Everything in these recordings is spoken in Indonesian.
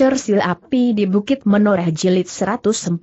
Cersil Api di Bukit Menoreh Jilid 147.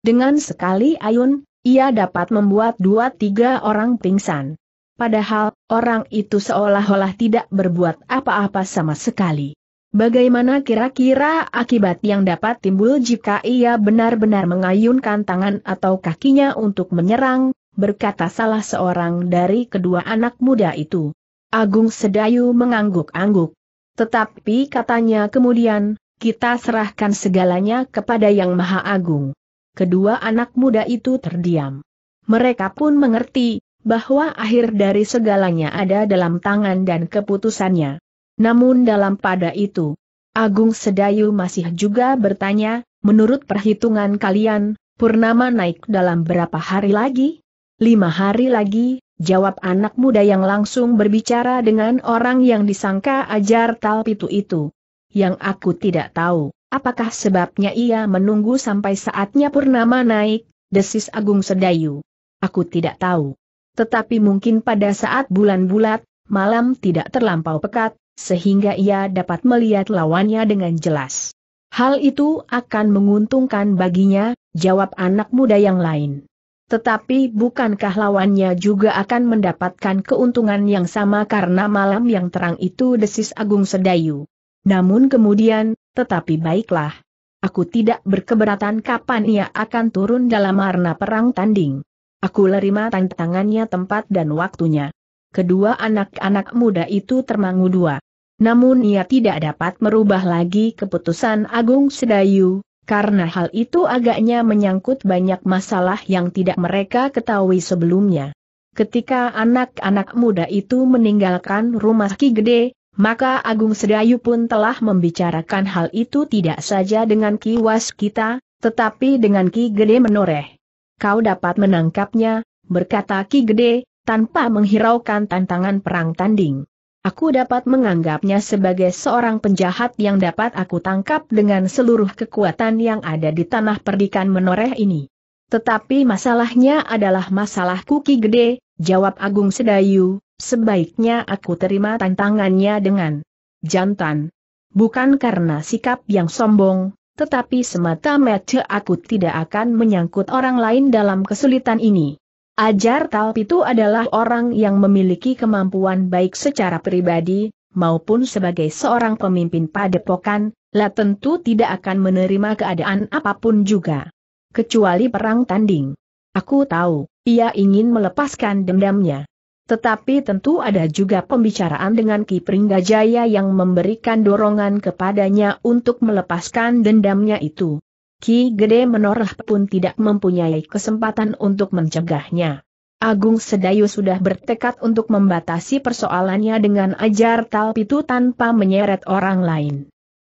Dengan sekali ayun, ia dapat membuat dua tiga orang pingsan. Padahal, orang itu seolah-olah tidak berbuat apa-apa sama sekali. Bagaimana kira-kira akibat yang dapat timbul jika ia benar-benar mengayunkan tangan atau kakinya untuk menyerang, berkata salah seorang dari kedua anak muda itu. Agung Sedayu mengangguk-angguk. Tetapi katanya kemudian, kita serahkan segalanya kepada Yang Maha Agung. Kedua anak muda itu terdiam. Mereka pun mengerti, bahwa akhir dari segalanya ada dalam tangan dan keputusannya. Namun dalam pada itu, Agung Sedayu masih juga bertanya, menurut perhitungan kalian, Purnama naik dalam berapa hari lagi? Lima hari lagi, jawab anak muda yang langsung berbicara dengan orang yang disangka ajar talpitu itu. Yang aku tidak tahu, apakah sebabnya ia menunggu sampai saatnya Purnama naik, desis Agung Sedayu. Aku tidak tahu. Tetapi mungkin pada saat bulan bulat, malam tidak terlampau pekat, sehingga ia dapat melihat lawannya dengan jelas. Hal itu akan menguntungkan baginya, jawab anak muda yang lain. Tetapi bukankah lawannya juga akan mendapatkan keuntungan yang sama karena malam yang terang itu desis Agung Sedayu. Namun kemudian, tetapi baiklah. Aku tidak berkeberatan kapan ia akan turun dalam arena perang tanding. Aku lerima tantangannya tempat dan waktunya. Kedua anak-anak muda itu termangu dua. Namun ia tidak dapat merubah lagi keputusan Agung Sedayu, karena hal itu agaknya menyangkut banyak masalah yang tidak mereka ketahui sebelumnya. Ketika anak-anak muda itu meninggalkan rumah Ki Gede, maka Agung Sedayu pun telah membicarakan hal itu tidak saja dengan Ki Was kita, tetapi dengan Ki Gede menoreh. Kau dapat menangkapnya, berkata Ki Gede, tanpa menghiraukan tantangan perang tanding. Aku dapat menganggapnya sebagai seorang penjahat yang dapat aku tangkap dengan seluruh kekuatan yang ada di tanah perdikan menoreh ini. Tetapi masalahnya adalah masalah kuki gede, jawab Agung Sedayu, sebaiknya aku terima tantangannya dengan jantan. Bukan karena sikap yang sombong, tetapi semata-mata aku tidak akan menyangkut orang lain dalam kesulitan ini. Ajar itu adalah orang yang memiliki kemampuan baik secara pribadi, maupun sebagai seorang pemimpin padepokan, lah tentu tidak akan menerima keadaan apapun juga. Kecuali perang tanding. Aku tahu, ia ingin melepaskan dendamnya. Tetapi tentu ada juga pembicaraan dengan Ki Pringgajaya yang memberikan dorongan kepadanya untuk melepaskan dendamnya itu. Ki Gede Menoreh pun tidak mempunyai kesempatan untuk mencegahnya. Agung Sedayu sudah bertekad untuk membatasi persoalannya dengan ajar talpitu tanpa menyeret orang lain.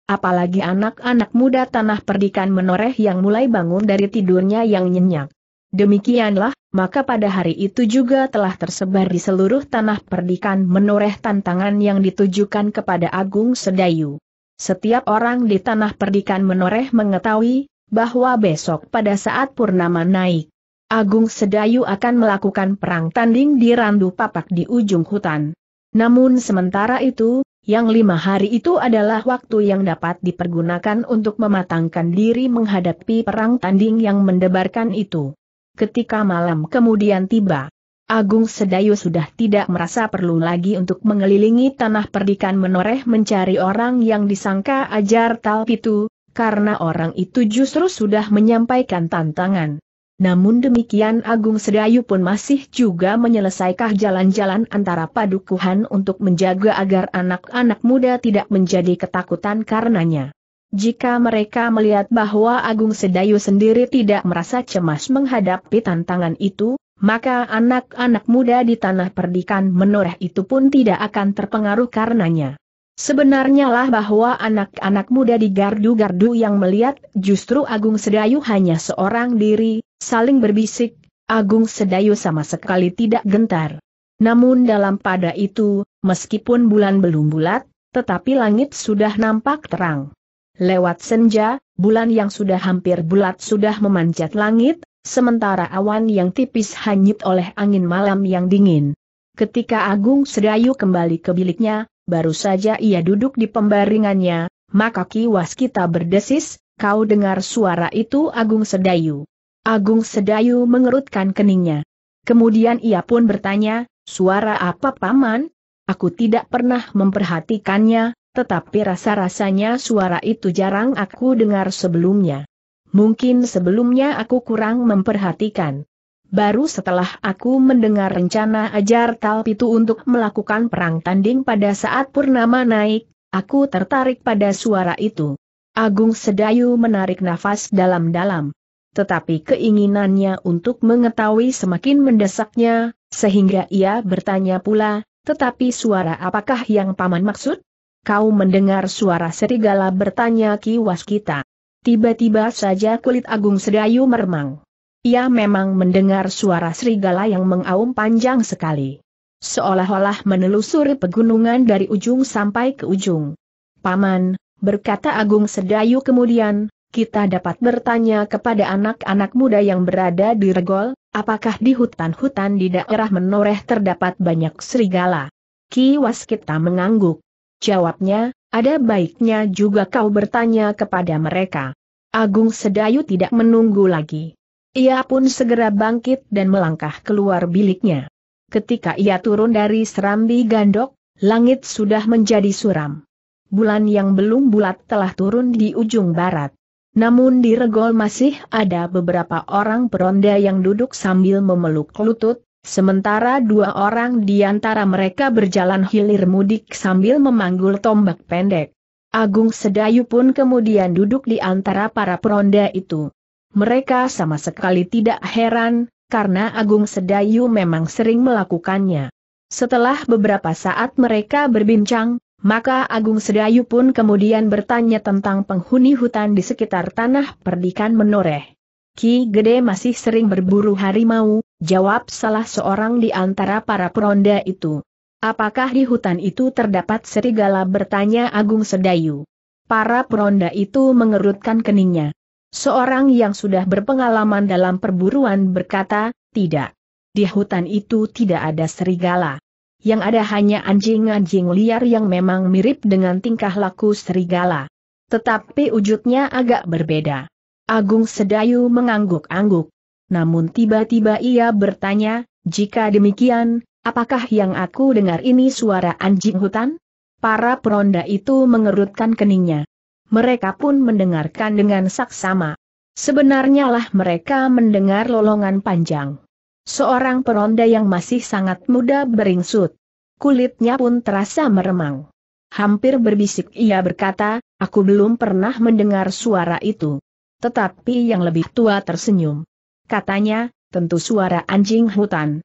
Apalagi anak-anak muda tanah perdikan menoreh yang mulai bangun dari tidurnya yang nyenyak. Demikianlah, maka pada hari itu juga telah tersebar di seluruh tanah perdikan menoreh tantangan yang ditujukan kepada Agung Sedayu. Setiap orang di tanah perdikan menoreh mengetahui, bahwa besok pada saat Purnama naik, Agung Sedayu akan melakukan perang tanding di Randu Papak di ujung hutan. Namun sementara itu, yang lima hari itu adalah waktu yang dapat dipergunakan untuk mematangkan diri menghadapi perang tanding yang mendebarkan itu. Ketika malam kemudian tiba, Agung Sedayu sudah tidak merasa perlu lagi untuk mengelilingi tanah perdikan menoreh mencari orang yang disangka ajar Talpitu, karena orang itu justru sudah menyampaikan tantangan. Namun demikian Agung Sedayu pun masih juga menyelesaikan jalan-jalan antara padukuhan untuk menjaga agar anak-anak muda tidak menjadi ketakutan karenanya. Jika mereka melihat bahwa Agung Sedayu sendiri tidak merasa cemas menghadapi tantangan itu, maka anak-anak muda di tanah perdikan menoreh itu pun tidak akan terpengaruh karenanya. Sebenarnya lah bahwa anak-anak muda di gardu-gardu yang melihat justru Agung Sedayu hanya seorang diri, saling berbisik, Agung Sedayu sama sekali tidak gentar. Namun dalam pada itu, meskipun bulan belum bulat, tetapi langit sudah nampak terang. Lewat senja, bulan yang sudah hampir bulat sudah memanjat langit, sementara awan yang tipis hanyut oleh angin malam yang dingin. Ketika Agung Sedayu kembali ke biliknya, baru saja ia duduk di pembaringannya, maka kiwas kita berdesis, kau dengar suara itu Agung Sedayu. Agung Sedayu mengerutkan keningnya. Kemudian ia pun bertanya, suara apa paman? Aku tidak pernah memperhatikannya, tetapi rasa-rasanya suara itu jarang aku dengar sebelumnya. Mungkin sebelumnya aku kurang memperhatikan. Baru setelah aku mendengar rencana ajar itu untuk melakukan perang tanding pada saat Purnama naik, aku tertarik pada suara itu. Agung Sedayu menarik nafas dalam-dalam. Tetapi keinginannya untuk mengetahui semakin mendesaknya, sehingga ia bertanya pula, tetapi suara apakah yang paman maksud? Kau mendengar suara serigala bertanya Ki Waskita. Tiba-tiba saja kulit Agung Sedayu meremang ia memang mendengar suara serigala yang mengaum panjang sekali. Seolah-olah menelusuri pegunungan dari ujung sampai ke ujung. Paman, berkata Agung Sedayu kemudian, kita dapat bertanya kepada anak-anak muda yang berada di Regol, apakah di hutan-hutan di daerah menoreh terdapat banyak serigala? Ki Waskita mengangguk. Jawabnya, ada baiknya juga kau bertanya kepada mereka. Agung Sedayu tidak menunggu lagi. Ia pun segera bangkit dan melangkah keluar biliknya. Ketika ia turun dari serambi gandok, langit sudah menjadi suram. Bulan yang belum bulat telah turun di ujung barat. Namun di regol masih ada beberapa orang peronda yang duduk sambil memeluk lutut, Sementara dua orang di antara mereka berjalan hilir mudik sambil memanggul tombak pendek. Agung Sedayu pun kemudian duduk di antara para peronda itu mereka sama sekali tidak heran, karena Agung Sedayu memang sering melakukannya. Setelah beberapa saat mereka berbincang, maka Agung Sedayu pun kemudian bertanya tentang penghuni hutan di sekitar tanah perdikan menoreh. Ki Gede masih sering berburu harimau, jawab salah seorang di antara para peronda itu. Apakah di hutan itu terdapat serigala bertanya Agung Sedayu. Para peronda itu mengerutkan keningnya. Seorang yang sudah berpengalaman dalam perburuan berkata, tidak. Di hutan itu tidak ada serigala. Yang ada hanya anjing-anjing liar yang memang mirip dengan tingkah laku serigala. Tetapi wujudnya agak berbeda. Agung Sedayu mengangguk-angguk. Namun tiba-tiba ia bertanya, jika demikian, apakah yang aku dengar ini suara anjing hutan? Para peronda itu mengerutkan keningnya mereka pun mendengarkan dengan saksama. Sebenarnya lah mereka mendengar lolongan panjang. Seorang peronda yang masih sangat muda beringsut. Kulitnya pun terasa meremang. Hampir berbisik ia berkata, aku belum pernah mendengar suara itu. Tetapi yang lebih tua tersenyum. Katanya, tentu suara anjing hutan.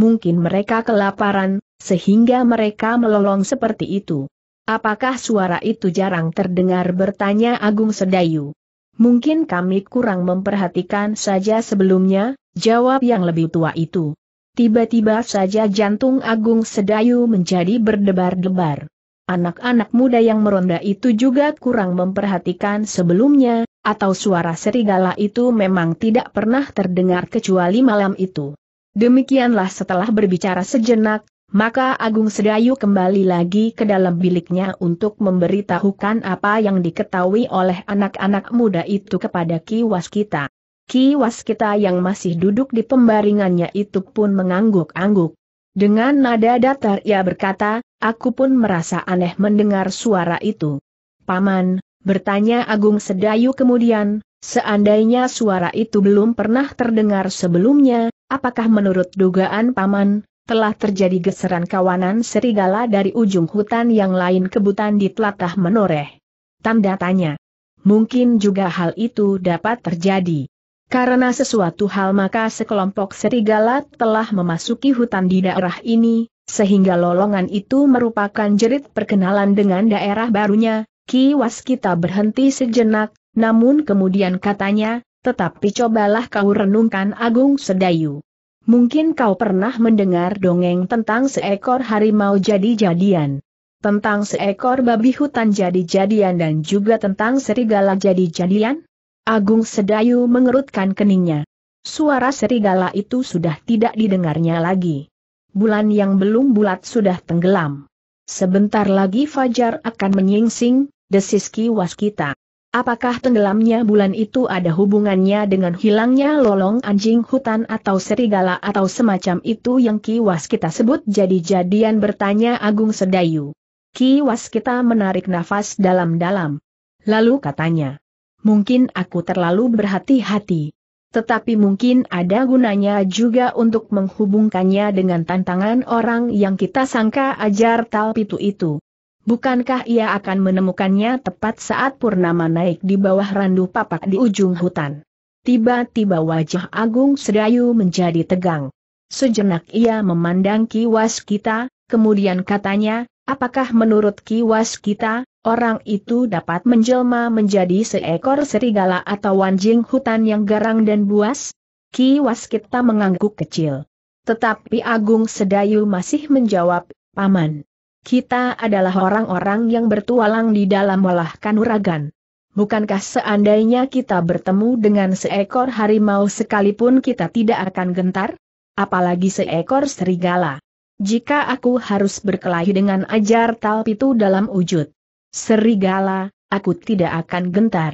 Mungkin mereka kelaparan, sehingga mereka melolong seperti itu. Apakah suara itu jarang terdengar bertanya Agung Sedayu? Mungkin kami kurang memperhatikan saja sebelumnya, jawab yang lebih tua itu. Tiba-tiba saja jantung Agung Sedayu menjadi berdebar-debar. Anak-anak muda yang meronda itu juga kurang memperhatikan sebelumnya, atau suara serigala itu memang tidak pernah terdengar kecuali malam itu. Demikianlah setelah berbicara sejenak, maka Agung Sedayu kembali lagi ke dalam biliknya untuk memberitahukan apa yang diketahui oleh anak-anak muda itu kepada Ki Waskita. Ki Waskita yang masih duduk di pembaringannya itu pun mengangguk-angguk. Dengan nada datar ia berkata, aku pun merasa aneh mendengar suara itu. Paman, bertanya Agung Sedayu kemudian, seandainya suara itu belum pernah terdengar sebelumnya, apakah menurut dugaan Paman, telah terjadi geseran kawanan serigala dari ujung hutan yang lain kebutan di telatah menoreh. Tanda tanya. Mungkin juga hal itu dapat terjadi. Karena sesuatu hal maka sekelompok serigala telah memasuki hutan di daerah ini, sehingga lolongan itu merupakan jerit perkenalan dengan daerah barunya, Ki Waskita berhenti sejenak, namun kemudian katanya, tetapi cobalah kau renungkan Agung Sedayu. Mungkin kau pernah mendengar dongeng tentang seekor harimau jadi-jadian. Tentang seekor babi hutan jadi-jadian dan juga tentang serigala jadi-jadian? Agung Sedayu mengerutkan keningnya. Suara serigala itu sudah tidak didengarnya lagi. Bulan yang belum bulat sudah tenggelam. Sebentar lagi Fajar akan menyingsing, desiski waskita. Apakah tenggelamnya bulan itu ada hubungannya dengan hilangnya lolong anjing hutan atau serigala atau semacam itu yang kiwas kita sebut jadi-jadian bertanya Agung Sedayu. Kiwas kita menarik nafas dalam-dalam. Lalu katanya, mungkin aku terlalu berhati-hati. Tetapi mungkin ada gunanya juga untuk menghubungkannya dengan tantangan orang yang kita sangka ajar talpitu itu. Bukankah ia akan menemukannya tepat saat Purnama naik di bawah randu papak di ujung hutan? Tiba-tiba wajah Agung Sedayu menjadi tegang. Sejenak ia memandang kiwas kita, kemudian katanya, apakah menurut kiwas kita, orang itu dapat menjelma menjadi seekor serigala atau anjing hutan yang garang dan buas? Kiwas kita mengangguk kecil. Tetapi Agung Sedayu masih menjawab, Paman. Kita adalah orang-orang yang bertualang di dalam olah kanuragan. Bukankah seandainya kita bertemu dengan seekor harimau sekalipun kita tidak akan gentar? Apalagi seekor serigala. Jika aku harus berkelahi dengan ajar itu dalam wujud serigala, aku tidak akan gentar.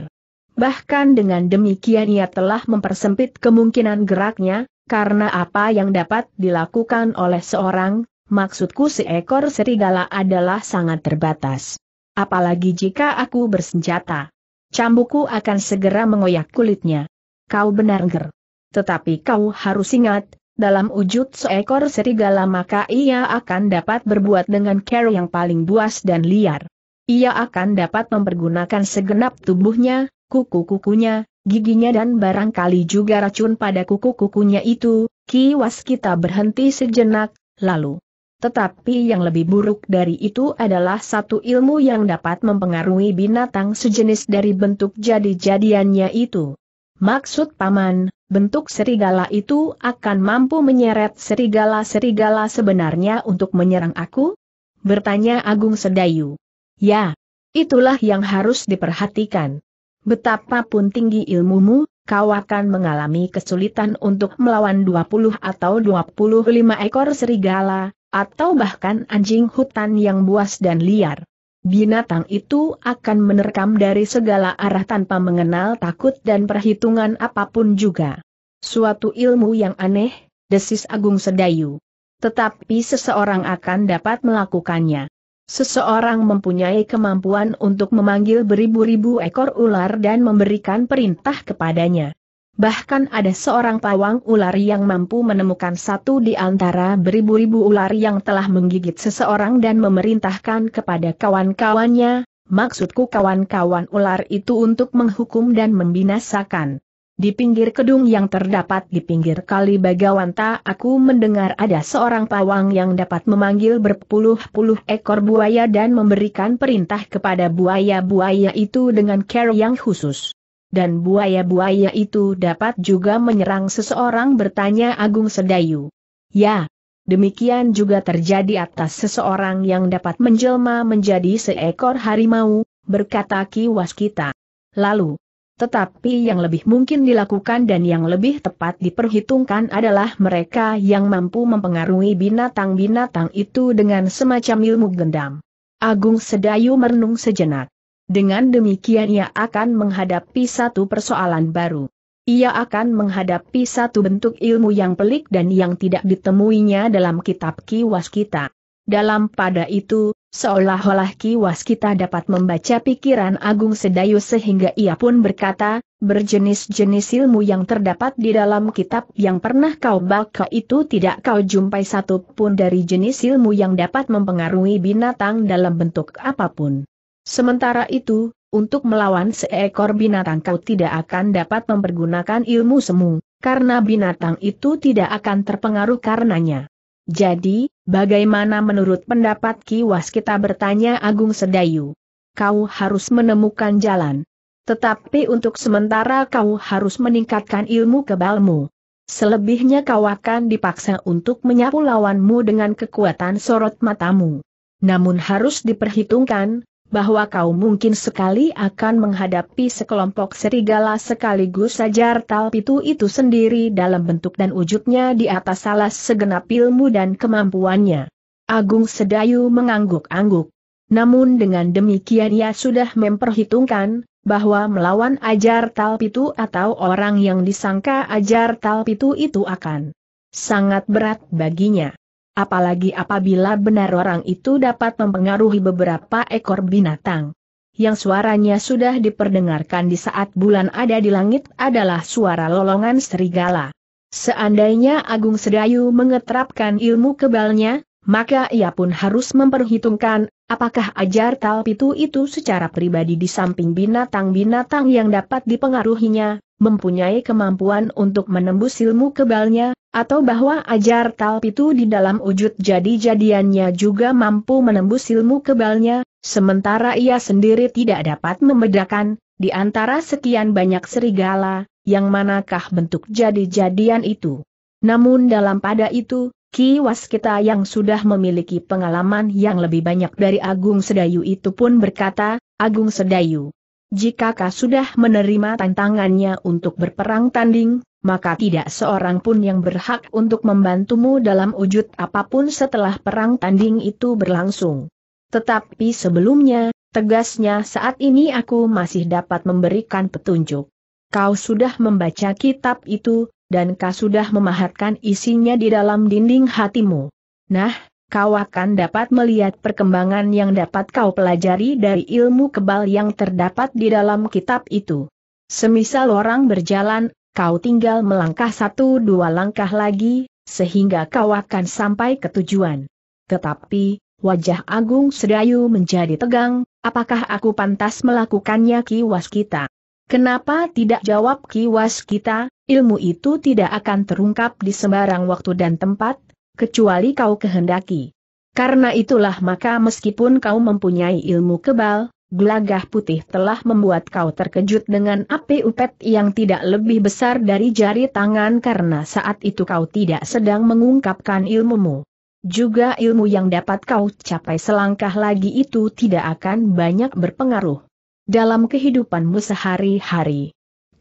Bahkan dengan demikian ia telah mempersempit kemungkinan geraknya, karena apa yang dapat dilakukan oleh seorang maksudku seekor serigala adalah sangat terbatas. Apalagi jika aku bersenjata. Cambuku akan segera mengoyak kulitnya. Kau benar ger. Tetapi kau harus ingat, dalam wujud seekor serigala maka ia akan dapat berbuat dengan care yang paling buas dan liar. Ia akan dapat mempergunakan segenap tubuhnya, kuku-kukunya, giginya dan barangkali juga racun pada kuku-kukunya itu, kiwas kita berhenti sejenak, lalu tetapi yang lebih buruk dari itu adalah satu ilmu yang dapat mempengaruhi binatang sejenis dari bentuk jadi-jadiannya itu. Maksud paman, bentuk serigala itu akan mampu menyeret serigala-serigala sebenarnya untuk menyerang aku? Bertanya Agung Sedayu. Ya, itulah yang harus diperhatikan. Betapapun tinggi ilmumu, kau akan mengalami kesulitan untuk melawan 20 atau 25 ekor serigala, atau bahkan anjing hutan yang buas dan liar. Binatang itu akan menerkam dari segala arah tanpa mengenal takut dan perhitungan apapun juga. Suatu ilmu yang aneh, desis Agung Sedayu. Tetapi seseorang akan dapat melakukannya. Seseorang mempunyai kemampuan untuk memanggil beribu-ribu ekor ular dan memberikan perintah kepadanya. Bahkan ada seorang pawang ular yang mampu menemukan satu di antara beribu-ribu ular yang telah menggigit seseorang dan memerintahkan kepada kawan-kawannya, maksudku kawan-kawan ular itu untuk menghukum dan membinasakan. Di pinggir kedung yang terdapat di pinggir kali Bagawanta aku mendengar ada seorang pawang yang dapat memanggil berpuluh-puluh ekor buaya dan memberikan perintah kepada buaya-buaya itu dengan care yang khusus dan buaya-buaya itu dapat juga menyerang seseorang bertanya Agung Sedayu. Ya, demikian juga terjadi atas seseorang yang dapat menjelma menjadi seekor harimau, berkata Ki Waskita. Lalu, tetapi yang lebih mungkin dilakukan dan yang lebih tepat diperhitungkan adalah mereka yang mampu mempengaruhi binatang-binatang itu dengan semacam ilmu gendam. Agung Sedayu merenung sejenak. Dengan demikian ia akan menghadapi satu persoalan baru. Ia akan menghadapi satu bentuk ilmu yang pelik dan yang tidak ditemuinya dalam kitab kiwas kita. Dalam pada itu, seolah-olah kiwas kita dapat membaca pikiran Agung Sedayu sehingga ia pun berkata, berjenis-jenis ilmu yang terdapat di dalam kitab yang pernah kau baca itu tidak kau jumpai satu pun dari jenis ilmu yang dapat mempengaruhi binatang dalam bentuk apapun. Sementara itu, untuk melawan seekor binatang kau tidak akan dapat mempergunakan ilmu semu, karena binatang itu tidak akan terpengaruh karenanya. Jadi, bagaimana menurut pendapat Kiwas kita bertanya Agung Sedayu? Kau harus menemukan jalan. Tetapi untuk sementara kau harus meningkatkan ilmu kebalmu. Selebihnya kau akan dipaksa untuk menyapu lawanmu dengan kekuatan sorot matamu. Namun harus diperhitungkan, bahwa kau mungkin sekali akan menghadapi sekelompok serigala sekaligus sajar talpitu itu sendiri dalam bentuk dan wujudnya di atas salah segenap ilmu dan kemampuannya. Agung Sedayu mengangguk-angguk. Namun dengan demikian ia sudah memperhitungkan, bahwa melawan ajar talpitu atau orang yang disangka ajar talpitu itu akan sangat berat baginya. Apalagi apabila benar orang itu dapat mempengaruhi beberapa ekor binatang. Yang suaranya sudah diperdengarkan di saat bulan ada di langit adalah suara lolongan serigala. Seandainya Agung Sedayu mengetrapkan ilmu kebalnya, maka ia pun harus memperhitungkan, apakah ajar talpitu itu secara pribadi di samping binatang-binatang yang dapat dipengaruhinya, mempunyai kemampuan untuk menembus ilmu kebalnya, atau bahwa ajar talp itu di dalam wujud jadi-jadiannya juga mampu menembus ilmu kebalnya, sementara ia sendiri tidak dapat membedakan, di antara sekian banyak serigala, yang manakah bentuk jadi-jadian itu. Namun dalam pada itu, Ki Waskita yang sudah memiliki pengalaman yang lebih banyak dari Agung Sedayu itu pun berkata, Agung Sedayu, jika kau sudah menerima tantangannya untuk berperang tanding, maka tidak seorang pun yang berhak untuk membantumu dalam wujud apapun setelah perang tanding itu berlangsung. Tetapi sebelumnya, tegasnya saat ini aku masih dapat memberikan petunjuk. Kau sudah membaca kitab itu, dan kau sudah memahatkan isinya di dalam dinding hatimu. Nah, kau akan dapat melihat perkembangan yang dapat kau pelajari dari ilmu kebal yang terdapat di dalam kitab itu. Semisal orang berjalan, kau tinggal melangkah satu dua langkah lagi, sehingga kau akan sampai ke tujuan. Tetapi, wajah Agung Sedayu menjadi tegang, apakah aku pantas melakukannya Ki Waskita? Kenapa tidak jawab Ki Waskita? ilmu itu tidak akan terungkap di sembarang waktu dan tempat, kecuali kau kehendaki. Karena itulah maka meskipun kau mempunyai ilmu kebal, gelagah putih telah membuat kau terkejut dengan api upet yang tidak lebih besar dari jari tangan karena saat itu kau tidak sedang mengungkapkan ilmumu. Juga ilmu yang dapat kau capai selangkah lagi itu tidak akan banyak berpengaruh. Dalam kehidupanmu sehari-hari,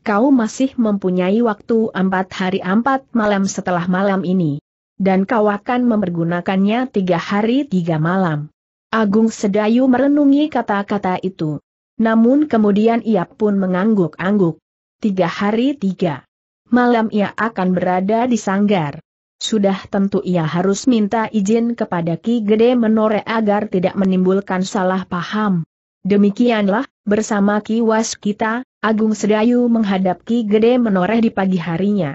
kau masih mempunyai waktu empat hari empat malam setelah malam ini. Dan kau akan mempergunakannya tiga hari tiga malam. Agung Sedayu merenungi kata-kata itu. Namun kemudian ia pun mengangguk-angguk. Tiga hari tiga malam ia akan berada di sanggar. Sudah tentu ia harus minta izin kepada Ki Gede Menore agar tidak menimbulkan salah paham. Demikianlah, bersama Ki Was kita, Agung Sedayu menghadap Ki Gede Menoreh di pagi harinya.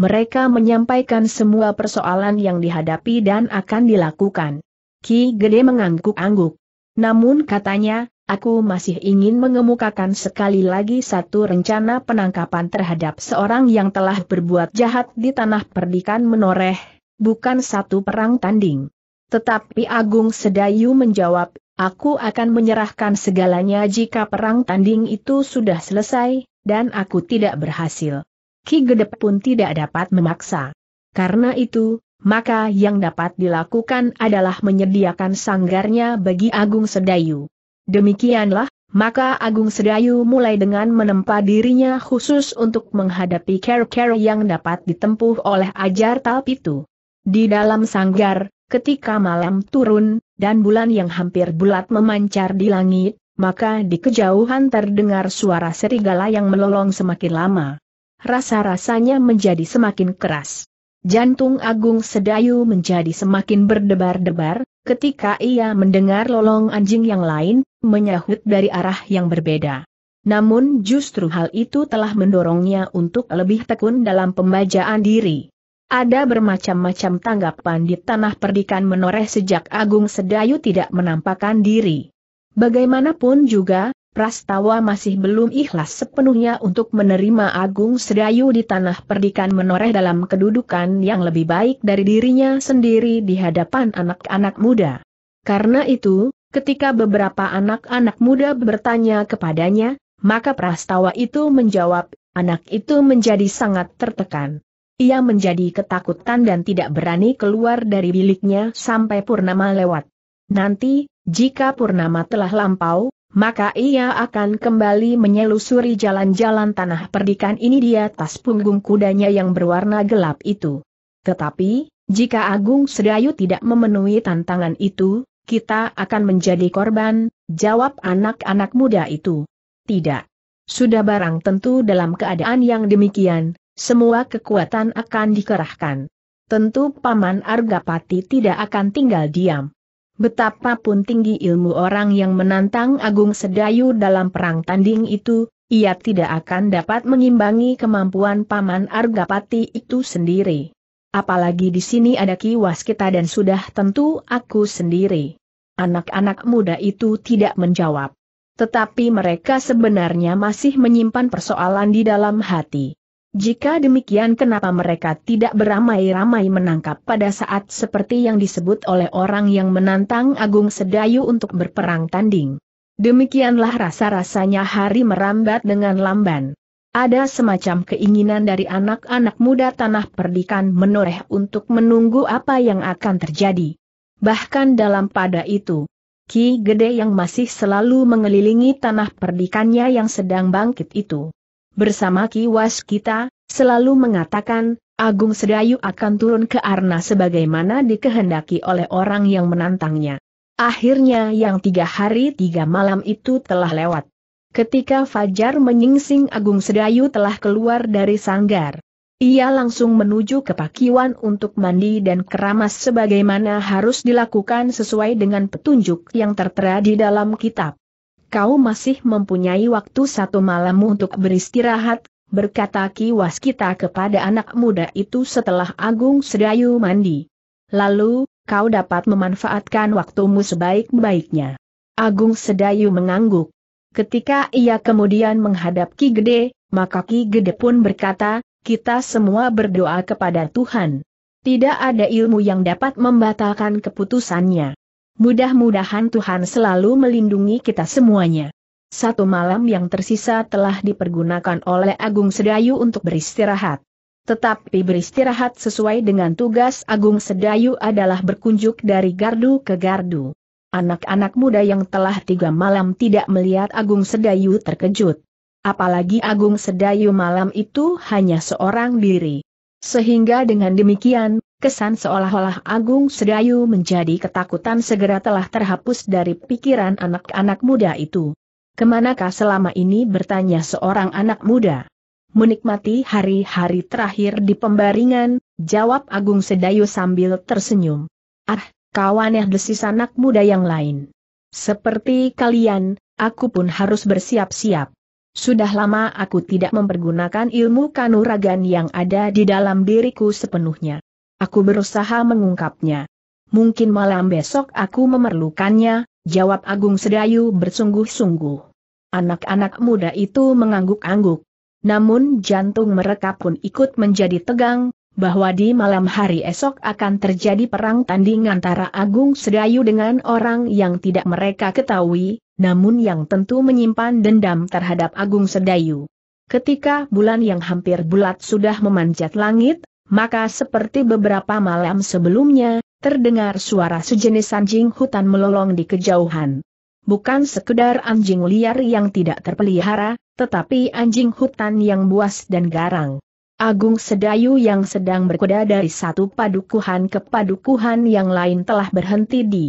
Mereka menyampaikan semua persoalan yang dihadapi dan akan dilakukan. Ki Gede mengangguk-angguk. Namun katanya, aku masih ingin mengemukakan sekali lagi satu rencana penangkapan terhadap seorang yang telah berbuat jahat di tanah perdikan menoreh, bukan satu perang tanding. Tetapi Agung Sedayu menjawab, aku akan menyerahkan segalanya jika perang tanding itu sudah selesai, dan aku tidak berhasil. Ki Gede pun tidak dapat memaksa. Karena itu, maka yang dapat dilakukan adalah menyediakan sanggarnya bagi Agung Sedayu. Demikianlah, maka Agung Sedayu mulai dengan menempa dirinya khusus untuk menghadapi care-care yang dapat ditempuh oleh ajar Talpitu. Di dalam sanggar, ketika malam turun, dan bulan yang hampir bulat memancar di langit, maka di kejauhan terdengar suara serigala yang melolong semakin lama. Rasa-rasanya menjadi semakin keras. Jantung Agung Sedayu menjadi semakin berdebar-debar, ketika ia mendengar lolong anjing yang lain, menyahut dari arah yang berbeda. Namun justru hal itu telah mendorongnya untuk lebih tekun dalam pembajaan diri. Ada bermacam-macam tanggapan di tanah perdikan menoreh sejak Agung Sedayu tidak menampakkan diri. Bagaimanapun juga, Prastawa masih belum ikhlas sepenuhnya untuk menerima Agung Sedayu di tanah perdikan menoreh dalam kedudukan yang lebih baik dari dirinya sendiri di hadapan anak-anak muda. Karena itu, ketika beberapa anak-anak muda bertanya kepadanya, maka Prastawa itu menjawab, anak itu menjadi sangat tertekan. Ia menjadi ketakutan dan tidak berani keluar dari biliknya sampai Purnama lewat. Nanti, jika Purnama telah lampau, maka ia akan kembali menyelusuri jalan-jalan tanah perdikan ini di atas punggung kudanya yang berwarna gelap itu. Tetapi, jika Agung Sedayu tidak memenuhi tantangan itu, kita akan menjadi korban, jawab anak-anak muda itu. Tidak. Sudah barang tentu dalam keadaan yang demikian, semua kekuatan akan dikerahkan. Tentu Paman Argapati tidak akan tinggal diam. Betapapun tinggi ilmu orang yang menantang Agung Sedayu dalam perang tanding itu, ia tidak akan dapat mengimbangi kemampuan Paman Argapati itu sendiri. Apalagi di sini ada kiwas kita dan sudah tentu aku sendiri. Anak-anak muda itu tidak menjawab. Tetapi mereka sebenarnya masih menyimpan persoalan di dalam hati. Jika demikian kenapa mereka tidak beramai-ramai menangkap pada saat seperti yang disebut oleh orang yang menantang Agung Sedayu untuk berperang tanding. Demikianlah rasa-rasanya hari merambat dengan lamban. Ada semacam keinginan dari anak-anak muda tanah perdikan menoreh untuk menunggu apa yang akan terjadi. Bahkan dalam pada itu, Ki Gede yang masih selalu mengelilingi tanah perdikannya yang sedang bangkit itu bersama kiwas kita, selalu mengatakan, Agung Sedayu akan turun ke Arna sebagaimana dikehendaki oleh orang yang menantangnya. Akhirnya yang tiga hari tiga malam itu telah lewat. Ketika Fajar menyingsing Agung Sedayu telah keluar dari sanggar. Ia langsung menuju ke pakiwan untuk mandi dan keramas sebagaimana harus dilakukan sesuai dengan petunjuk yang tertera di dalam kitab kau masih mempunyai waktu satu malam untuk beristirahat, berkata Ki Waskita kepada anak muda itu setelah Agung Sedayu mandi. Lalu, kau dapat memanfaatkan waktumu sebaik-baiknya. Agung Sedayu mengangguk. Ketika ia kemudian menghadap Ki Gede, maka Ki Gede pun berkata, kita semua berdoa kepada Tuhan. Tidak ada ilmu yang dapat membatalkan keputusannya. Mudah-mudahan Tuhan selalu melindungi kita semuanya. Satu malam yang tersisa telah dipergunakan oleh Agung Sedayu untuk beristirahat. Tetapi beristirahat sesuai dengan tugas Agung Sedayu adalah berkunjung dari gardu ke gardu. Anak-anak muda yang telah tiga malam tidak melihat Agung Sedayu terkejut. Apalagi Agung Sedayu malam itu hanya seorang diri. Sehingga dengan demikian, kesan seolah-olah Agung Sedayu menjadi ketakutan segera telah terhapus dari pikiran anak-anak muda itu. Kemanakah selama ini bertanya seorang anak muda? Menikmati hari-hari terakhir di pembaringan, jawab Agung Sedayu sambil tersenyum. Ah, kawannya desis anak muda yang lain. Seperti kalian, aku pun harus bersiap-siap. Sudah lama aku tidak mempergunakan ilmu kanuragan yang ada di dalam diriku sepenuhnya. Aku berusaha mengungkapnya. Mungkin malam besok aku memerlukannya, jawab Agung Sedayu bersungguh-sungguh. Anak-anak muda itu mengangguk-angguk. Namun jantung mereka pun ikut menjadi tegang, bahwa di malam hari esok akan terjadi perang tanding antara Agung Sedayu dengan orang yang tidak mereka ketahui, namun yang tentu menyimpan dendam terhadap Agung Sedayu. Ketika bulan yang hampir bulat sudah memanjat langit, maka seperti beberapa malam sebelumnya, terdengar suara sejenis anjing hutan melolong di kejauhan. Bukan sekedar anjing liar yang tidak terpelihara, tetapi anjing hutan yang buas dan garang. Agung Sedayu yang sedang berkuda dari satu padukuhan ke padukuhan yang lain telah berhenti di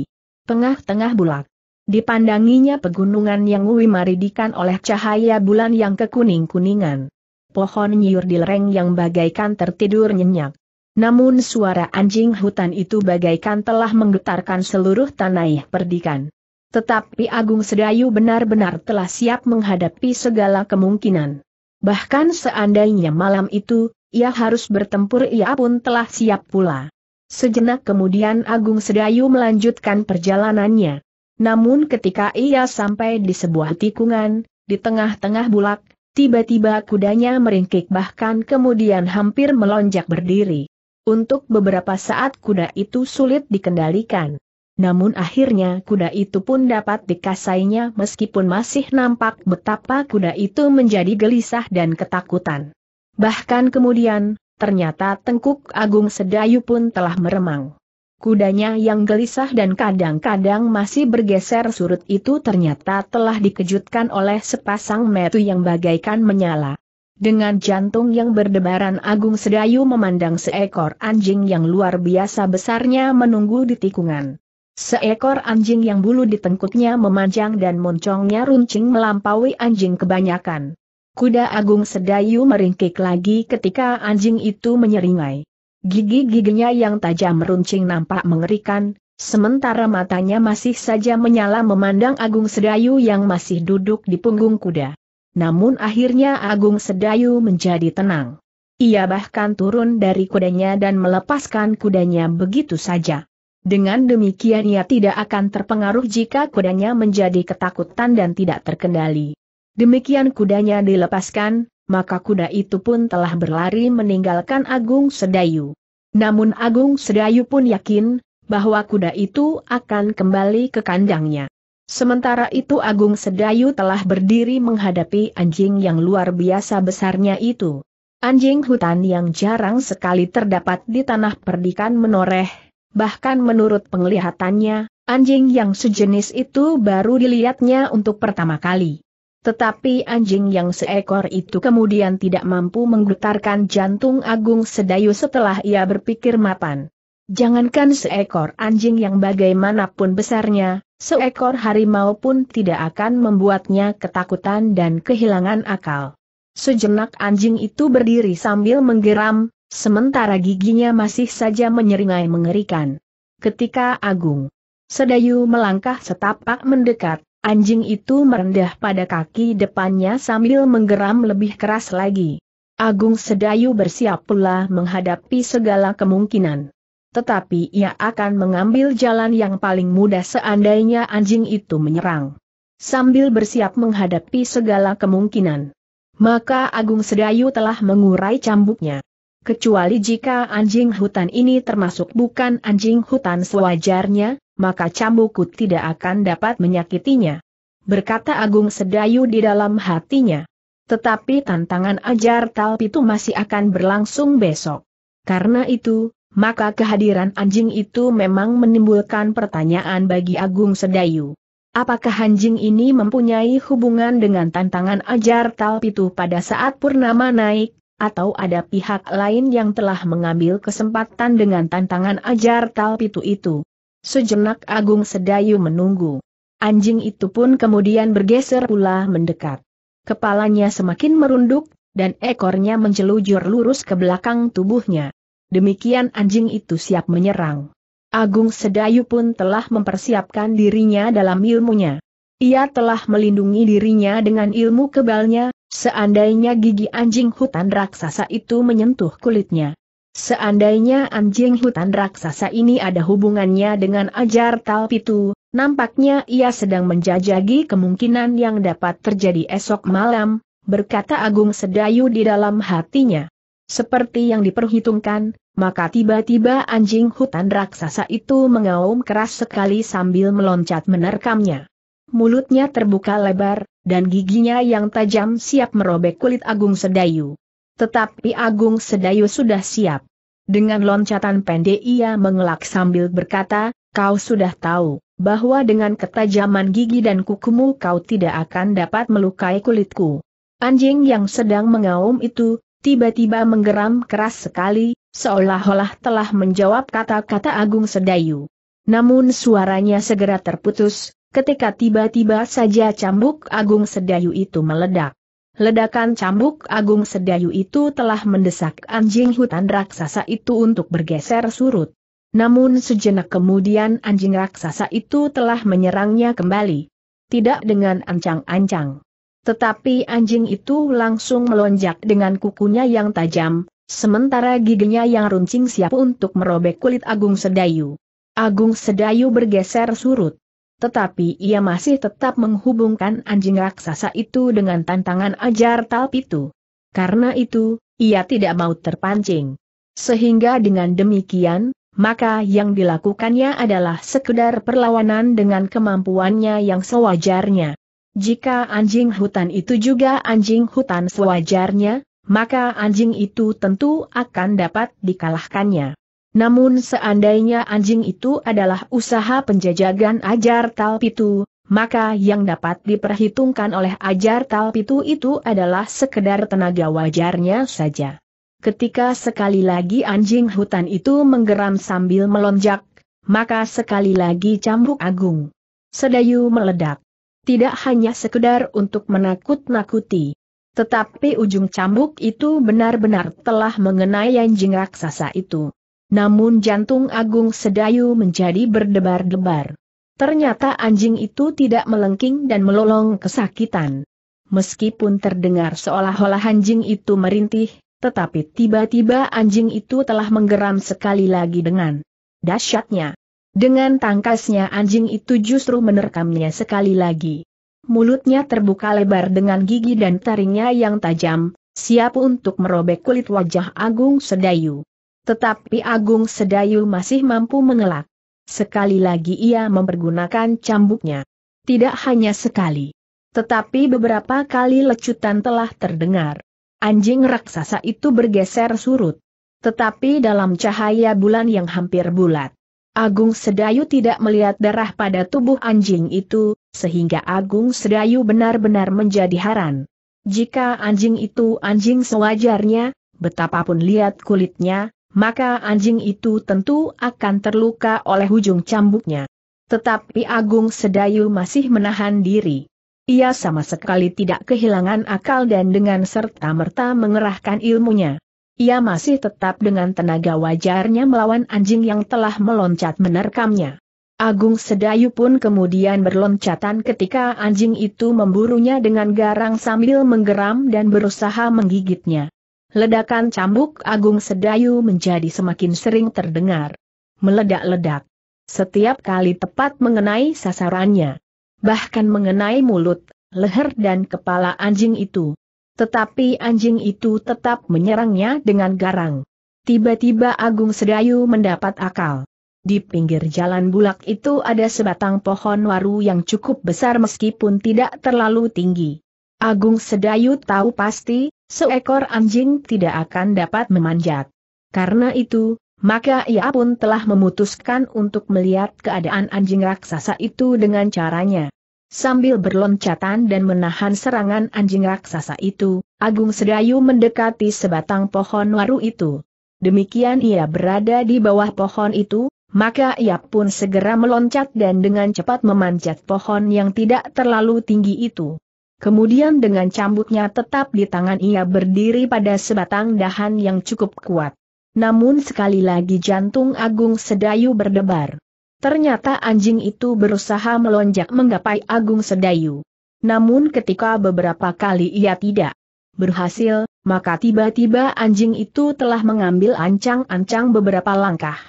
tengah-tengah bulak. Dipandanginya pegunungan yang wimaridikan oleh cahaya bulan yang kekuning-kuningan pohon nyiur di lereng yang bagaikan tertidur nyenyak. Namun suara anjing hutan itu bagaikan telah menggetarkan seluruh tanah perdikan. Tetapi Agung Sedayu benar-benar telah siap menghadapi segala kemungkinan. Bahkan seandainya malam itu, ia harus bertempur ia pun telah siap pula. Sejenak kemudian Agung Sedayu melanjutkan perjalanannya. Namun ketika ia sampai di sebuah tikungan, di tengah-tengah bulak, Tiba-tiba kudanya meringkik bahkan kemudian hampir melonjak berdiri. Untuk beberapa saat kuda itu sulit dikendalikan. Namun akhirnya kuda itu pun dapat dikasainya meskipun masih nampak betapa kuda itu menjadi gelisah dan ketakutan. Bahkan kemudian, ternyata Tengkuk Agung Sedayu pun telah meremang. Kudanya yang gelisah dan kadang-kadang masih bergeser surut itu ternyata telah dikejutkan oleh sepasang metu yang bagaikan menyala. Dengan jantung yang berdebaran Agung Sedayu memandang seekor anjing yang luar biasa besarnya menunggu di tikungan. Seekor anjing yang bulu di memanjang dan moncongnya runcing melampaui anjing kebanyakan. Kuda Agung Sedayu meringkik lagi ketika anjing itu menyeringai. Gigi-giginya yang tajam meruncing nampak mengerikan, sementara matanya masih saja menyala memandang Agung Sedayu yang masih duduk di punggung kuda. Namun akhirnya Agung Sedayu menjadi tenang. Ia bahkan turun dari kudanya dan melepaskan kudanya begitu saja. Dengan demikian ia tidak akan terpengaruh jika kudanya menjadi ketakutan dan tidak terkendali. Demikian kudanya dilepaskan, maka kuda itu pun telah berlari meninggalkan Agung Sedayu. Namun Agung Sedayu pun yakin, bahwa kuda itu akan kembali ke kandangnya. Sementara itu Agung Sedayu telah berdiri menghadapi anjing yang luar biasa besarnya itu. Anjing hutan yang jarang sekali terdapat di tanah perdikan menoreh, bahkan menurut penglihatannya, anjing yang sejenis itu baru dilihatnya untuk pertama kali. Tetapi anjing yang seekor itu kemudian tidak mampu menggetarkan jantung Agung Sedayu setelah ia berpikir mapan. Jangankan seekor anjing yang bagaimanapun besarnya, seekor harimau pun tidak akan membuatnya ketakutan dan kehilangan akal. Sejenak anjing itu berdiri sambil menggeram, sementara giginya masih saja menyeringai mengerikan. Ketika Agung Sedayu melangkah setapak mendekat, Anjing itu merendah pada kaki depannya sambil menggeram lebih keras lagi. Agung Sedayu bersiap pula menghadapi segala kemungkinan. Tetapi ia akan mengambil jalan yang paling mudah seandainya anjing itu menyerang. Sambil bersiap menghadapi segala kemungkinan. Maka Agung Sedayu telah mengurai cambuknya. Kecuali jika anjing hutan ini termasuk bukan anjing hutan sewajarnya, maka cambukku tidak akan dapat menyakitinya. Berkata Agung Sedayu di dalam hatinya. Tetapi tantangan ajar talp itu masih akan berlangsung besok. Karena itu, maka kehadiran anjing itu memang menimbulkan pertanyaan bagi Agung Sedayu. Apakah anjing ini mempunyai hubungan dengan tantangan ajar talp itu pada saat Purnama naik, atau ada pihak lain yang telah mengambil kesempatan dengan tantangan ajar talpitu itu. Sejenak Agung Sedayu menunggu. Anjing itu pun kemudian bergeser pula mendekat. Kepalanya semakin merunduk, dan ekornya menjelujur lurus ke belakang tubuhnya. Demikian anjing itu siap menyerang. Agung Sedayu pun telah mempersiapkan dirinya dalam ilmunya. Ia telah melindungi dirinya dengan ilmu kebalnya, seandainya gigi anjing hutan raksasa itu menyentuh kulitnya. Seandainya anjing hutan raksasa ini ada hubungannya dengan ajar Talpitu, nampaknya ia sedang menjajagi kemungkinan yang dapat terjadi esok malam, berkata Agung Sedayu di dalam hatinya. Seperti yang diperhitungkan, maka tiba-tiba anjing hutan raksasa itu mengaum keras sekali sambil meloncat menerkamnya mulutnya terbuka lebar, dan giginya yang tajam siap merobek kulit Agung Sedayu. Tetapi Agung Sedayu sudah siap. Dengan loncatan pendek ia mengelak sambil berkata, kau sudah tahu, bahwa dengan ketajaman gigi dan kukumu kau tidak akan dapat melukai kulitku. Anjing yang sedang mengaum itu, tiba-tiba menggeram keras sekali, seolah-olah telah menjawab kata-kata Agung Sedayu. Namun suaranya segera terputus, ketika tiba-tiba saja cambuk agung sedayu itu meledak. Ledakan cambuk agung sedayu itu telah mendesak anjing hutan raksasa itu untuk bergeser surut. Namun sejenak kemudian anjing raksasa itu telah menyerangnya kembali. Tidak dengan ancang-ancang. Tetapi anjing itu langsung melonjak dengan kukunya yang tajam, sementara giginya yang runcing siap untuk merobek kulit Agung Sedayu. Agung Sedayu bergeser surut. Tetapi ia masih tetap menghubungkan anjing raksasa itu dengan tantangan ajar talp itu. Karena itu, ia tidak mau terpancing. Sehingga dengan demikian, maka yang dilakukannya adalah sekedar perlawanan dengan kemampuannya yang sewajarnya. Jika anjing hutan itu juga anjing hutan sewajarnya, maka anjing itu tentu akan dapat dikalahkannya. Namun seandainya anjing itu adalah usaha penjajagan ajar talpitu, maka yang dapat diperhitungkan oleh ajar talpitu itu adalah sekedar tenaga wajarnya saja. Ketika sekali lagi anjing hutan itu menggeram sambil melonjak, maka sekali lagi cambuk agung. Sedayu meledak. Tidak hanya sekedar untuk menakut-nakuti. Tetapi ujung cambuk itu benar-benar telah mengenai anjing raksasa itu. Namun jantung Agung Sedayu menjadi berdebar-debar. Ternyata anjing itu tidak melengking dan melolong kesakitan. Meskipun terdengar seolah-olah anjing itu merintih, tetapi tiba-tiba anjing itu telah menggeram sekali lagi dengan dahsyatnya. Dengan tangkasnya anjing itu justru menerkamnya sekali lagi. Mulutnya terbuka lebar dengan gigi dan taringnya yang tajam, siap untuk merobek kulit wajah Agung Sedayu. Tetapi Agung Sedayu masih mampu mengelak. Sekali lagi ia mempergunakan cambuknya. Tidak hanya sekali. Tetapi beberapa kali lecutan telah terdengar. Anjing raksasa itu bergeser surut. Tetapi dalam cahaya bulan yang hampir bulat. Agung Sedayu tidak melihat darah pada tubuh anjing itu, sehingga Agung Sedayu benar-benar menjadi heran. Jika anjing itu anjing sewajarnya, betapapun lihat kulitnya, maka anjing itu tentu akan terluka oleh ujung cambuknya. Tetapi Agung Sedayu masih menahan diri. Ia sama sekali tidak kehilangan akal dan dengan serta-merta mengerahkan ilmunya. Ia masih tetap dengan tenaga wajarnya melawan anjing yang telah meloncat menerkamnya. Agung Sedayu pun kemudian berloncatan ketika anjing itu memburunya dengan garang sambil menggeram dan berusaha menggigitnya ledakan cambuk agung sedayu menjadi semakin sering terdengar. Meledak-ledak. Setiap kali tepat mengenai sasarannya. Bahkan mengenai mulut, leher dan kepala anjing itu. Tetapi anjing itu tetap menyerangnya dengan garang. Tiba-tiba Agung Sedayu mendapat akal. Di pinggir jalan bulak itu ada sebatang pohon waru yang cukup besar meskipun tidak terlalu tinggi. Agung Sedayu tahu pasti, Seekor anjing tidak akan dapat memanjat. Karena itu, maka ia pun telah memutuskan untuk melihat keadaan anjing raksasa itu dengan caranya. Sambil berloncatan dan menahan serangan anjing raksasa itu, Agung Sedayu mendekati sebatang pohon waru itu. Demikian ia berada di bawah pohon itu, maka ia pun segera meloncat dan dengan cepat memanjat pohon yang tidak terlalu tinggi itu. Kemudian dengan cambuknya tetap di tangan ia berdiri pada sebatang dahan yang cukup kuat. Namun sekali lagi jantung Agung Sedayu berdebar. Ternyata anjing itu berusaha melonjak menggapai Agung Sedayu. Namun ketika beberapa kali ia tidak berhasil, maka tiba-tiba anjing itu telah mengambil ancang-ancang beberapa langkah.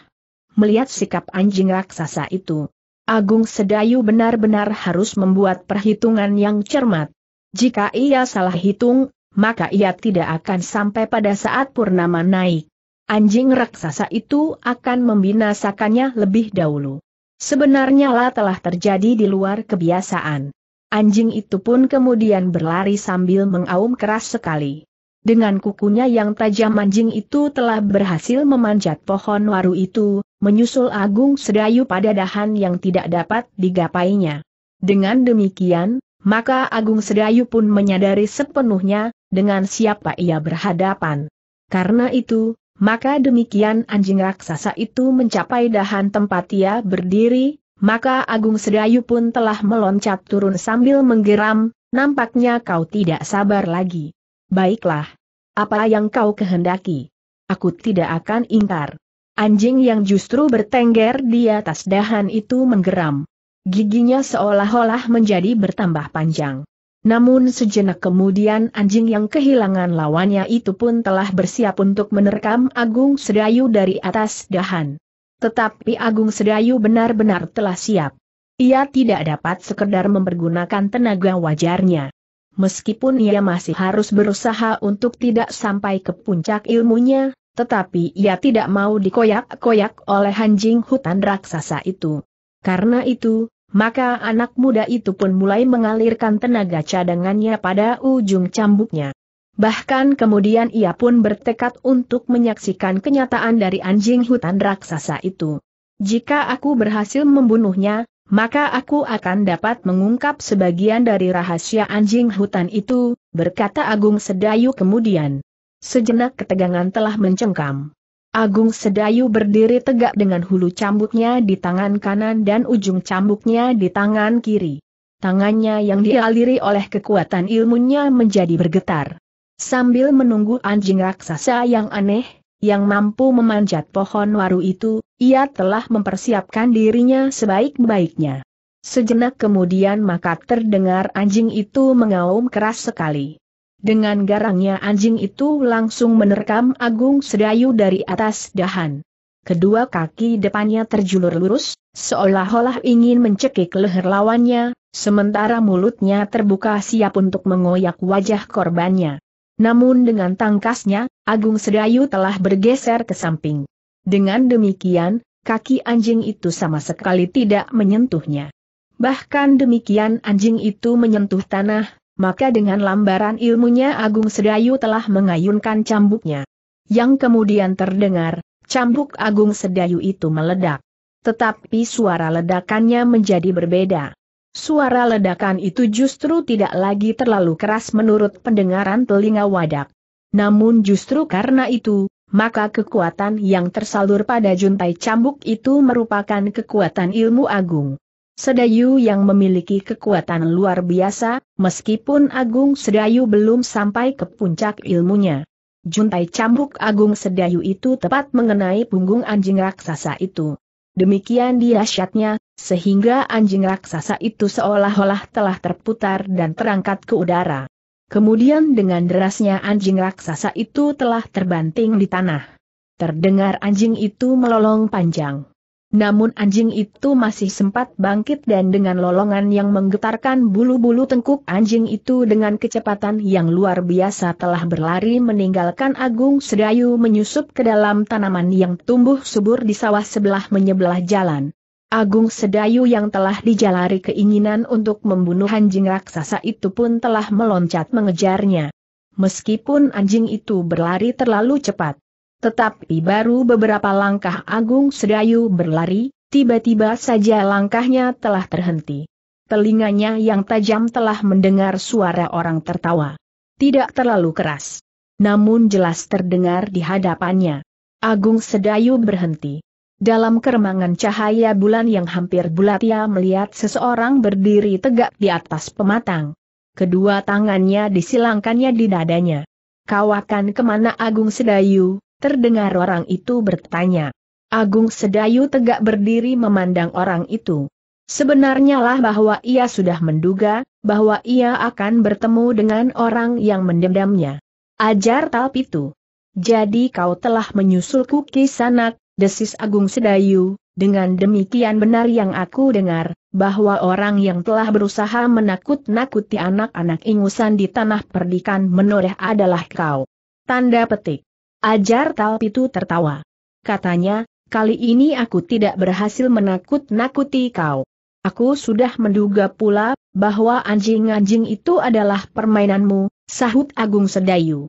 Melihat sikap anjing raksasa itu, Agung Sedayu benar-benar harus membuat perhitungan yang cermat. Jika ia salah hitung, maka ia tidak akan sampai pada saat purnama naik. Anjing raksasa itu akan membinasakannya lebih dahulu. Sebenarnya lah telah terjadi di luar kebiasaan. Anjing itu pun kemudian berlari sambil mengaum keras sekali. Dengan kukunya yang tajam anjing itu telah berhasil memanjat pohon waru itu, menyusul Agung Sedayu pada dahan yang tidak dapat digapainya. Dengan demikian, maka Agung Sedayu pun menyadari sepenuhnya, dengan siapa ia berhadapan. Karena itu, maka demikian anjing raksasa itu mencapai dahan tempat ia berdiri, maka Agung Sedayu pun telah meloncat turun sambil menggeram, nampaknya kau tidak sabar lagi. Baiklah. Apa yang kau kehendaki? Aku tidak akan ingkar. Anjing yang justru bertengger di atas dahan itu menggeram. Giginya seolah-olah menjadi bertambah panjang. Namun sejenak kemudian anjing yang kehilangan lawannya itu pun telah bersiap untuk menerkam Agung Sedayu dari atas dahan. Tetapi Agung Sedayu benar-benar telah siap. Ia tidak dapat sekedar mempergunakan tenaga wajarnya. Meskipun ia masih harus berusaha untuk tidak sampai ke puncak ilmunya, tetapi ia tidak mau dikoyak-koyak oleh anjing hutan raksasa itu. Karena itu, maka anak muda itu pun mulai mengalirkan tenaga cadangannya pada ujung cambuknya. Bahkan kemudian ia pun bertekad untuk menyaksikan kenyataan dari anjing hutan raksasa itu. Jika aku berhasil membunuhnya, maka aku akan dapat mengungkap sebagian dari rahasia anjing hutan itu, berkata Agung Sedayu kemudian. Sejenak ketegangan telah mencengkam. Agung Sedayu berdiri tegak dengan hulu cambuknya di tangan kanan dan ujung cambuknya di tangan kiri. Tangannya yang dialiri oleh kekuatan ilmunya menjadi bergetar. Sambil menunggu anjing raksasa yang aneh, yang mampu memanjat pohon waru itu, ia telah mempersiapkan dirinya sebaik-baiknya. Sejenak kemudian maka terdengar anjing itu mengaum keras sekali. Dengan garangnya anjing itu langsung menerkam Agung Sedayu dari atas dahan. Kedua kaki depannya terjulur lurus, seolah-olah ingin mencekik leher lawannya, sementara mulutnya terbuka siap untuk mengoyak wajah korbannya. Namun dengan tangkasnya, Agung Sedayu telah bergeser ke samping. Dengan demikian, kaki anjing itu sama sekali tidak menyentuhnya. Bahkan demikian anjing itu menyentuh tanah, maka dengan lambaran ilmunya Agung Sedayu telah mengayunkan cambuknya. Yang kemudian terdengar, cambuk Agung Sedayu itu meledak. Tetapi suara ledakannya menjadi berbeda. Suara ledakan itu justru tidak lagi terlalu keras menurut pendengaran telinga wadak. Namun justru karena itu, maka kekuatan yang tersalur pada juntai cambuk itu merupakan kekuatan ilmu agung. Sedayu yang memiliki kekuatan luar biasa, meskipun Agung Sedayu belum sampai ke puncak ilmunya. Juntai cambuk Agung Sedayu itu tepat mengenai punggung anjing raksasa itu. Demikian diasyatnya, sehingga anjing raksasa itu seolah-olah telah terputar dan terangkat ke udara. Kemudian dengan derasnya anjing raksasa itu telah terbanting di tanah. Terdengar anjing itu melolong panjang. Namun anjing itu masih sempat bangkit dan dengan lolongan yang menggetarkan bulu-bulu tengkuk anjing itu dengan kecepatan yang luar biasa telah berlari meninggalkan Agung Sedayu menyusup ke dalam tanaman yang tumbuh subur di sawah sebelah menyebelah jalan. Agung Sedayu yang telah dijalari keinginan untuk membunuh anjing raksasa itu pun telah meloncat mengejarnya. Meskipun anjing itu berlari terlalu cepat, tetapi baru beberapa langkah Agung Sedayu berlari, tiba-tiba saja langkahnya telah terhenti. Telinganya yang tajam telah mendengar suara orang tertawa. Tidak terlalu keras. Namun jelas terdengar di hadapannya. Agung Sedayu berhenti. Dalam keremangan cahaya bulan yang hampir bulat ia melihat seseorang berdiri tegak di atas pematang. Kedua tangannya disilangkannya di dadanya. Kawakan kemana Agung Sedayu, Terdengar orang itu bertanya. Agung Sedayu tegak berdiri memandang orang itu. Sebenarnya lah bahwa ia sudah menduga, bahwa ia akan bertemu dengan orang yang mendendamnya. Ajar itu. Jadi kau telah menyusulku ke kisanak, desis Agung Sedayu, dengan demikian benar yang aku dengar, bahwa orang yang telah berusaha menakut-nakuti anak-anak ingusan di tanah perdikan menoreh adalah kau. Tanda petik. Ajar Talpitu tertawa. Katanya, kali ini aku tidak berhasil menakut-nakuti kau. Aku sudah menduga pula, bahwa anjing-anjing itu adalah permainanmu, sahut Agung Sedayu.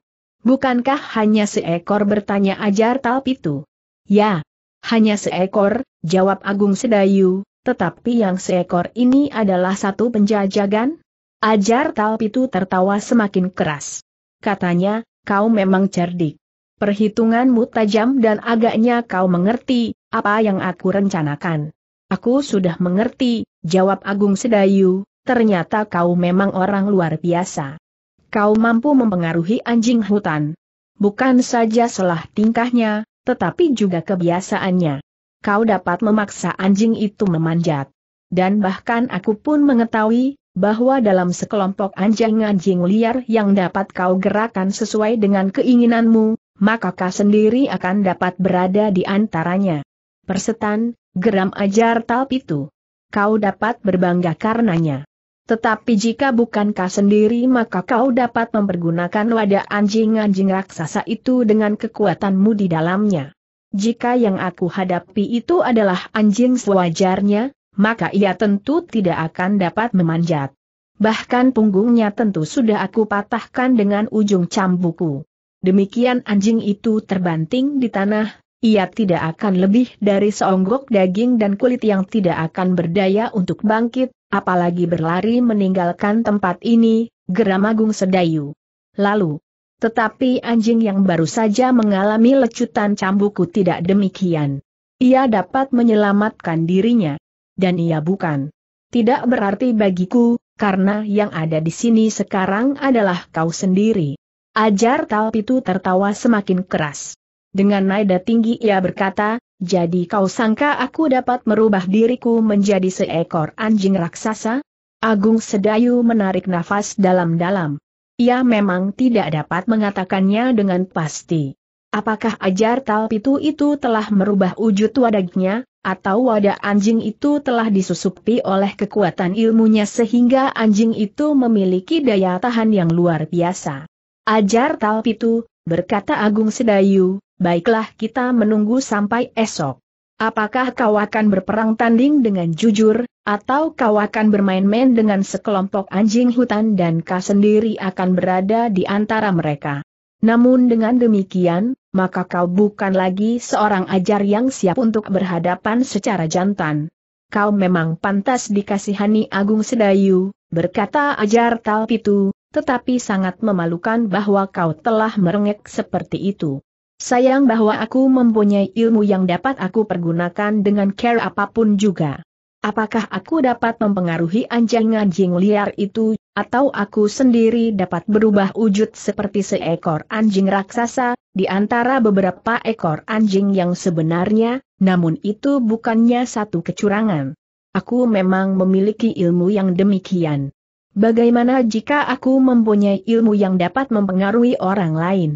Bukankah hanya seekor bertanya ajar Talpitu? Ya, hanya seekor, jawab Agung Sedayu, tetapi yang seekor ini adalah satu penjajagan? Ajar Talpitu tertawa semakin keras. Katanya, kau memang cerdik. Perhitunganmu tajam dan agaknya kau mengerti, apa yang aku rencanakan. Aku sudah mengerti, jawab Agung Sedayu, ternyata kau memang orang luar biasa. Kau mampu mempengaruhi anjing hutan. Bukan saja selah tingkahnya, tetapi juga kebiasaannya. Kau dapat memaksa anjing itu memanjat. Dan bahkan aku pun mengetahui, bahwa dalam sekelompok anjing-anjing liar yang dapat kau gerakan sesuai dengan keinginanmu, maka kau sendiri akan dapat berada di antaranya. Persetan, geram ajar talp itu. Kau dapat berbangga karenanya. Tetapi jika bukan kau sendiri maka kau dapat mempergunakan wadah anjing-anjing raksasa itu dengan kekuatanmu di dalamnya. Jika yang aku hadapi itu adalah anjing sewajarnya, maka ia tentu tidak akan dapat memanjat. Bahkan punggungnya tentu sudah aku patahkan dengan ujung cambukku. Demikian anjing itu terbanting di tanah, ia tidak akan lebih dari seonggok daging dan kulit yang tidak akan berdaya untuk bangkit, apalagi berlari meninggalkan tempat ini, geram Agung Sedayu. Lalu, tetapi anjing yang baru saja mengalami lecutan cambuku tidak demikian. Ia dapat menyelamatkan dirinya. Dan ia bukan. Tidak berarti bagiku, karena yang ada di sini sekarang adalah kau sendiri. Ajar Pitu tertawa semakin keras. Dengan nada tinggi ia berkata, jadi kau sangka aku dapat merubah diriku menjadi seekor anjing raksasa? Agung Sedayu menarik nafas dalam-dalam. Ia memang tidak dapat mengatakannya dengan pasti. Apakah ajar Pitu itu telah merubah wujud wadagnya, atau wadah anjing itu telah disusupi oleh kekuatan ilmunya sehingga anjing itu memiliki daya tahan yang luar biasa? Ajar Tal itu, berkata Agung Sedayu, baiklah kita menunggu sampai esok. Apakah kau akan berperang tanding dengan jujur, atau kau akan bermain-main dengan sekelompok anjing hutan dan kau sendiri akan berada di antara mereka? Namun dengan demikian, maka kau bukan lagi seorang ajar yang siap untuk berhadapan secara jantan. Kau memang pantas dikasihani Agung Sedayu, berkata ajar Talpitu, tetapi sangat memalukan bahwa kau telah merengek seperti itu. Sayang bahwa aku mempunyai ilmu yang dapat aku pergunakan dengan care apapun juga. Apakah aku dapat mempengaruhi anjing-anjing liar itu, atau aku sendiri dapat berubah wujud seperti seekor anjing raksasa, di antara beberapa ekor anjing yang sebenarnya, namun itu bukannya satu kecurangan. Aku memang memiliki ilmu yang demikian. Bagaimana jika aku mempunyai ilmu yang dapat mempengaruhi orang lain?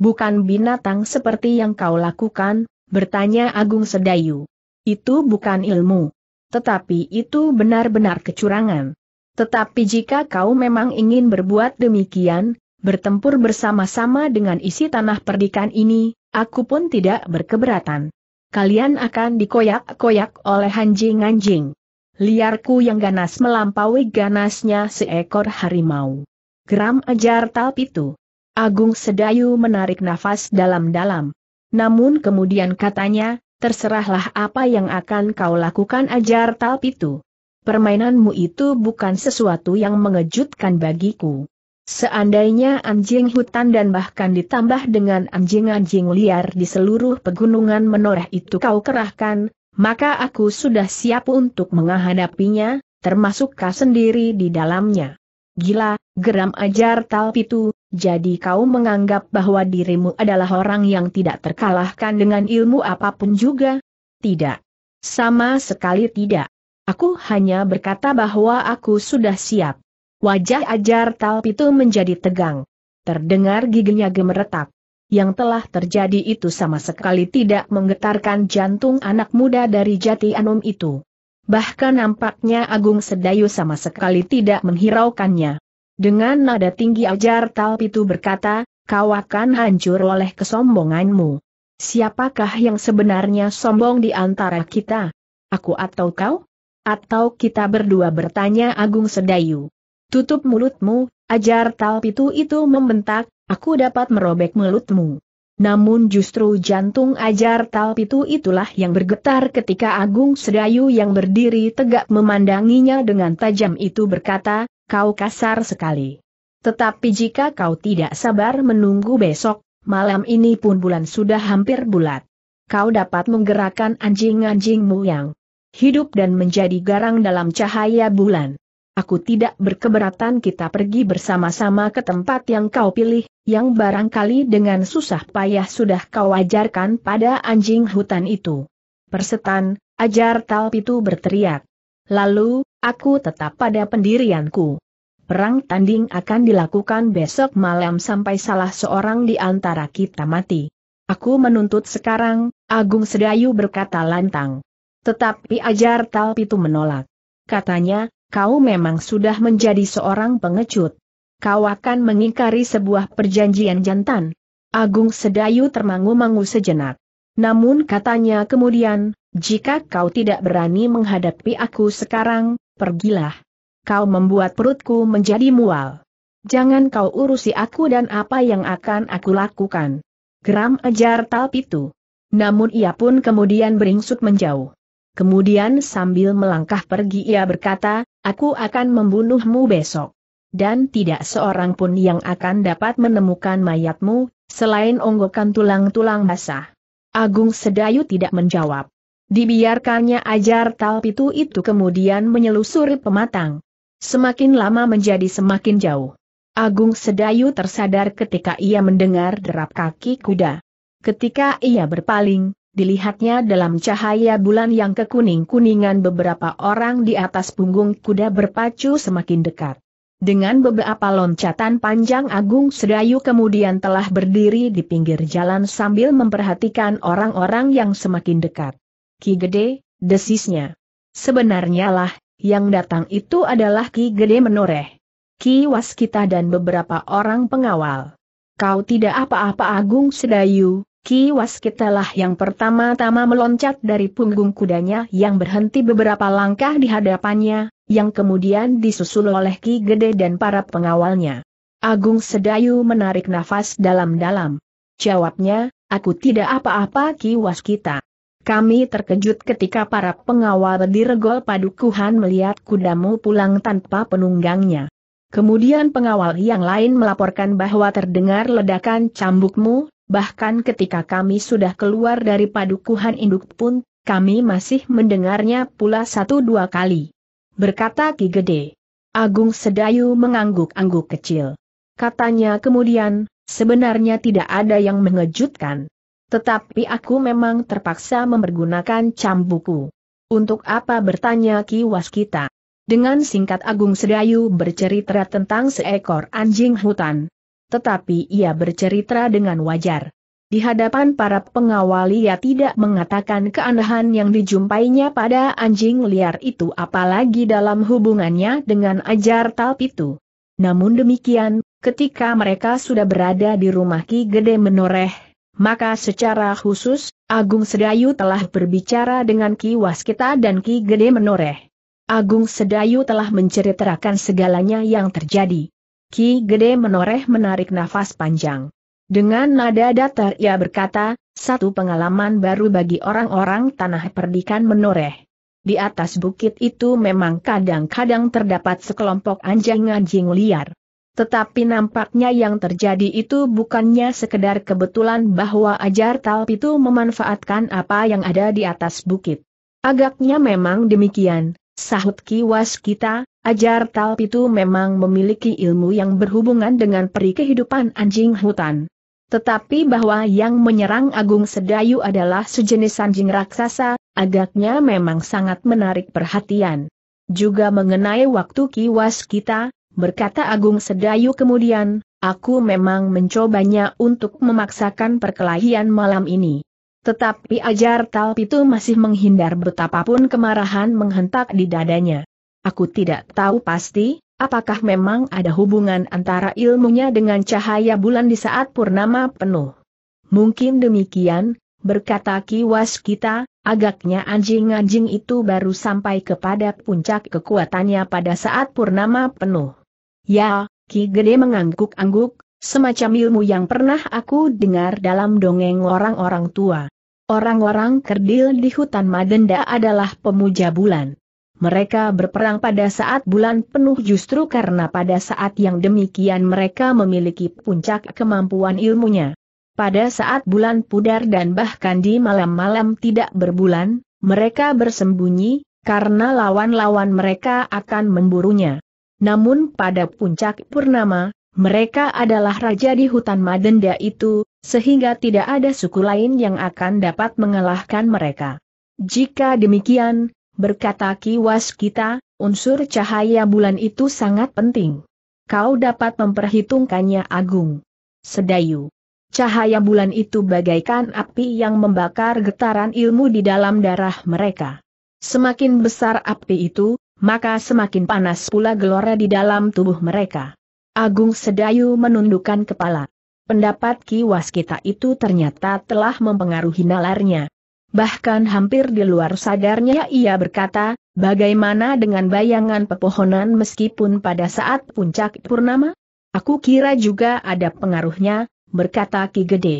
Bukan binatang seperti yang kau lakukan, bertanya Agung Sedayu. Itu bukan ilmu. Tetapi itu benar-benar kecurangan. Tetapi jika kau memang ingin berbuat demikian, bertempur bersama-sama dengan isi tanah perdikan ini, aku pun tidak berkeberatan. Kalian akan dikoyak-koyak oleh anjing-anjing. Liarku yang ganas melampaui ganasnya seekor harimau. Geram ajar talp itu. Agung Sedayu menarik nafas dalam-dalam. Namun kemudian katanya, terserahlah apa yang akan kau lakukan ajar talp itu. Permainanmu itu bukan sesuatu yang mengejutkan bagiku. Seandainya anjing hutan dan bahkan ditambah dengan anjing-anjing liar di seluruh pegunungan menoreh itu kau kerahkan, maka aku sudah siap untuk menghadapinya, termasuk kau sendiri di dalamnya. Gila, geram ajar Talpitu, jadi kau menganggap bahwa dirimu adalah orang yang tidak terkalahkan dengan ilmu apapun juga? Tidak. Sama sekali tidak. Aku hanya berkata bahwa aku sudah siap. Wajah ajar Talpitu menjadi tegang. Terdengar giginya gemeretak yang telah terjadi itu sama sekali tidak menggetarkan jantung anak muda dari jati Anum itu. Bahkan nampaknya Agung Sedayu sama sekali tidak menghiraukannya. Dengan nada tinggi ajar Talpitu berkata, kau akan hancur oleh kesombonganmu. Siapakah yang sebenarnya sombong di antara kita? Aku atau kau? Atau kita berdua bertanya Agung Sedayu. Tutup mulutmu, ajar Talpitu itu membentak, aku dapat merobek mulutmu. Namun justru jantung ajar Talpitu itulah yang bergetar ketika Agung Sedayu yang berdiri tegak memandanginya dengan tajam itu berkata, kau kasar sekali. Tetapi jika kau tidak sabar menunggu besok, malam ini pun bulan sudah hampir bulat. Kau dapat menggerakkan anjing-anjingmu yang hidup dan menjadi garang dalam cahaya bulan. Aku tidak berkeberatan kita pergi bersama-sama ke tempat yang kau pilih, yang barangkali dengan susah payah sudah kau ajarkan pada anjing hutan itu. Persetan, ajar itu berteriak. Lalu, aku tetap pada pendirianku. Perang tanding akan dilakukan besok malam sampai salah seorang di antara kita mati. Aku menuntut sekarang, Agung Sedayu berkata lantang. Tetapi Ajar itu menolak. Katanya, kau memang sudah menjadi seorang pengecut. Kau akan mengingkari sebuah perjanjian jantan. Agung Sedayu termangu-mangu sejenak. Namun katanya kemudian, jika kau tidak berani menghadapi aku sekarang, pergilah. Kau membuat perutku menjadi mual. Jangan kau urusi aku dan apa yang akan aku lakukan. Geram ajar itu. Namun ia pun kemudian beringsut menjauh. Kemudian sambil melangkah pergi ia berkata, aku akan membunuhmu besok. Dan tidak seorang pun yang akan dapat menemukan mayatmu, selain onggokan tulang-tulang basah. Agung Sedayu tidak menjawab. Dibiarkannya ajar talpitu itu kemudian menyelusuri pematang. Semakin lama menjadi semakin jauh. Agung Sedayu tersadar ketika ia mendengar derap kaki kuda. Ketika ia berpaling, Dilihatnya dalam cahaya bulan yang kekuning-kuningan beberapa orang di atas punggung kuda berpacu semakin dekat. Dengan beberapa loncatan panjang Agung Sedayu kemudian telah berdiri di pinggir jalan sambil memperhatikan orang-orang yang semakin dekat. Ki Gede, desisnya. Sebenarnya lah, yang datang itu adalah Ki Gede menoreh. Ki Waskita dan beberapa orang pengawal. Kau tidak apa-apa Agung Sedayu, Ki Waskitalah yang pertama-tama meloncat dari punggung kudanya yang berhenti beberapa langkah di hadapannya, yang kemudian disusul oleh Ki Gede dan para pengawalnya. Agung Sedayu menarik nafas dalam-dalam. Jawabnya, aku tidak apa-apa Ki Waskita. Kami terkejut ketika para pengawal diregol padukuhan melihat kudamu pulang tanpa penunggangnya. Kemudian pengawal yang lain melaporkan bahwa terdengar ledakan cambukmu bahkan ketika kami sudah keluar dari padukuhan induk pun, kami masih mendengarnya pula satu dua kali. Berkata Ki Gede. Agung Sedayu mengangguk-angguk kecil. Katanya kemudian, sebenarnya tidak ada yang mengejutkan. Tetapi aku memang terpaksa mempergunakan cambuku. Untuk apa bertanya Ki Waskita? Dengan singkat Agung Sedayu bercerita tentang seekor anjing hutan tetapi ia bercerita dengan wajar. Di hadapan para pengawal ia tidak mengatakan keanehan yang dijumpainya pada anjing liar itu apalagi dalam hubungannya dengan ajar talp itu. Namun demikian, ketika mereka sudah berada di rumah Ki Gede Menoreh, maka secara khusus, Agung Sedayu telah berbicara dengan Ki Waskita dan Ki Gede Menoreh. Agung Sedayu telah menceritakan segalanya yang terjadi. Ki Gede menoreh menarik nafas panjang. Dengan nada datar ia berkata, satu pengalaman baru bagi orang-orang tanah perdikan menoreh. Di atas bukit itu memang kadang-kadang terdapat sekelompok anjing-anjing liar. Tetapi nampaknya yang terjadi itu bukannya sekedar kebetulan bahwa ajar Talp itu memanfaatkan apa yang ada di atas bukit. Agaknya memang demikian, sahut kiwas kita, Ajar Tal itu memang memiliki ilmu yang berhubungan dengan peri kehidupan anjing hutan. Tetapi bahwa yang menyerang Agung Sedayu adalah sejenis anjing raksasa, agaknya memang sangat menarik perhatian. Juga mengenai waktu kiwas kita, berkata Agung Sedayu kemudian, aku memang mencobanya untuk memaksakan perkelahian malam ini. Tetapi ajar Talp itu masih menghindar betapapun kemarahan menghentak di dadanya. Aku tidak tahu pasti, apakah memang ada hubungan antara ilmunya dengan cahaya bulan di saat purnama penuh. Mungkin demikian, berkata kiwas kita, agaknya anjing-anjing itu baru sampai kepada puncak kekuatannya pada saat purnama penuh. Ya, Ki Gede mengangguk-angguk, semacam ilmu yang pernah aku dengar dalam dongeng orang-orang tua. Orang-orang kerdil di hutan Madenda adalah pemuja bulan. Mereka berperang pada saat bulan penuh justru karena pada saat yang demikian mereka memiliki puncak kemampuan ilmunya. Pada saat bulan pudar dan bahkan di malam-malam tidak berbulan, mereka bersembunyi, karena lawan-lawan mereka akan memburunya. Namun pada puncak purnama, mereka adalah raja di hutan Madenda itu, sehingga tidak ada suku lain yang akan dapat mengalahkan mereka. Jika demikian, berkata kiwas kita, unsur cahaya bulan itu sangat penting. Kau dapat memperhitungkannya Agung. Sedayu. Cahaya bulan itu bagaikan api yang membakar getaran ilmu di dalam darah mereka. Semakin besar api itu, maka semakin panas pula gelora di dalam tubuh mereka. Agung Sedayu menundukkan kepala. Pendapat kiwas kita itu ternyata telah mempengaruhi nalarnya, Bahkan hampir di luar sadarnya ia berkata, bagaimana dengan bayangan pepohonan meskipun pada saat puncak purnama? Aku kira juga ada pengaruhnya, berkata Ki Gede.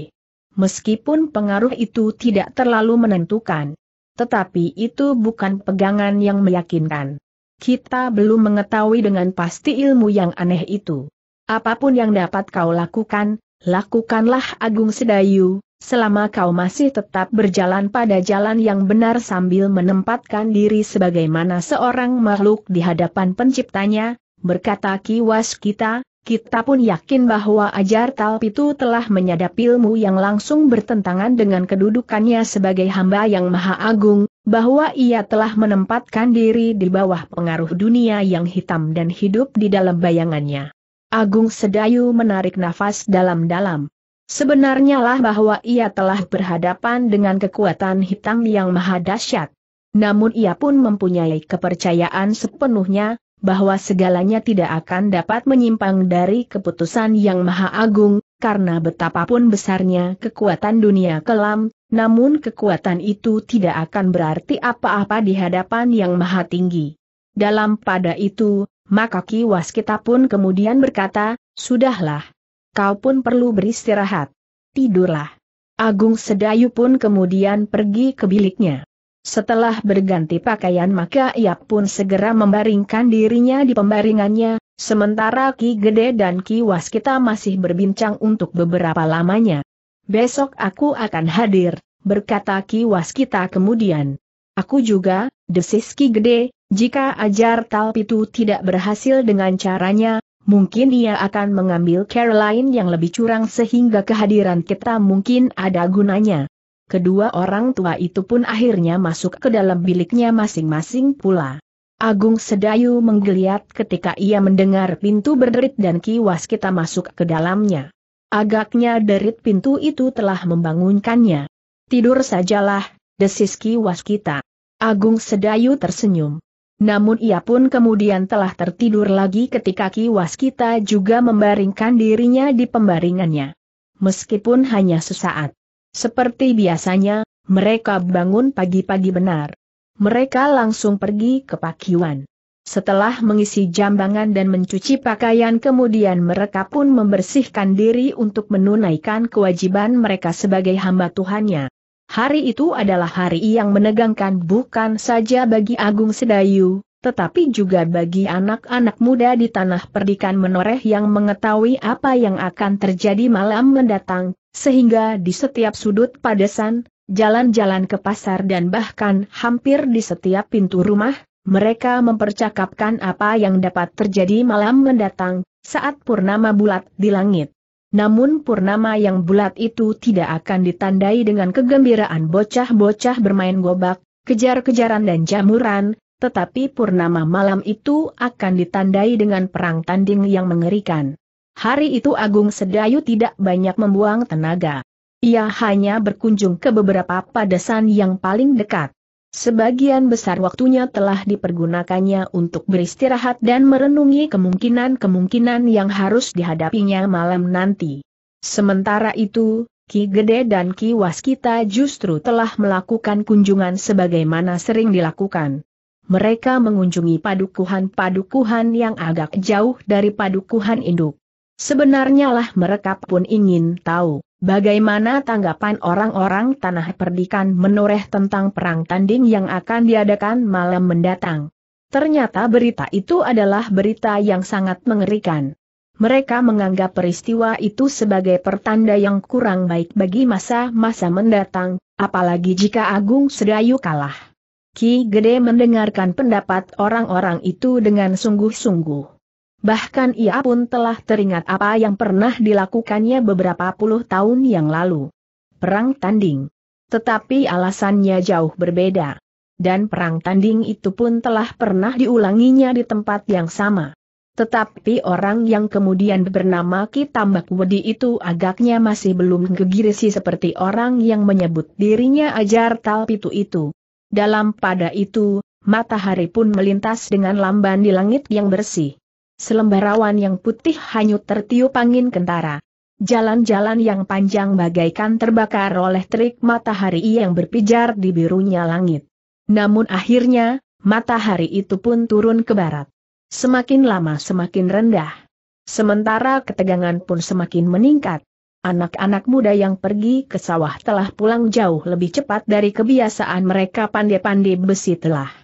Meskipun pengaruh itu tidak terlalu menentukan. Tetapi itu bukan pegangan yang meyakinkan. Kita belum mengetahui dengan pasti ilmu yang aneh itu. Apapun yang dapat kau lakukan, lakukanlah Agung Sedayu, selama kau masih tetap berjalan pada jalan yang benar sambil menempatkan diri sebagaimana seorang makhluk di hadapan penciptanya, berkata kiwas kita, kita pun yakin bahwa ajar talp itu telah menyadap ilmu yang langsung bertentangan dengan kedudukannya sebagai hamba yang maha agung, bahwa ia telah menempatkan diri di bawah pengaruh dunia yang hitam dan hidup di dalam bayangannya. Agung Sedayu menarik nafas dalam-dalam. Sebenarnya lah bahwa ia telah berhadapan dengan kekuatan hitam yang maha dahsyat. Namun ia pun mempunyai kepercayaan sepenuhnya, bahwa segalanya tidak akan dapat menyimpang dari keputusan yang maha agung, karena betapapun besarnya kekuatan dunia kelam, namun kekuatan itu tidak akan berarti apa-apa di hadapan yang maha tinggi. Dalam pada itu, maka Ki Waskita pun kemudian berkata, Sudahlah, kau pun perlu beristirahat. Tidurlah. Agung Sedayu pun kemudian pergi ke biliknya. Setelah berganti pakaian maka ia pun segera membaringkan dirinya di pembaringannya, sementara Ki Gede dan Ki Waskita masih berbincang untuk beberapa lamanya. Besok aku akan hadir, berkata Ki Waskita kemudian. Aku juga, desis Ki Gede, jika ajar Talpitu tidak berhasil dengan caranya, mungkin ia akan mengambil Caroline yang lebih curang sehingga kehadiran kita mungkin ada gunanya. Kedua orang tua itu pun akhirnya masuk ke dalam biliknya masing-masing pula. Agung Sedayu menggeliat ketika ia mendengar pintu berderit dan kiwas kita masuk ke dalamnya. Agaknya derit pintu itu telah membangunkannya. Tidur sajalah, desis kiwas kita. Agung Sedayu tersenyum. Namun ia pun kemudian telah tertidur lagi ketika Ki Waskita juga membaringkan dirinya di pembaringannya. Meskipun hanya sesaat. Seperti biasanya, mereka bangun pagi-pagi benar. Mereka langsung pergi ke pakiwan. Setelah mengisi jambangan dan mencuci pakaian kemudian mereka pun membersihkan diri untuk menunaikan kewajiban mereka sebagai hamba Tuhannya. Hari itu adalah hari yang menegangkan bukan saja bagi Agung Sedayu, tetapi juga bagi anak-anak muda di tanah perdikan menoreh yang mengetahui apa yang akan terjadi malam mendatang, sehingga di setiap sudut padesan, jalan-jalan ke pasar dan bahkan hampir di setiap pintu rumah, mereka mempercakapkan apa yang dapat terjadi malam mendatang, saat purnama bulat di langit. Namun purnama yang bulat itu tidak akan ditandai dengan kegembiraan bocah-bocah bermain gobak, kejar-kejaran dan jamuran, tetapi purnama malam itu akan ditandai dengan perang tanding yang mengerikan. Hari itu Agung Sedayu tidak banyak membuang tenaga. Ia hanya berkunjung ke beberapa padesan yang paling dekat. Sebagian besar waktunya telah dipergunakannya untuk beristirahat dan merenungi kemungkinan-kemungkinan yang harus dihadapinya malam nanti. Sementara itu, Ki Gede dan Ki Waskita justru telah melakukan kunjungan sebagaimana sering dilakukan. Mereka mengunjungi padukuhan-padukuhan yang agak jauh dari padukuhan induk. Sebenarnya lah mereka pun ingin tahu, bagaimana tanggapan orang-orang tanah perdikan menoreh tentang perang tanding yang akan diadakan malam mendatang. Ternyata berita itu adalah berita yang sangat mengerikan. Mereka menganggap peristiwa itu sebagai pertanda yang kurang baik bagi masa-masa mendatang, apalagi jika Agung Sedayu kalah. Ki Gede mendengarkan pendapat orang-orang itu dengan sungguh-sungguh bahkan ia pun telah teringat apa yang pernah dilakukannya beberapa puluh tahun yang lalu. Perang tanding. Tetapi alasannya jauh berbeda. Dan perang tanding itu pun telah pernah diulanginya di tempat yang sama. Tetapi orang yang kemudian bernama Kitambak Wedi itu agaknya masih belum kegirisi seperti orang yang menyebut dirinya ajar talpitu itu. Dalam pada itu, matahari pun melintas dengan lamban di langit yang bersih. Selembar awan yang putih hanyut tertiup angin kentara. Jalan-jalan yang panjang bagaikan terbakar oleh terik matahari yang berpijar di birunya langit. Namun akhirnya, matahari itu pun turun ke barat. Semakin lama semakin rendah. Sementara ketegangan pun semakin meningkat. Anak-anak muda yang pergi ke sawah telah pulang jauh lebih cepat dari kebiasaan mereka pandai-pandai besi telah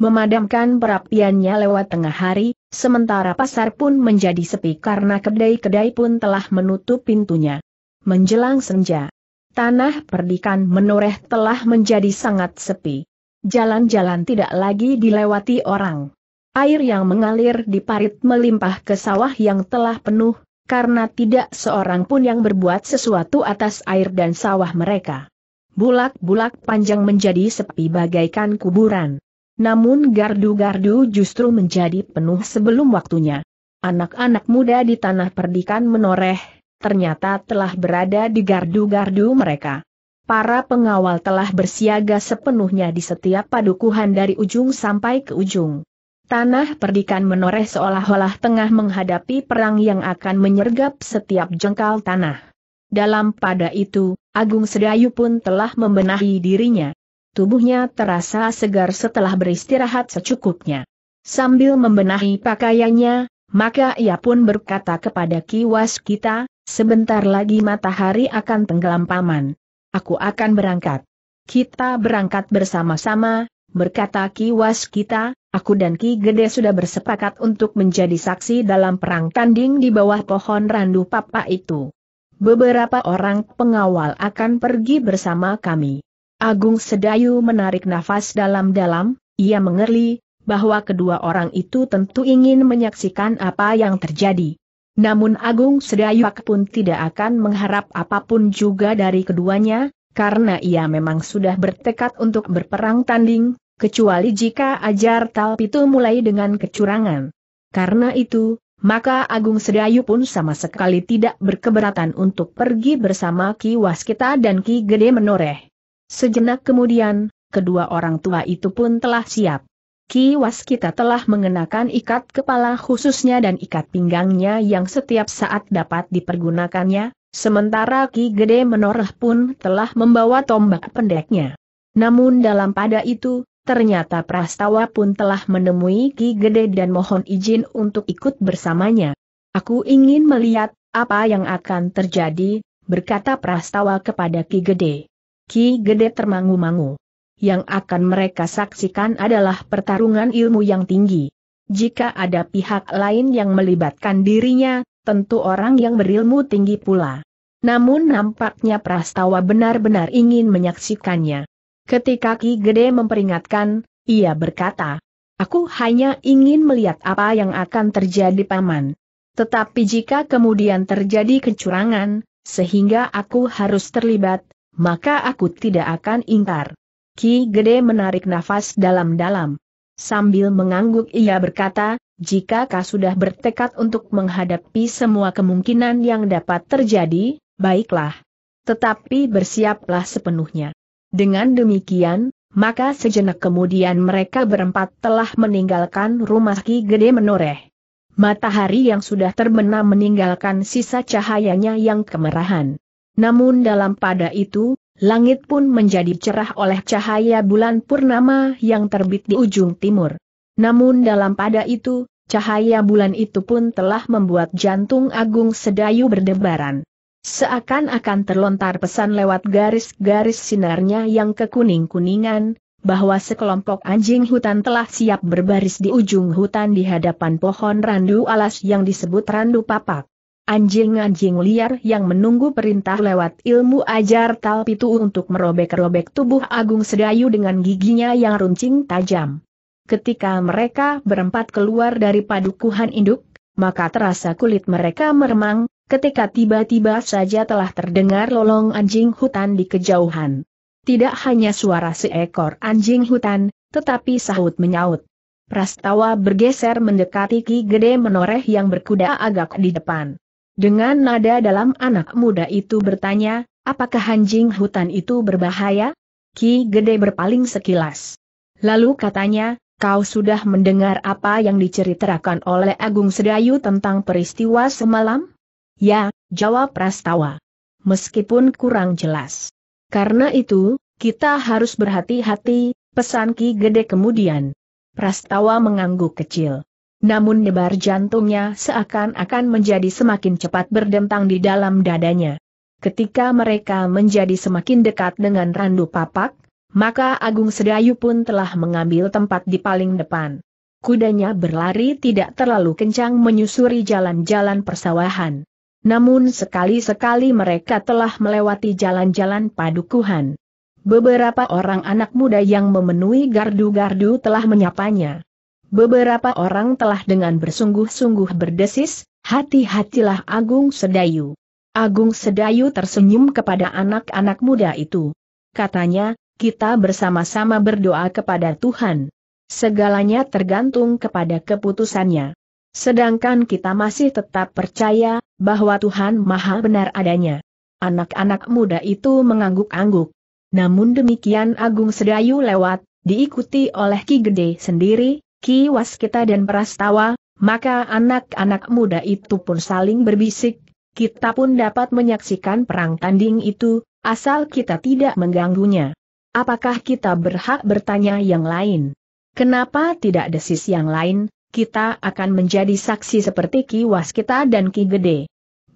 memadamkan perapiannya lewat tengah hari, sementara pasar pun menjadi sepi karena kedai-kedai pun telah menutup pintunya. Menjelang senja, tanah perdikan menoreh telah menjadi sangat sepi. Jalan-jalan tidak lagi dilewati orang. Air yang mengalir di parit melimpah ke sawah yang telah penuh, karena tidak seorang pun yang berbuat sesuatu atas air dan sawah mereka. Bulak-bulak panjang menjadi sepi bagaikan kuburan. Namun gardu-gardu justru menjadi penuh sebelum waktunya. Anak-anak muda di tanah perdikan menoreh, ternyata telah berada di gardu-gardu mereka. Para pengawal telah bersiaga sepenuhnya di setiap padukuhan dari ujung sampai ke ujung. Tanah perdikan menoreh seolah-olah tengah menghadapi perang yang akan menyergap setiap jengkal tanah. Dalam pada itu, Agung Sedayu pun telah membenahi dirinya. Tubuhnya terasa segar setelah beristirahat secukupnya. Sambil membenahi pakaiannya, maka ia pun berkata kepada Kiwas kita, sebentar lagi matahari akan tenggelam paman. Aku akan berangkat. Kita berangkat bersama-sama, berkata Kiwas kita, aku dan Ki Gede sudah bersepakat untuk menjadi saksi dalam perang tanding di bawah pohon randu papa itu. Beberapa orang pengawal akan pergi bersama kami. Agung Sedayu menarik nafas dalam-dalam, ia mengerli, bahwa kedua orang itu tentu ingin menyaksikan apa yang terjadi. Namun Agung Sedayu pun tidak akan mengharap apapun juga dari keduanya, karena ia memang sudah bertekad untuk berperang tanding, kecuali jika ajar Talp itu mulai dengan kecurangan. Karena itu, maka Agung Sedayu pun sama sekali tidak berkeberatan untuk pergi bersama Ki Waskita dan Ki Gede Menoreh. Sejenak kemudian, kedua orang tua itu pun telah siap. Kiwas kita telah mengenakan ikat kepala khususnya dan ikat pinggangnya yang setiap saat dapat dipergunakannya, sementara Ki Gede Menoreh pun telah membawa tombak pendeknya. Namun dalam pada itu, ternyata Prastawa pun telah menemui Ki Gede dan mohon izin untuk ikut bersamanya. Aku ingin melihat apa yang akan terjadi, berkata Prastawa kepada Ki Gede. Ki Gede termangu-mangu. Yang akan mereka saksikan adalah pertarungan ilmu yang tinggi. Jika ada pihak lain yang melibatkan dirinya, tentu orang yang berilmu tinggi pula. Namun nampaknya Prastawa benar-benar ingin menyaksikannya. Ketika Ki Gede memperingatkan, ia berkata, Aku hanya ingin melihat apa yang akan terjadi paman. Tetapi jika kemudian terjadi kecurangan, sehingga aku harus terlibat, maka aku tidak akan ingkar. Ki Gede menarik nafas dalam-dalam. Sambil mengangguk ia berkata, jika kau sudah bertekad untuk menghadapi semua kemungkinan yang dapat terjadi, baiklah. Tetapi bersiaplah sepenuhnya. Dengan demikian, maka sejenak kemudian mereka berempat telah meninggalkan rumah Ki Gede menoreh. Matahari yang sudah terbenam meninggalkan sisa cahayanya yang kemerahan. Namun dalam pada itu, langit pun menjadi cerah oleh cahaya bulan purnama yang terbit di ujung timur. Namun dalam pada itu, cahaya bulan itu pun telah membuat jantung Agung Sedayu berdebaran. Seakan-akan terlontar pesan lewat garis-garis sinarnya yang kekuning-kuningan, bahwa sekelompok anjing hutan telah siap berbaris di ujung hutan di hadapan pohon randu alas yang disebut randu papak. Anjing-anjing liar yang menunggu perintah lewat ilmu ajar talpitu untuk merobek-robek tubuh Agung Sedayu dengan giginya yang runcing tajam. Ketika mereka berempat keluar dari padukuhan induk, maka terasa kulit mereka meremang, ketika tiba-tiba saja telah terdengar lolong anjing hutan di kejauhan. Tidak hanya suara seekor anjing hutan, tetapi sahut menyaut. Prastawa bergeser mendekati Ki Gede Menoreh yang berkuda agak di depan. Dengan nada dalam anak muda itu bertanya, apakah anjing hutan itu berbahaya? Ki Gede berpaling sekilas. Lalu katanya, kau sudah mendengar apa yang diceritakan oleh Agung Sedayu tentang peristiwa semalam? Ya, jawab Prastawa. Meskipun kurang jelas. Karena itu, kita harus berhati-hati, pesan Ki Gede kemudian. Prastawa mengangguk kecil. Namun debar jantungnya seakan-akan menjadi semakin cepat berdentang di dalam dadanya. Ketika mereka menjadi semakin dekat dengan Randu Papak, maka Agung Sedayu pun telah mengambil tempat di paling depan. Kudanya berlari tidak terlalu kencang menyusuri jalan-jalan persawahan. Namun sekali-sekali mereka telah melewati jalan-jalan padukuhan. Beberapa orang anak muda yang memenuhi gardu-gardu telah menyapanya. Beberapa orang telah dengan bersungguh-sungguh berdesis, hati-hatilah Agung Sedayu. Agung Sedayu tersenyum kepada anak-anak muda itu. Katanya, kita bersama-sama berdoa kepada Tuhan. Segalanya tergantung kepada keputusannya. Sedangkan kita masih tetap percaya, bahwa Tuhan maha benar adanya. Anak-anak muda itu mengangguk-angguk. Namun demikian Agung Sedayu lewat, diikuti oleh Ki Gede sendiri, Ki Waskita dan Prastawa, maka anak-anak muda itu pun saling berbisik, kita pun dapat menyaksikan perang tanding itu, asal kita tidak mengganggunya. Apakah kita berhak bertanya yang lain? Kenapa tidak desis yang lain, kita akan menjadi saksi seperti Ki Waskita dan Ki Gede.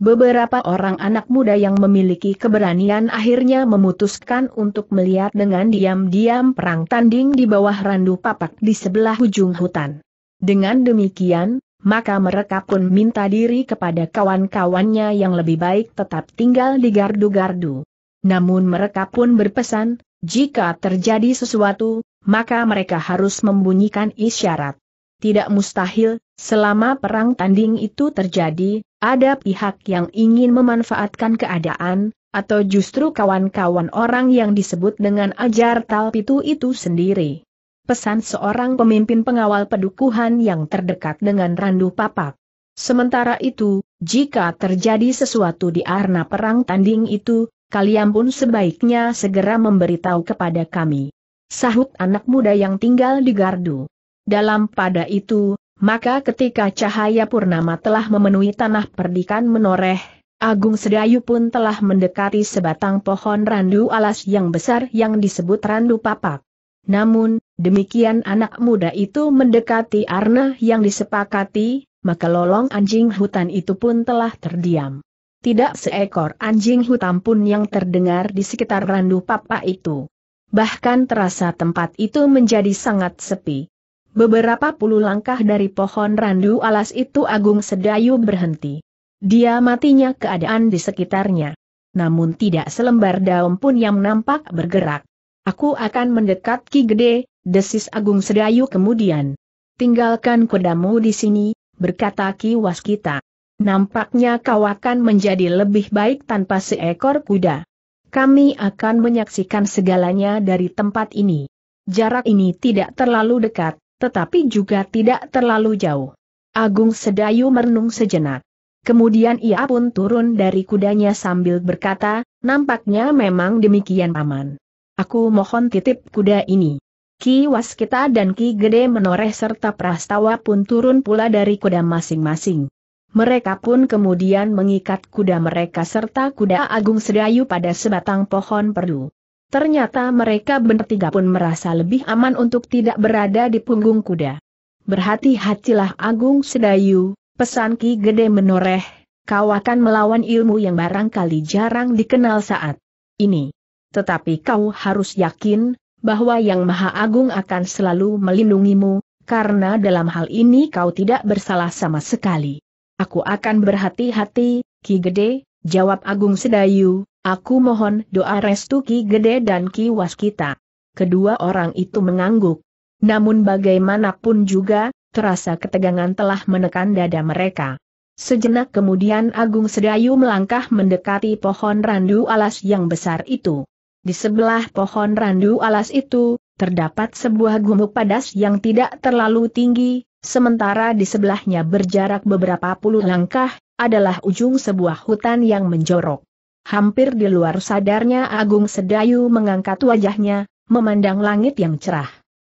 Beberapa orang anak muda yang memiliki keberanian akhirnya memutuskan untuk melihat dengan diam-diam perang tanding di bawah randu papak di sebelah ujung hutan. Dengan demikian, maka mereka pun minta diri kepada kawan-kawannya yang lebih baik tetap tinggal di gardu-gardu. Namun mereka pun berpesan, jika terjadi sesuatu, maka mereka harus membunyikan isyarat tidak mustahil, selama perang tanding itu terjadi, ada pihak yang ingin memanfaatkan keadaan, atau justru kawan-kawan orang yang disebut dengan ajar talpitu itu sendiri. Pesan seorang pemimpin pengawal pedukuhan yang terdekat dengan Randu Papak. Sementara itu, jika terjadi sesuatu di arena perang tanding itu, kalian pun sebaiknya segera memberitahu kepada kami. Sahut anak muda yang tinggal di gardu. Dalam pada itu, maka ketika cahaya purnama telah memenuhi tanah perdikan menoreh, Agung Sedayu pun telah mendekati sebatang pohon randu alas yang besar yang disebut randu papak. Namun, demikian anak muda itu mendekati arna yang disepakati, maka lolong anjing hutan itu pun telah terdiam. Tidak seekor anjing hutan pun yang terdengar di sekitar randu papa itu. Bahkan terasa tempat itu menjadi sangat sepi. Beberapa puluh langkah dari pohon randu alas itu Agung Sedayu berhenti. Dia matinya keadaan di sekitarnya. Namun tidak selembar daun pun yang nampak bergerak. Aku akan mendekat Ki Gede, desis Agung Sedayu kemudian. Tinggalkan kudamu di sini, berkata Ki Waskita. Nampaknya kau akan menjadi lebih baik tanpa seekor kuda. Kami akan menyaksikan segalanya dari tempat ini. Jarak ini tidak terlalu dekat, tetapi juga tidak terlalu jauh. Agung Sedayu merenung sejenak. Kemudian ia pun turun dari kudanya sambil berkata, nampaknya memang demikian paman. Aku mohon titip kuda ini. Ki Waskita dan Ki Gede menoreh serta Prastawa pun turun pula dari kuda masing-masing. Mereka pun kemudian mengikat kuda mereka serta kuda Agung Sedayu pada sebatang pohon perdu. Ternyata mereka bertiga pun merasa lebih aman untuk tidak berada di punggung kuda. Berhati-hatilah Agung Sedayu, pesan Ki Gede menoreh, kau akan melawan ilmu yang barangkali jarang dikenal saat ini. Tetapi kau harus yakin, bahwa Yang Maha Agung akan selalu melindungimu, karena dalam hal ini kau tidak bersalah sama sekali. Aku akan berhati-hati, Ki Gede, jawab Agung Sedayu, Aku mohon doa restu Ki Gede dan Ki Waskita. Kedua orang itu mengangguk. Namun bagaimanapun juga, terasa ketegangan telah menekan dada mereka. Sejenak kemudian Agung Sedayu melangkah mendekati pohon randu alas yang besar itu. Di sebelah pohon randu alas itu, terdapat sebuah gumuk padas yang tidak terlalu tinggi, sementara di sebelahnya berjarak beberapa puluh langkah, adalah ujung sebuah hutan yang menjorok. Hampir di luar sadarnya Agung Sedayu mengangkat wajahnya, memandang langit yang cerah.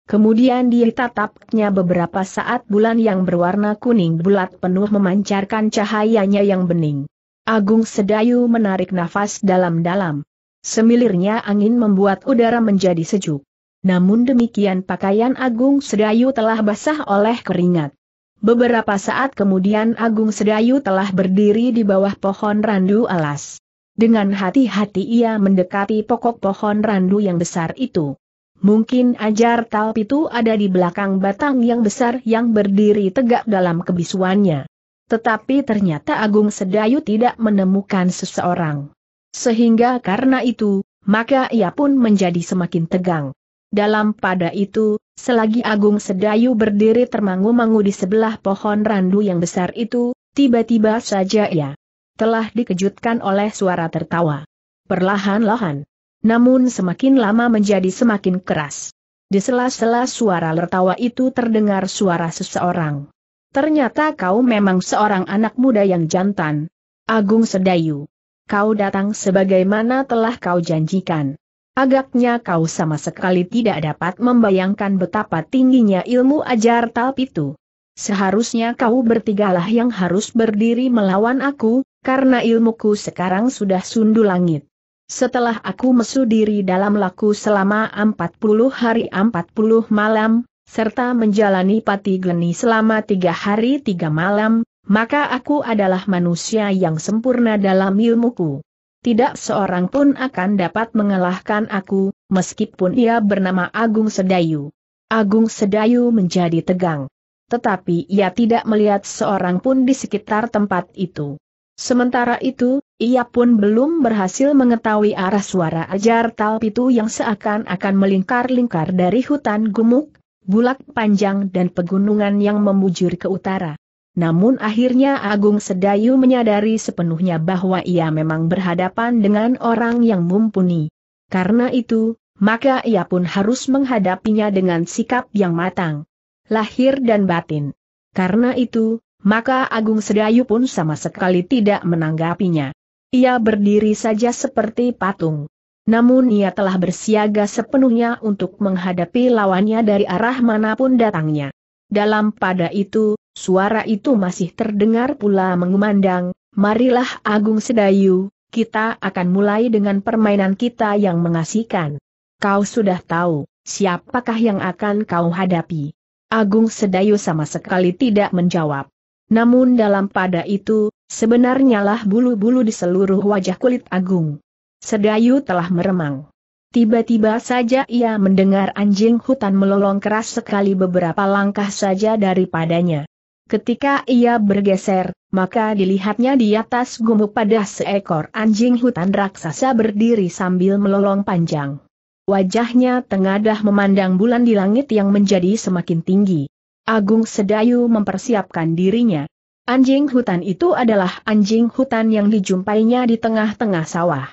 Kemudian dia tatapnya beberapa saat bulan yang berwarna kuning bulat penuh memancarkan cahayanya yang bening. Agung Sedayu menarik nafas dalam-dalam. Semilirnya angin membuat udara menjadi sejuk. Namun demikian pakaian Agung Sedayu telah basah oleh keringat. Beberapa saat kemudian Agung Sedayu telah berdiri di bawah pohon randu alas. Dengan hati-hati ia mendekati pokok pohon randu yang besar itu. Mungkin ajar talp itu ada di belakang batang yang besar yang berdiri tegak dalam kebisuannya. Tetapi ternyata Agung Sedayu tidak menemukan seseorang. Sehingga karena itu, maka ia pun menjadi semakin tegang. Dalam pada itu, selagi Agung Sedayu berdiri termangu-mangu di sebelah pohon randu yang besar itu, tiba-tiba saja ia telah dikejutkan oleh suara tertawa. Perlahan-lahan. Namun semakin lama menjadi semakin keras. Di sela-sela suara tertawa itu terdengar suara seseorang. Ternyata kau memang seorang anak muda yang jantan. Agung Sedayu. Kau datang sebagaimana telah kau janjikan. Agaknya kau sama sekali tidak dapat membayangkan betapa tingginya ilmu ajar talp itu. Seharusnya kau bertigalah yang harus berdiri melawan aku, karena ilmuku sekarang sudah sundu langit. Setelah aku mesu diri dalam laku selama 40 hari 40 malam, serta menjalani pati geni selama tiga hari tiga malam, maka aku adalah manusia yang sempurna dalam ilmuku. Tidak seorang pun akan dapat mengalahkan aku, meskipun ia bernama Agung Sedayu. Agung Sedayu menjadi tegang tetapi ia tidak melihat seorang pun di sekitar tempat itu. Sementara itu, ia pun belum berhasil mengetahui arah suara ajar talpitu yang seakan-akan melingkar-lingkar dari hutan gumuk, bulak panjang dan pegunungan yang membujur ke utara. Namun akhirnya Agung Sedayu menyadari sepenuhnya bahwa ia memang berhadapan dengan orang yang mumpuni. Karena itu, maka ia pun harus menghadapinya dengan sikap yang matang lahir dan batin. Karena itu, maka Agung Sedayu pun sama sekali tidak menanggapinya. Ia berdiri saja seperti patung. Namun ia telah bersiaga sepenuhnya untuk menghadapi lawannya dari arah manapun datangnya. Dalam pada itu, suara itu masih terdengar pula mengumandang, marilah Agung Sedayu, kita akan mulai dengan permainan kita yang mengasihkan. Kau sudah tahu, siapakah yang akan kau hadapi. Agung Sedayu sama sekali tidak menjawab. Namun dalam pada itu, sebenarnya lah bulu-bulu di seluruh wajah kulit Agung. Sedayu telah meremang. Tiba-tiba saja ia mendengar anjing hutan melolong keras sekali beberapa langkah saja daripadanya. Ketika ia bergeser, maka dilihatnya di atas gumuk pada seekor anjing hutan raksasa berdiri sambil melolong panjang. Wajahnya tengadah memandang bulan di langit yang menjadi semakin tinggi. Agung Sedayu mempersiapkan dirinya. Anjing hutan itu adalah anjing hutan yang dijumpainya di tengah-tengah sawah.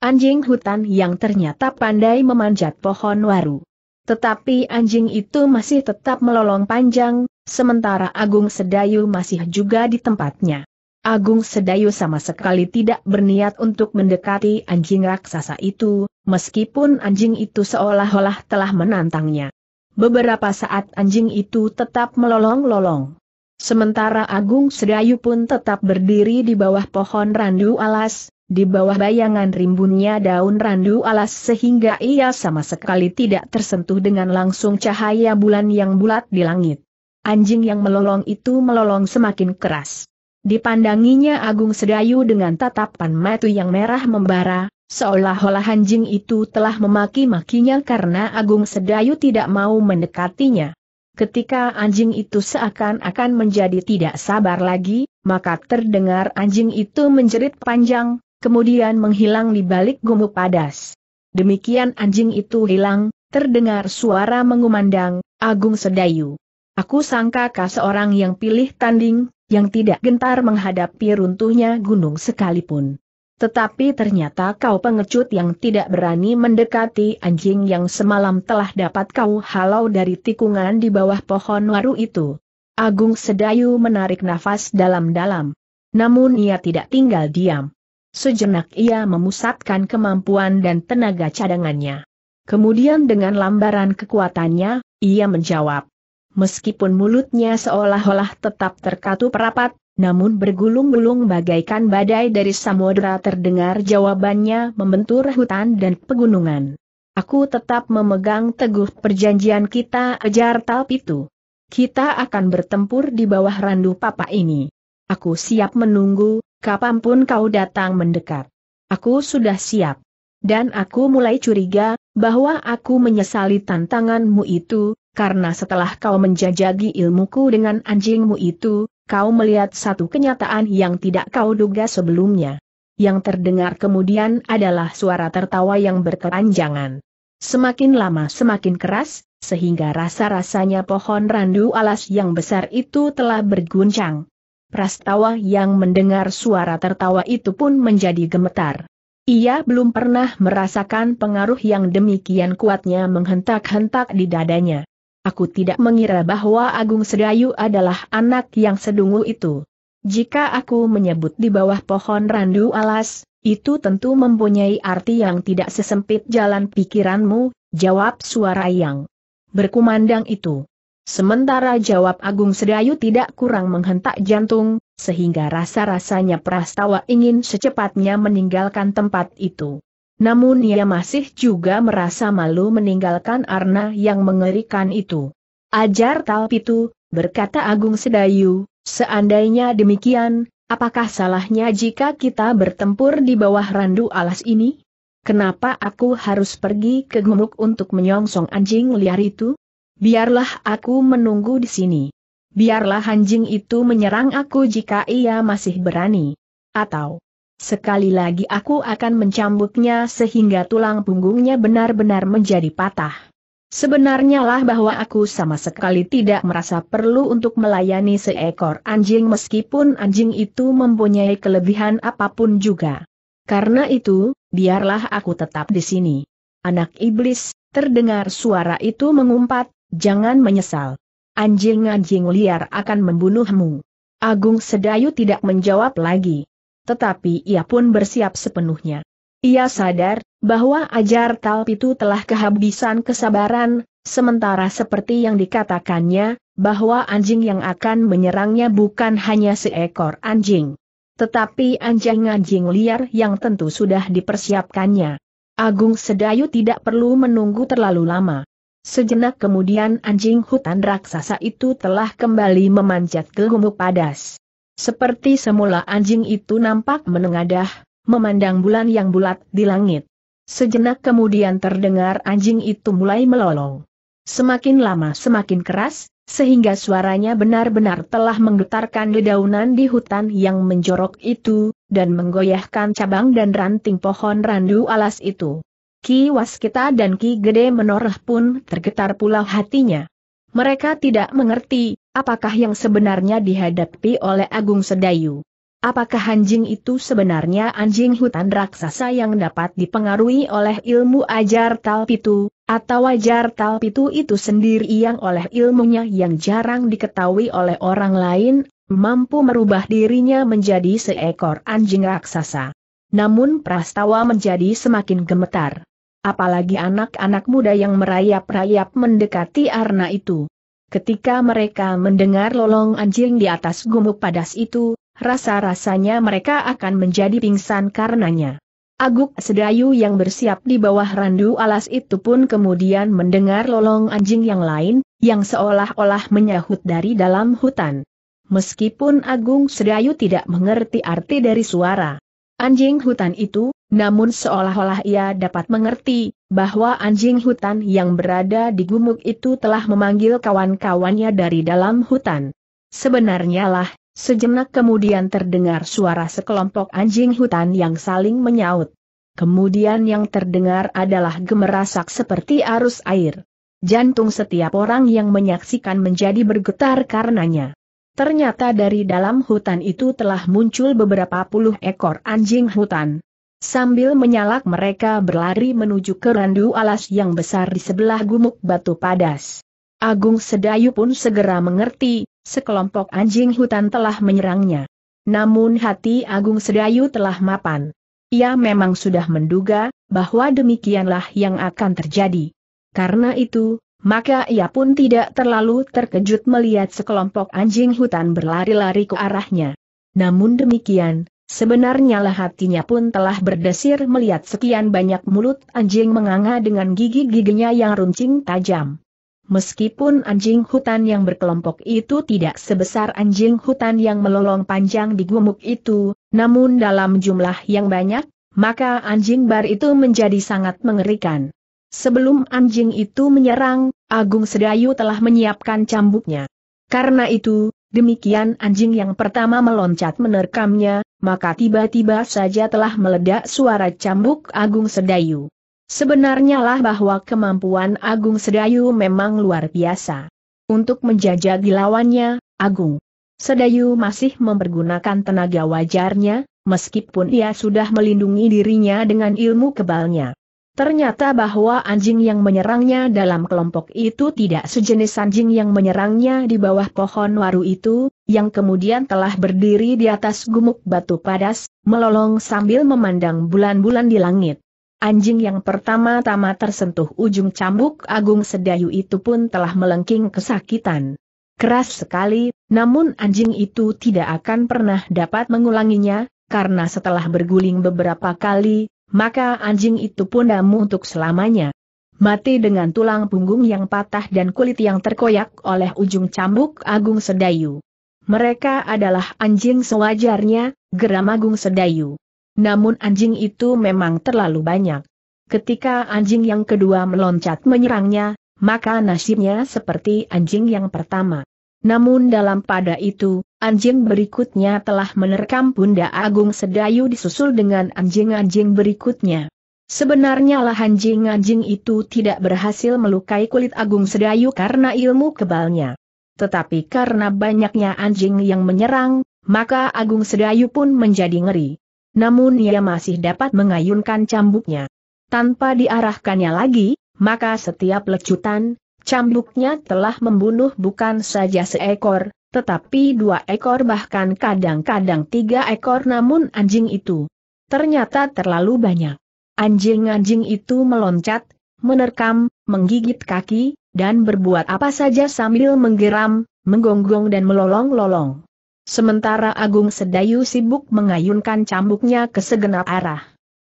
Anjing hutan yang ternyata pandai memanjat pohon waru. Tetapi anjing itu masih tetap melolong panjang, sementara Agung Sedayu masih juga di tempatnya. Agung Sedayu sama sekali tidak berniat untuk mendekati anjing raksasa itu, meskipun anjing itu seolah-olah telah menantangnya. Beberapa saat anjing itu tetap melolong-lolong. Sementara Agung Sedayu pun tetap berdiri di bawah pohon randu alas, di bawah bayangan rimbunnya daun randu alas sehingga ia sama sekali tidak tersentuh dengan langsung cahaya bulan yang bulat di langit. Anjing yang melolong itu melolong semakin keras. Dipandanginya Agung Sedayu dengan tatapan mata yang merah membara, seolah-olah anjing itu telah memaki-makinya karena Agung Sedayu tidak mau mendekatinya. Ketika anjing itu seakan-akan menjadi tidak sabar lagi, maka terdengar anjing itu menjerit panjang, kemudian menghilang di balik gumuk padas. Demikian anjing itu hilang, terdengar suara mengumandang, Agung Sedayu. Aku sangka kau seorang yang pilih tanding, yang tidak gentar menghadapi runtuhnya gunung sekalipun. Tetapi ternyata kau pengecut yang tidak berani mendekati anjing yang semalam telah dapat kau halau dari tikungan di bawah pohon waru itu. Agung Sedayu menarik nafas dalam-dalam. Namun ia tidak tinggal diam. Sejenak ia memusatkan kemampuan dan tenaga cadangannya. Kemudian dengan lambaran kekuatannya, ia menjawab, meskipun mulutnya seolah-olah tetap terkatup rapat, namun bergulung-gulung bagaikan badai dari samudera terdengar jawabannya membentur hutan dan pegunungan. Aku tetap memegang teguh perjanjian kita ajar talp itu. Kita akan bertempur di bawah randu papa ini. Aku siap menunggu, kapanpun kau datang mendekat. Aku sudah siap. Dan aku mulai curiga, bahwa aku menyesali tantanganmu itu, karena setelah kau menjajagi ilmuku dengan anjingmu itu, kau melihat satu kenyataan yang tidak kau duga sebelumnya. Yang terdengar kemudian adalah suara tertawa yang berkepanjangan. Semakin lama semakin keras, sehingga rasa-rasanya pohon randu alas yang besar itu telah berguncang. Prastawa yang mendengar suara tertawa itu pun menjadi gemetar. Ia belum pernah merasakan pengaruh yang demikian kuatnya menghentak-hentak di dadanya. Aku tidak mengira bahwa Agung Sedayu adalah anak yang sedungu itu. Jika aku menyebut di bawah pohon randu alas, itu tentu mempunyai arti yang tidak sesempit jalan pikiranmu, jawab suara yang berkumandang itu. Sementara jawab Agung Sedayu tidak kurang menghentak jantung, sehingga rasa-rasanya Prastawa ingin secepatnya meninggalkan tempat itu namun ia masih juga merasa malu meninggalkan Arna yang mengerikan itu. Ajar Talpitu, berkata Agung Sedayu, seandainya demikian, apakah salahnya jika kita bertempur di bawah randu alas ini? Kenapa aku harus pergi ke gemuk untuk menyongsong anjing liar itu? Biarlah aku menunggu di sini. Biarlah anjing itu menyerang aku jika ia masih berani. Atau, Sekali lagi aku akan mencambuknya sehingga tulang punggungnya benar-benar menjadi patah. Sebenarnya lah bahwa aku sama sekali tidak merasa perlu untuk melayani seekor anjing meskipun anjing itu mempunyai kelebihan apapun juga. Karena itu, biarlah aku tetap di sini. Anak iblis, terdengar suara itu mengumpat, jangan menyesal. Anjing-anjing liar akan membunuhmu. Agung Sedayu tidak menjawab lagi tetapi ia pun bersiap sepenuhnya. Ia sadar bahwa ajar Talp itu telah kehabisan kesabaran, sementara seperti yang dikatakannya, bahwa anjing yang akan menyerangnya bukan hanya seekor anjing. Tetapi anjing-anjing liar yang tentu sudah dipersiapkannya. Agung Sedayu tidak perlu menunggu terlalu lama. Sejenak kemudian anjing hutan raksasa itu telah kembali memanjat ke gumuk padas. Seperti semula anjing itu nampak menengadah, memandang bulan yang bulat di langit. Sejenak kemudian terdengar anjing itu mulai melolong. Semakin lama semakin keras, sehingga suaranya benar-benar telah menggetarkan dedaunan di hutan yang menjorok itu, dan menggoyahkan cabang dan ranting pohon randu alas itu. Ki Waskita dan Ki Gede Menoreh pun tergetar pula hatinya. Mereka tidak mengerti, apakah yang sebenarnya dihadapi oleh Agung Sedayu. Apakah anjing itu sebenarnya anjing hutan raksasa yang dapat dipengaruhi oleh ilmu ajar talpitu, atau ajar talpitu itu sendiri yang oleh ilmunya yang jarang diketahui oleh orang lain, mampu merubah dirinya menjadi seekor anjing raksasa. Namun prastawa menjadi semakin gemetar. Apalagi anak-anak muda yang merayap-rayap mendekati arna itu. Ketika mereka mendengar lolong anjing di atas gumuk padas itu, rasa-rasanya mereka akan menjadi pingsan karenanya. Aguk Sedayu yang bersiap di bawah randu alas itu pun kemudian mendengar lolong anjing yang lain, yang seolah-olah menyahut dari dalam hutan. Meskipun Agung Sedayu tidak mengerti arti dari suara anjing hutan itu, namun seolah-olah ia dapat mengerti bahwa anjing hutan yang berada di gumuk itu telah memanggil kawan-kawannya dari dalam hutan. Sebenarnya lah, sejenak kemudian terdengar suara sekelompok anjing hutan yang saling menyaut. Kemudian yang terdengar adalah gemerasak seperti arus air. Jantung setiap orang yang menyaksikan menjadi bergetar karenanya. Ternyata dari dalam hutan itu telah muncul beberapa puluh ekor anjing hutan. Sambil menyalak mereka berlari menuju ke randu alas yang besar di sebelah gumuk batu padas. Agung Sedayu pun segera mengerti, sekelompok anjing hutan telah menyerangnya. Namun hati Agung Sedayu telah mapan. Ia memang sudah menduga, bahwa demikianlah yang akan terjadi. Karena itu, maka ia pun tidak terlalu terkejut melihat sekelompok anjing hutan berlari-lari ke arahnya. Namun demikian, sebenarnya lah hatinya pun telah berdesir melihat sekian banyak mulut anjing menganga dengan gigi-giginya yang runcing tajam. Meskipun anjing hutan yang berkelompok itu tidak sebesar anjing hutan yang melolong panjang di gumuk itu, namun dalam jumlah yang banyak, maka anjing bar itu menjadi sangat mengerikan. Sebelum anjing itu menyerang, Agung Sedayu telah menyiapkan cambuknya. Karena itu, demikian anjing yang pertama meloncat menerkamnya, maka tiba-tiba saja telah meledak suara cambuk Agung Sedayu. Sebenarnya lah bahwa kemampuan Agung Sedayu memang luar biasa. Untuk menjajagi lawannya, Agung Sedayu masih mempergunakan tenaga wajarnya, meskipun ia sudah melindungi dirinya dengan ilmu kebalnya. Ternyata bahwa anjing yang menyerangnya dalam kelompok itu tidak sejenis anjing yang menyerangnya di bawah pohon waru itu, yang kemudian telah berdiri di atas gumuk batu padas, melolong sambil memandang bulan-bulan di langit. Anjing yang pertama-tama tersentuh ujung cambuk agung sedayu itu pun telah melengking kesakitan. Keras sekali, namun anjing itu tidak akan pernah dapat mengulanginya, karena setelah berguling beberapa kali, maka anjing itu pun pundamu untuk selamanya. Mati dengan tulang punggung yang patah dan kulit yang terkoyak oleh ujung cambuk Agung Sedayu. Mereka adalah anjing sewajarnya, geram Agung Sedayu. Namun anjing itu memang terlalu banyak. Ketika anjing yang kedua meloncat menyerangnya, maka nasibnya seperti anjing yang pertama. Namun dalam pada itu, Anjing berikutnya telah menerkam Bunda Agung Sedayu disusul dengan anjing-anjing berikutnya. Sebenarnya lah anjing-anjing itu tidak berhasil melukai kulit Agung Sedayu karena ilmu kebalnya. Tetapi karena banyaknya anjing yang menyerang, maka Agung Sedayu pun menjadi ngeri. Namun ia masih dapat mengayunkan cambuknya. Tanpa diarahkannya lagi, maka setiap lecutan, cambuknya telah membunuh bukan saja seekor, tetapi dua ekor bahkan kadang-kadang tiga ekor namun anjing itu ternyata terlalu banyak. Anjing-anjing itu meloncat, menerkam, menggigit kaki, dan berbuat apa saja sambil menggeram, menggonggong dan melolong-lolong. Sementara Agung Sedayu sibuk mengayunkan cambuknya ke segenap arah.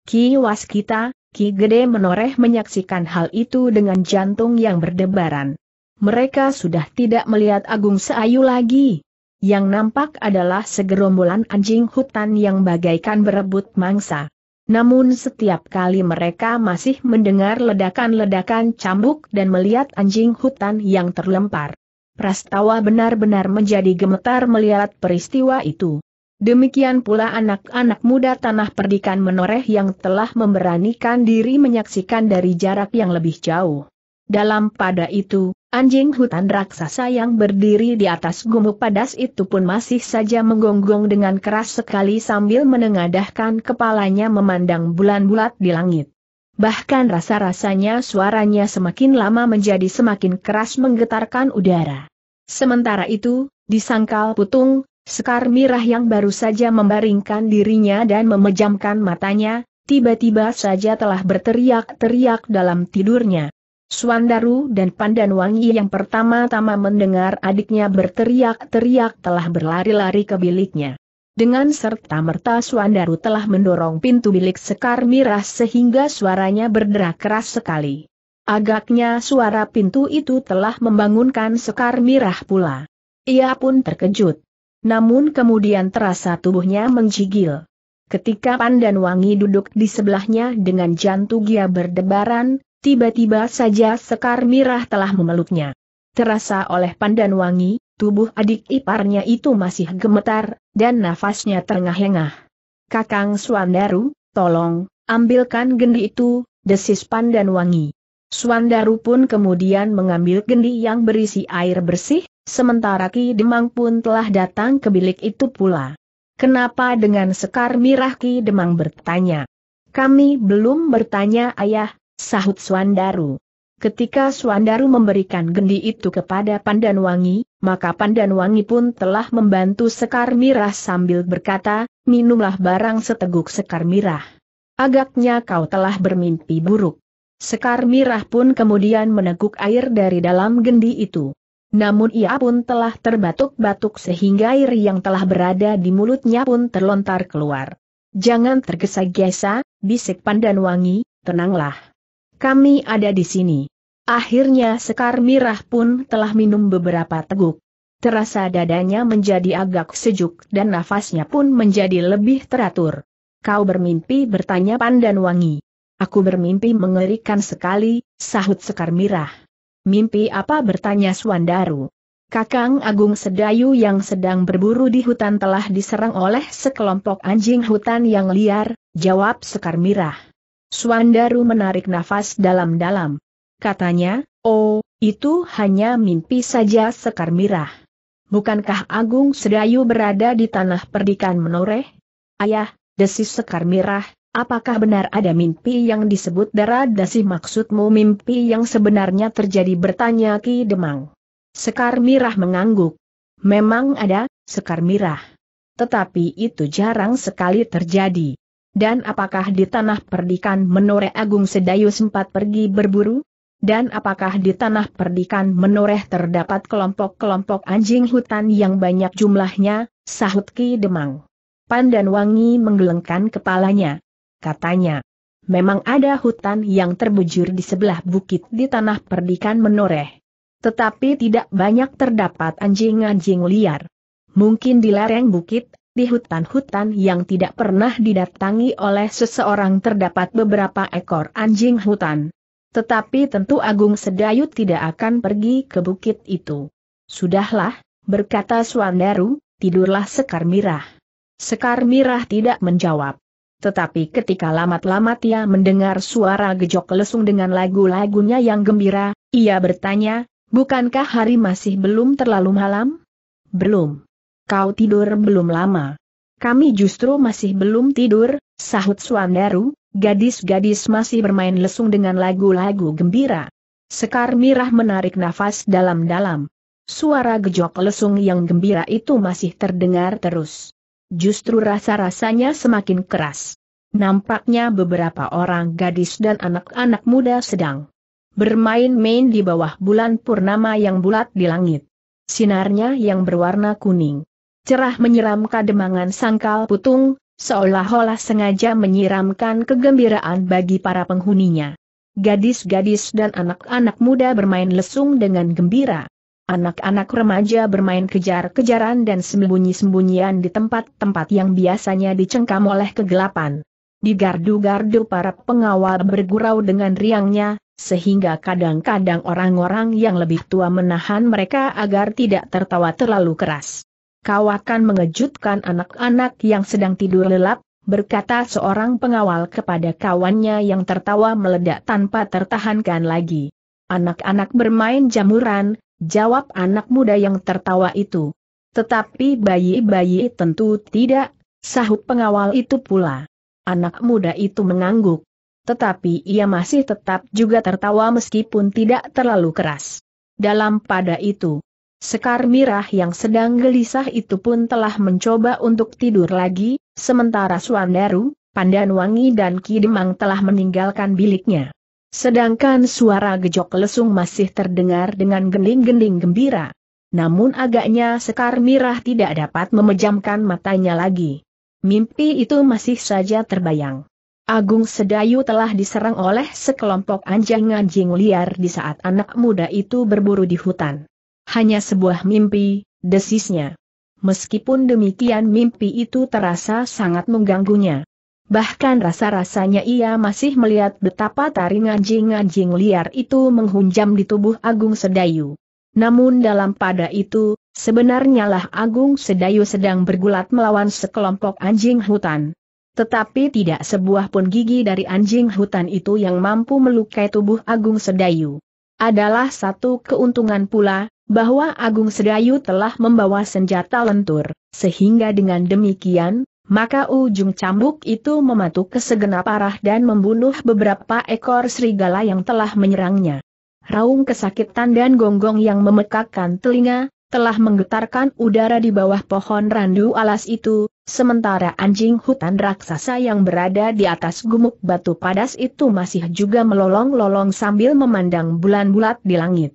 Ki Waskita, Ki Gede menoreh menyaksikan hal itu dengan jantung yang berdebaran mereka sudah tidak melihat Agung Seayu lagi. Yang nampak adalah segerombolan anjing hutan yang bagaikan berebut mangsa. Namun setiap kali mereka masih mendengar ledakan-ledakan cambuk dan melihat anjing hutan yang terlempar. Prastawa benar-benar menjadi gemetar melihat peristiwa itu. Demikian pula anak-anak muda tanah perdikan menoreh yang telah memberanikan diri menyaksikan dari jarak yang lebih jauh. Dalam pada itu, Anjing hutan raksasa yang berdiri di atas gumuk padas itu pun masih saja menggonggong dengan keras sekali sambil menengadahkan kepalanya memandang bulan bulat di langit. Bahkan rasa-rasanya suaranya semakin lama menjadi semakin keras menggetarkan udara. Sementara itu, di sangkal putung, Sekar Mirah yang baru saja membaringkan dirinya dan memejamkan matanya, tiba-tiba saja telah berteriak-teriak dalam tidurnya. Suandaru dan Pandanwangi yang pertama-tama mendengar adiknya berteriak-teriak telah berlari-lari ke biliknya. Dengan serta-merta Suandaru telah mendorong pintu bilik Sekar Mirah sehingga suaranya berderak keras sekali. Agaknya suara pintu itu telah membangunkan Sekar Mirah pula. Ia pun terkejut. Namun kemudian terasa tubuhnya menggigil. Ketika Pandanwangi duduk di sebelahnya dengan jantung dia berdebaran, Tiba-tiba saja Sekar Mirah telah memeluknya. Terasa oleh pandan wangi, tubuh adik iparnya itu masih gemetar, dan nafasnya terengah-engah. Kakang Suandaru, tolong, ambilkan gendi itu, desis pandan wangi. Suandaru pun kemudian mengambil gendi yang berisi air bersih, sementara Ki Demang pun telah datang ke bilik itu pula. Kenapa dengan Sekar Mirah Ki Demang bertanya? Kami belum bertanya ayah, sahut Suandaru. Ketika Suandaru memberikan gendi itu kepada Pandanwangi, maka Pandanwangi pun telah membantu Sekar Mirah sambil berkata, minumlah barang seteguk Sekar Mirah. Agaknya kau telah bermimpi buruk. Sekar Mirah pun kemudian meneguk air dari dalam gendi itu. Namun ia pun telah terbatuk-batuk sehingga air yang telah berada di mulutnya pun terlontar keluar. Jangan tergesa-gesa, bisik Pandanwangi, tenanglah kami ada di sini. Akhirnya Sekar Mirah pun telah minum beberapa teguk. Terasa dadanya menjadi agak sejuk dan nafasnya pun menjadi lebih teratur. Kau bermimpi bertanya pandan wangi. Aku bermimpi mengerikan sekali, sahut Sekar Mirah. Mimpi apa bertanya Suandaru. Kakang Agung Sedayu yang sedang berburu di hutan telah diserang oleh sekelompok anjing hutan yang liar, jawab Sekar Mirah. Swandaru menarik nafas dalam-dalam. Katanya, oh, itu hanya mimpi saja Sekar Mirah. Bukankah Agung Sedayu berada di tanah perdikan menoreh? Ayah, desis Sekar Mirah, apakah benar ada mimpi yang disebut darah dasi maksudmu mimpi yang sebenarnya terjadi bertanya Ki Demang. Sekar Mirah mengangguk. Memang ada, Sekar Mirah. Tetapi itu jarang sekali terjadi. Dan apakah di tanah perdikan menoreh Agung Sedayu sempat pergi berburu? Dan apakah di tanah perdikan menoreh terdapat kelompok-kelompok anjing hutan yang banyak jumlahnya? Sahut Ki Demang. Pandan Wangi menggelengkan kepalanya. Katanya, memang ada hutan yang terbujur di sebelah bukit di tanah perdikan menoreh. Tetapi tidak banyak terdapat anjing-anjing liar. Mungkin di lereng bukit di hutan-hutan yang tidak pernah didatangi oleh seseorang terdapat beberapa ekor anjing hutan. Tetapi tentu Agung Sedayu tidak akan pergi ke bukit itu. Sudahlah, berkata Suandaru, tidurlah Sekar Mirah. Sekar Mirah tidak menjawab. Tetapi ketika lamat-lamat ia mendengar suara gejok lesung dengan lagu-lagunya yang gembira, ia bertanya, bukankah hari masih belum terlalu malam? Belum kau tidur belum lama. Kami justru masih belum tidur, sahut Suandaru, gadis-gadis masih bermain lesung dengan lagu-lagu gembira. Sekar Mirah menarik nafas dalam-dalam. Suara gejok lesung yang gembira itu masih terdengar terus. Justru rasa-rasanya semakin keras. Nampaknya beberapa orang gadis dan anak-anak muda sedang bermain-main di bawah bulan purnama yang bulat di langit. Sinarnya yang berwarna kuning cerah menyiram kademangan sangkal putung, seolah-olah sengaja menyiramkan kegembiraan bagi para penghuninya. Gadis-gadis dan anak-anak muda bermain lesung dengan gembira. Anak-anak remaja bermain kejar-kejaran dan sembunyi-sembunyian di tempat-tempat yang biasanya dicengkam oleh kegelapan. Di gardu-gardu para pengawal bergurau dengan riangnya, sehingga kadang-kadang orang-orang yang lebih tua menahan mereka agar tidak tertawa terlalu keras kau akan mengejutkan anak-anak yang sedang tidur lelap, berkata seorang pengawal kepada kawannya yang tertawa meledak tanpa tertahankan lagi. Anak-anak bermain jamuran, jawab anak muda yang tertawa itu. Tetapi bayi-bayi tentu tidak, sahut pengawal itu pula. Anak muda itu mengangguk. Tetapi ia masih tetap juga tertawa meskipun tidak terlalu keras. Dalam pada itu, Sekar Mirah yang sedang gelisah itu pun telah mencoba untuk tidur lagi, sementara Suandaru, Pandanwangi dan Kidemang telah meninggalkan biliknya. Sedangkan suara gejok lesung masih terdengar dengan gending-gending gembira. Namun agaknya Sekar Mirah tidak dapat memejamkan matanya lagi. Mimpi itu masih saja terbayang. Agung Sedayu telah diserang oleh sekelompok anjing-anjing liar di saat anak muda itu berburu di hutan. Hanya sebuah mimpi, desisnya. Meskipun demikian mimpi itu terasa sangat mengganggunya. Bahkan rasa-rasanya ia masih melihat betapa taring anjing-anjing liar itu menghunjam di tubuh Agung Sedayu. Namun dalam pada itu, sebenarnya lah Agung Sedayu sedang bergulat melawan sekelompok anjing hutan. Tetapi tidak sebuah pun gigi dari anjing hutan itu yang mampu melukai tubuh Agung Sedayu. Adalah satu keuntungan pula, bahwa Agung Sedayu telah membawa senjata lentur, sehingga dengan demikian, maka ujung cambuk itu mematuk ke segenap arah dan membunuh beberapa ekor serigala yang telah menyerangnya. Raung kesakitan dan gonggong yang memekakkan telinga, telah menggetarkan udara di bawah pohon randu alas itu, sementara anjing hutan raksasa yang berada di atas gumuk batu padas itu masih juga melolong-lolong sambil memandang bulan bulat di langit.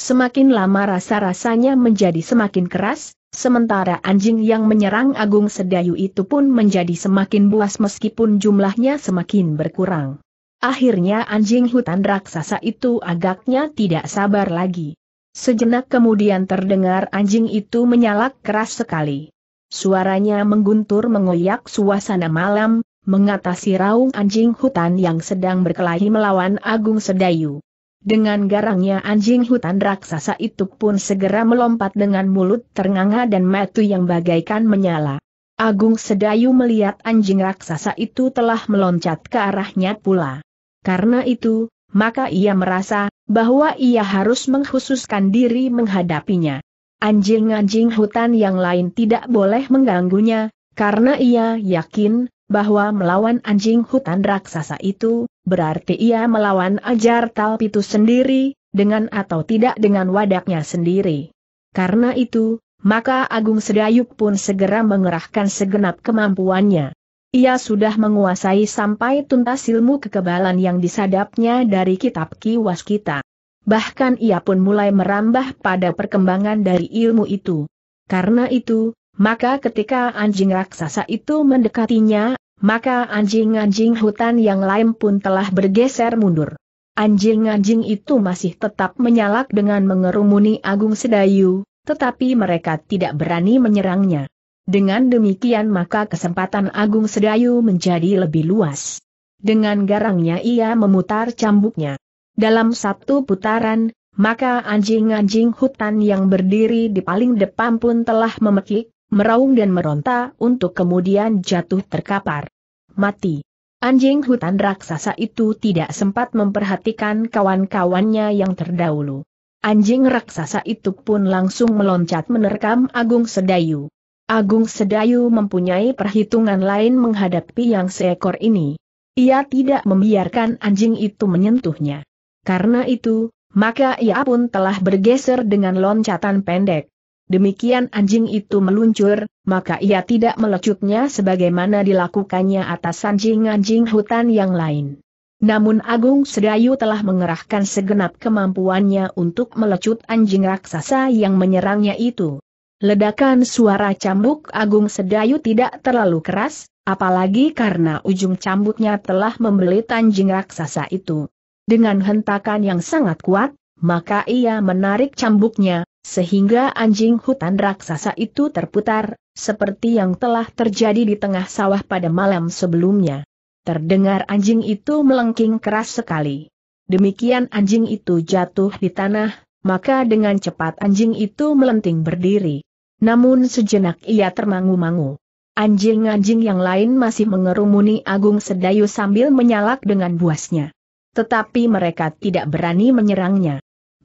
Semakin lama rasa-rasanya menjadi semakin keras, sementara anjing yang menyerang Agung Sedayu itu pun menjadi semakin buas meskipun jumlahnya semakin berkurang. Akhirnya anjing hutan raksasa itu agaknya tidak sabar lagi. Sejenak kemudian terdengar anjing itu menyalak keras sekali. Suaranya mengguntur mengoyak suasana malam, mengatasi raung anjing hutan yang sedang berkelahi melawan Agung Sedayu. Dengan garangnya anjing hutan raksasa itu pun segera melompat dengan mulut ternganga dan metu yang bagaikan menyala. Agung Sedayu melihat anjing raksasa itu telah meloncat ke arahnya pula. Karena itu, maka ia merasa bahwa ia harus menghususkan diri menghadapinya. Anjing-anjing hutan yang lain tidak boleh mengganggunya, karena ia yakin bahwa melawan anjing hutan raksasa itu, Berarti ia melawan ajar Talpitu sendiri, dengan atau tidak dengan wadaknya sendiri. Karena itu, maka Agung Sedayuk pun segera mengerahkan segenap kemampuannya. Ia sudah menguasai sampai tuntas ilmu kekebalan yang disadapnya dari kitab kiwas kita. Bahkan ia pun mulai merambah pada perkembangan dari ilmu itu. Karena itu, maka ketika anjing raksasa itu mendekatinya, maka anjing-anjing hutan yang lain pun telah bergeser mundur. Anjing-anjing itu masih tetap menyalak dengan mengerumuni Agung Sedayu, tetapi mereka tidak berani menyerangnya. Dengan demikian maka kesempatan Agung Sedayu menjadi lebih luas. Dengan garangnya ia memutar cambuknya. Dalam satu putaran, maka anjing-anjing hutan yang berdiri di paling depan pun telah memekik, meraung dan meronta untuk kemudian jatuh terkapar mati. Anjing hutan raksasa itu tidak sempat memperhatikan kawan-kawannya yang terdahulu. Anjing raksasa itu pun langsung meloncat menerkam Agung Sedayu. Agung Sedayu mempunyai perhitungan lain menghadapi yang seekor ini. Ia tidak membiarkan anjing itu menyentuhnya. Karena itu, maka ia pun telah bergeser dengan loncatan pendek. Demikian anjing itu meluncur, maka ia tidak melecutnya sebagaimana dilakukannya atas anjing-anjing hutan yang lain. Namun Agung Sedayu telah mengerahkan segenap kemampuannya untuk melecut anjing raksasa yang menyerangnya itu. Ledakan suara cambuk Agung Sedayu tidak terlalu keras, apalagi karena ujung cambuknya telah membelit anjing raksasa itu. Dengan hentakan yang sangat kuat, maka ia menarik cambuknya, sehingga anjing hutan raksasa itu terputar, seperti yang telah terjadi di tengah sawah pada malam sebelumnya. Terdengar anjing itu melengking keras sekali. Demikian anjing itu jatuh di tanah, maka dengan cepat anjing itu melenting berdiri. Namun sejenak ia termangu-mangu. Anjing-anjing yang lain masih mengerumuni Agung Sedayu sambil menyalak dengan buasnya. Tetapi mereka tidak berani menyerangnya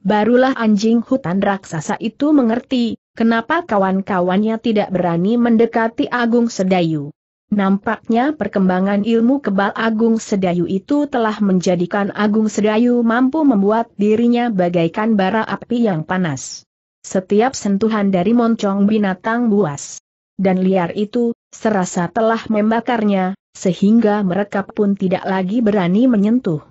barulah anjing hutan raksasa itu mengerti, kenapa kawan-kawannya tidak berani mendekati Agung Sedayu. Nampaknya perkembangan ilmu kebal Agung Sedayu itu telah menjadikan Agung Sedayu mampu membuat dirinya bagaikan bara api yang panas. Setiap sentuhan dari moncong binatang buas dan liar itu, serasa telah membakarnya, sehingga mereka pun tidak lagi berani menyentuh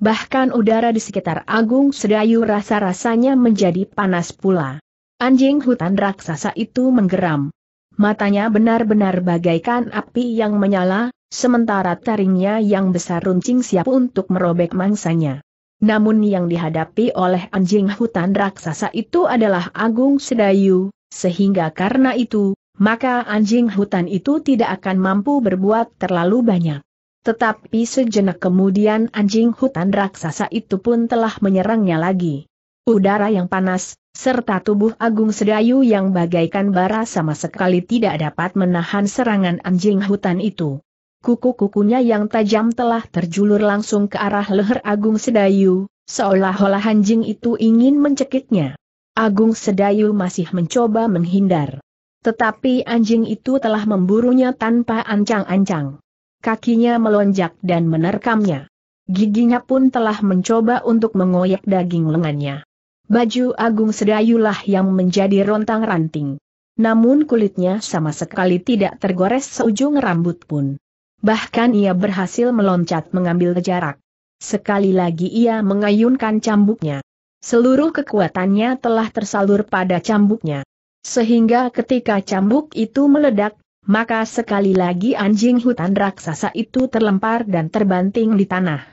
bahkan udara di sekitar Agung Sedayu rasa-rasanya menjadi panas pula. Anjing hutan raksasa itu menggeram. Matanya benar-benar bagaikan api yang menyala, sementara taringnya yang besar runcing siap untuk merobek mangsanya. Namun yang dihadapi oleh anjing hutan raksasa itu adalah Agung Sedayu, sehingga karena itu, maka anjing hutan itu tidak akan mampu berbuat terlalu banyak. Tetapi sejenak kemudian anjing hutan raksasa itu pun telah menyerangnya lagi. Udara yang panas, serta tubuh Agung Sedayu yang bagaikan bara sama sekali tidak dapat menahan serangan anjing hutan itu. Kuku-kukunya yang tajam telah terjulur langsung ke arah leher Agung Sedayu, seolah-olah anjing itu ingin mencekiknya. Agung Sedayu masih mencoba menghindar. Tetapi anjing itu telah memburunya tanpa ancang-ancang kakinya melonjak dan menerkamnya. Giginya pun telah mencoba untuk mengoyak daging lengannya. Baju Agung Sedayulah yang menjadi rontang-ranting. Namun kulitnya sama sekali tidak tergores seujung rambut pun. Bahkan ia berhasil meloncat mengambil jarak. Sekali lagi ia mengayunkan cambuknya. Seluruh kekuatannya telah tersalur pada cambuknya. Sehingga ketika cambuk itu meledak, maka sekali lagi anjing hutan raksasa itu terlempar dan terbanting di tanah.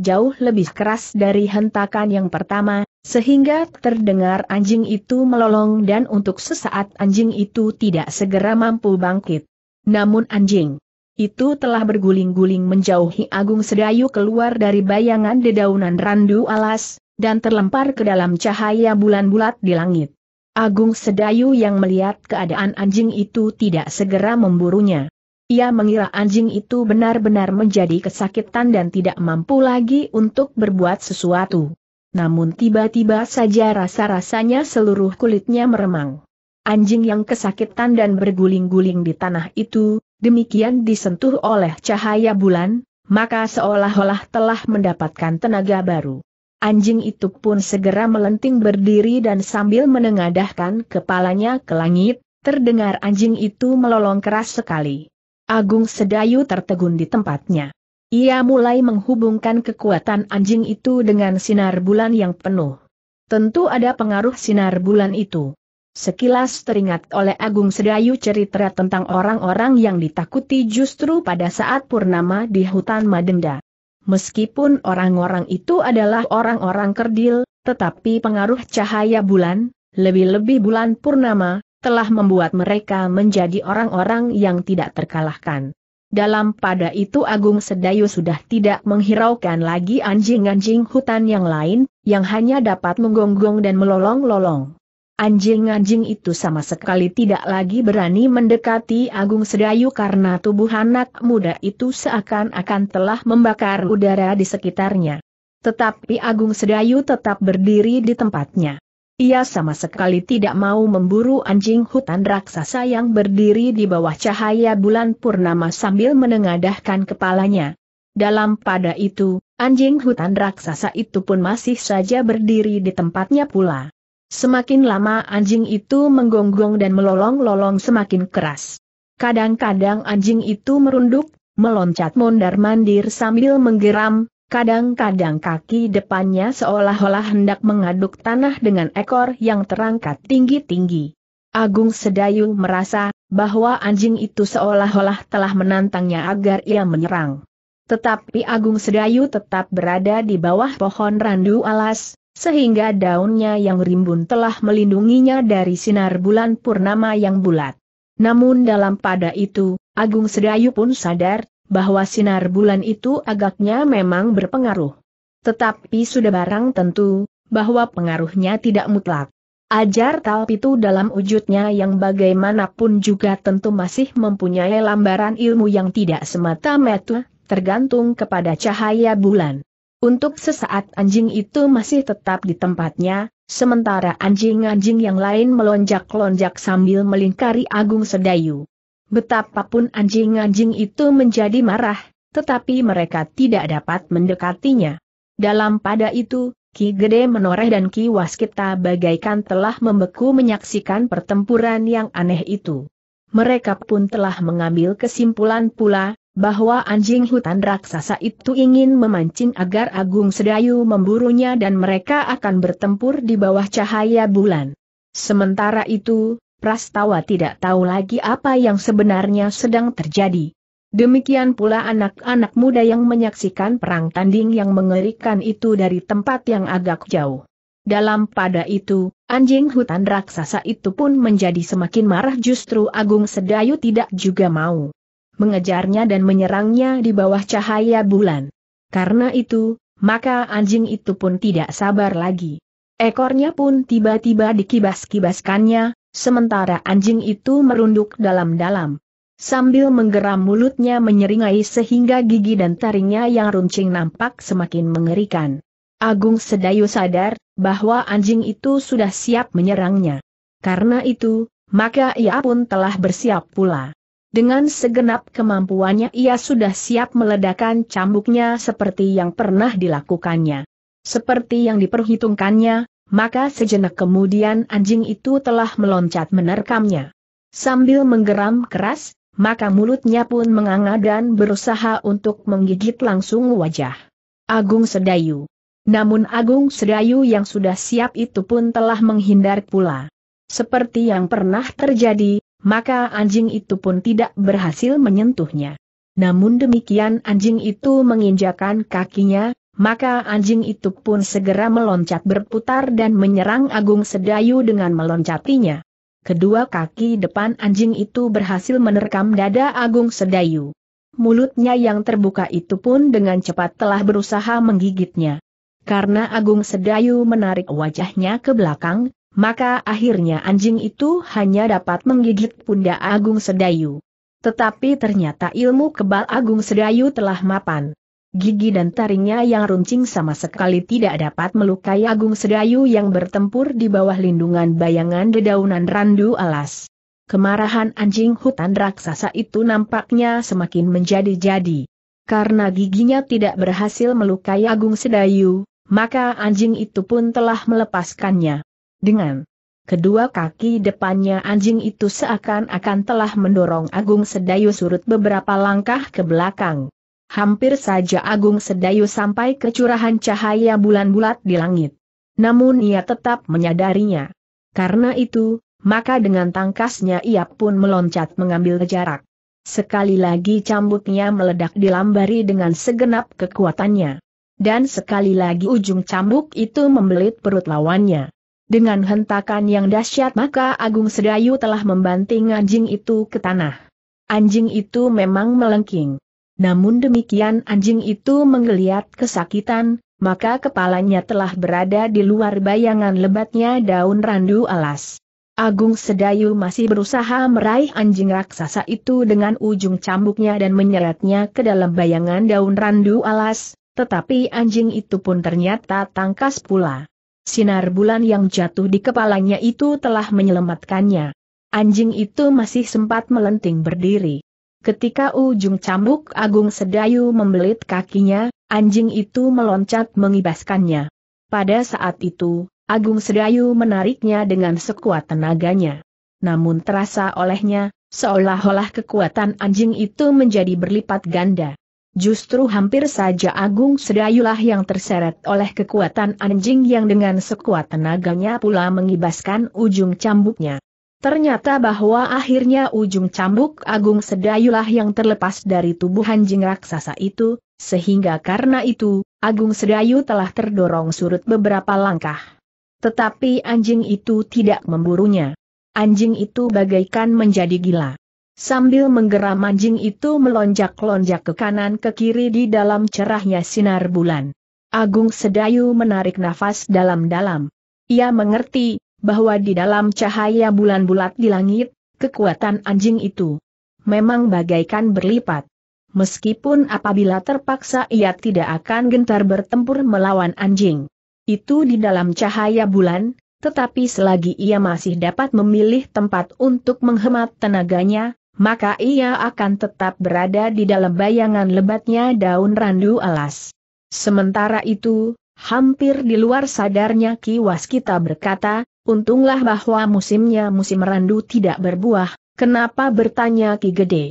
Jauh lebih keras dari hentakan yang pertama, sehingga terdengar anjing itu melolong dan untuk sesaat anjing itu tidak segera mampu bangkit. Namun anjing itu telah berguling-guling menjauhi Agung Sedayu keluar dari bayangan dedaunan randu alas, dan terlempar ke dalam cahaya bulan bulat di langit. Agung Sedayu yang melihat keadaan anjing itu tidak segera memburunya. Ia mengira anjing itu benar-benar menjadi kesakitan dan tidak mampu lagi untuk berbuat sesuatu. Namun tiba-tiba saja rasa-rasanya seluruh kulitnya meremang. Anjing yang kesakitan dan berguling-guling di tanah itu, demikian disentuh oleh cahaya bulan, maka seolah-olah telah mendapatkan tenaga baru. Anjing itu pun segera melenting berdiri dan sambil menengadahkan kepalanya ke langit, terdengar anjing itu melolong keras sekali. Agung Sedayu tertegun di tempatnya. Ia mulai menghubungkan kekuatan anjing itu dengan sinar bulan yang penuh. Tentu ada pengaruh sinar bulan itu. Sekilas teringat oleh Agung Sedayu cerita tentang orang-orang yang ditakuti justru pada saat purnama di hutan Madenda. Meskipun orang-orang itu adalah orang-orang kerdil, tetapi pengaruh cahaya bulan, lebih-lebih bulan purnama, telah membuat mereka menjadi orang-orang yang tidak terkalahkan. Dalam pada itu Agung Sedayu sudah tidak menghiraukan lagi anjing-anjing hutan yang lain, yang hanya dapat menggonggong dan melolong-lolong. Anjing-anjing itu sama sekali tidak lagi berani mendekati Agung Sedayu karena tubuh anak muda itu seakan-akan telah membakar udara di sekitarnya. Tetapi Agung Sedayu tetap berdiri di tempatnya. Ia sama sekali tidak mau memburu anjing hutan raksasa yang berdiri di bawah cahaya bulan purnama sambil menengadahkan kepalanya. Dalam pada itu, anjing hutan raksasa itu pun masih saja berdiri di tempatnya pula. Semakin lama anjing itu menggonggong dan melolong-lolong semakin keras. Kadang-kadang anjing itu merunduk, meloncat mondar-mandir sambil menggeram, kadang-kadang kaki depannya seolah-olah hendak mengaduk tanah dengan ekor yang terangkat tinggi-tinggi. Agung Sedayu merasa bahwa anjing itu seolah-olah telah menantangnya agar ia menyerang. Tetapi Agung Sedayu tetap berada di bawah pohon randu alas, sehingga daunnya yang rimbun telah melindunginya dari sinar bulan purnama yang bulat. Namun dalam pada itu, Agung Sedayu pun sadar, bahwa sinar bulan itu agaknya memang berpengaruh. Tetapi sudah barang tentu, bahwa pengaruhnya tidak mutlak. Ajar talp itu dalam wujudnya yang bagaimanapun juga tentu masih mempunyai lambaran ilmu yang tidak semata-mata, tergantung kepada cahaya bulan. Untuk sesaat anjing itu masih tetap di tempatnya, sementara anjing-anjing yang lain melonjak-lonjak sambil melingkari Agung Sedayu. Betapapun anjing-anjing itu menjadi marah, tetapi mereka tidak dapat mendekatinya. Dalam pada itu, Ki Gede menoreh dan Ki Waskita bagaikan telah membeku menyaksikan pertempuran yang aneh itu. Mereka pun telah mengambil kesimpulan pula, bahwa anjing hutan raksasa itu ingin memancing agar Agung Sedayu memburunya dan mereka akan bertempur di bawah cahaya bulan. Sementara itu, Prastawa tidak tahu lagi apa yang sebenarnya sedang terjadi. Demikian pula anak-anak muda yang menyaksikan perang tanding yang mengerikan itu dari tempat yang agak jauh. Dalam pada itu, anjing hutan raksasa itu pun menjadi semakin marah justru Agung Sedayu tidak juga mau mengejarnya dan menyerangnya di bawah cahaya bulan. Karena itu, maka anjing itu pun tidak sabar lagi. Ekornya pun tiba-tiba dikibas-kibaskannya, sementara anjing itu merunduk dalam-dalam. Sambil menggeram mulutnya menyeringai sehingga gigi dan taringnya yang runcing nampak semakin mengerikan. Agung Sedayu sadar, bahwa anjing itu sudah siap menyerangnya. Karena itu, maka ia pun telah bersiap pula. Dengan segenap kemampuannya ia sudah siap meledakkan cambuknya seperti yang pernah dilakukannya. Seperti yang diperhitungkannya, maka sejenak kemudian anjing itu telah meloncat menerkamnya. Sambil menggeram keras, maka mulutnya pun menganga dan berusaha untuk menggigit langsung wajah. Agung Sedayu. Namun Agung Sedayu yang sudah siap itu pun telah menghindar pula. Seperti yang pernah terjadi, maka anjing itu pun tidak berhasil menyentuhnya. Namun demikian anjing itu menginjakan kakinya, maka anjing itu pun segera meloncat berputar dan menyerang Agung Sedayu dengan meloncatinya. Kedua kaki depan anjing itu berhasil menerkam dada Agung Sedayu. Mulutnya yang terbuka itu pun dengan cepat telah berusaha menggigitnya. Karena Agung Sedayu menarik wajahnya ke belakang, maka akhirnya anjing itu hanya dapat menggigit pundak Agung Sedayu. Tetapi ternyata ilmu kebal Agung Sedayu telah mapan. Gigi dan taringnya yang runcing sama sekali tidak dapat melukai Agung Sedayu yang bertempur di bawah lindungan bayangan dedaunan randu alas. Kemarahan anjing hutan raksasa itu nampaknya semakin menjadi-jadi. Karena giginya tidak berhasil melukai Agung Sedayu, maka anjing itu pun telah melepaskannya. Dengan kedua kaki depannya anjing itu seakan-akan telah mendorong Agung Sedayu surut beberapa langkah ke belakang. Hampir saja Agung Sedayu sampai ke curahan cahaya bulan bulat di langit. Namun ia tetap menyadarinya. Karena itu, maka dengan tangkasnya ia pun meloncat mengambil jarak. Sekali lagi cambuknya meledak dilambari dengan segenap kekuatannya. Dan sekali lagi ujung cambuk itu membelit perut lawannya. Dengan hentakan yang dahsyat maka Agung Sedayu telah membanting anjing itu ke tanah. Anjing itu memang melengking. Namun demikian anjing itu menggeliat kesakitan, maka kepalanya telah berada di luar bayangan lebatnya daun randu alas. Agung Sedayu masih berusaha meraih anjing raksasa itu dengan ujung cambuknya dan menyeretnya ke dalam bayangan daun randu alas, tetapi anjing itu pun ternyata tangkas pula sinar bulan yang jatuh di kepalanya itu telah menyelamatkannya. Anjing itu masih sempat melenting berdiri. Ketika ujung cambuk Agung Sedayu membelit kakinya, anjing itu meloncat mengibaskannya. Pada saat itu, Agung Sedayu menariknya dengan sekuat tenaganya. Namun terasa olehnya, seolah-olah kekuatan anjing itu menjadi berlipat ganda. Justru hampir saja Agung Sedayulah yang terseret oleh kekuatan anjing yang dengan sekuat tenaganya pula mengibaskan ujung cambuknya. Ternyata bahwa akhirnya ujung cambuk Agung Sedayulah yang terlepas dari tubuh anjing raksasa itu, sehingga karena itu, Agung Sedayu telah terdorong surut beberapa langkah. Tetapi anjing itu tidak memburunya. Anjing itu bagaikan menjadi gila. Sambil menggeram anjing itu melonjak-lonjak ke kanan ke kiri di dalam cerahnya sinar bulan. Agung Sedayu menarik nafas dalam-dalam. Ia mengerti, bahwa di dalam cahaya bulan bulat di langit, kekuatan anjing itu memang bagaikan berlipat. Meskipun apabila terpaksa ia tidak akan gentar bertempur melawan anjing. Itu di dalam cahaya bulan, tetapi selagi ia masih dapat memilih tempat untuk menghemat tenaganya, maka ia akan tetap berada di dalam bayangan lebatnya daun randu alas. Sementara itu, hampir di luar sadarnya Ki Waskita berkata, untunglah bahwa musimnya musim randu tidak berbuah, kenapa bertanya Ki Gede?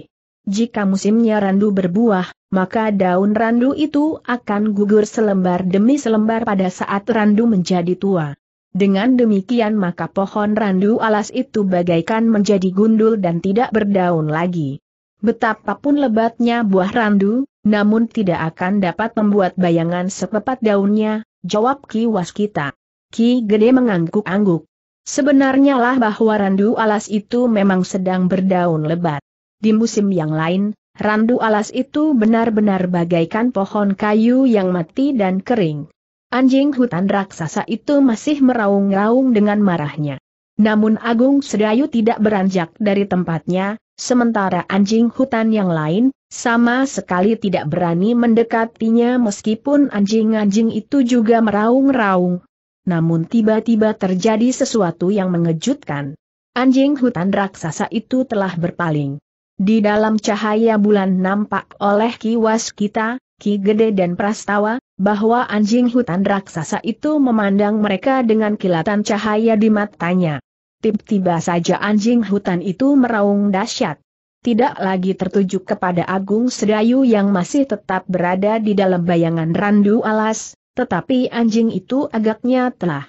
Jika musimnya randu berbuah, maka daun randu itu akan gugur selembar demi selembar pada saat randu menjadi tua. Dengan demikian maka pohon randu alas itu bagaikan menjadi gundul dan tidak berdaun lagi. Betapapun lebatnya buah randu, namun tidak akan dapat membuat bayangan sepepat daunnya, jawab Ki Waskita. Ki Gede mengangguk-angguk. Sebenarnya lah bahwa randu alas itu memang sedang berdaun lebat. Di musim yang lain, randu alas itu benar-benar bagaikan pohon kayu yang mati dan kering. Anjing hutan raksasa itu masih meraung-raung dengan marahnya. Namun Agung Sedayu tidak beranjak dari tempatnya, sementara anjing hutan yang lain, sama sekali tidak berani mendekatinya meskipun anjing-anjing itu juga meraung-raung. Namun tiba-tiba terjadi sesuatu yang mengejutkan. Anjing hutan raksasa itu telah berpaling. Di dalam cahaya bulan nampak oleh kiwas kita, Ki Gede dan Prastawa, bahwa anjing hutan raksasa itu memandang mereka dengan kilatan cahaya di matanya. Tiba-tiba saja anjing hutan itu meraung dahsyat. Tidak lagi tertuju kepada Agung Sedayu yang masih tetap berada di dalam bayangan randu alas, tetapi anjing itu agaknya telah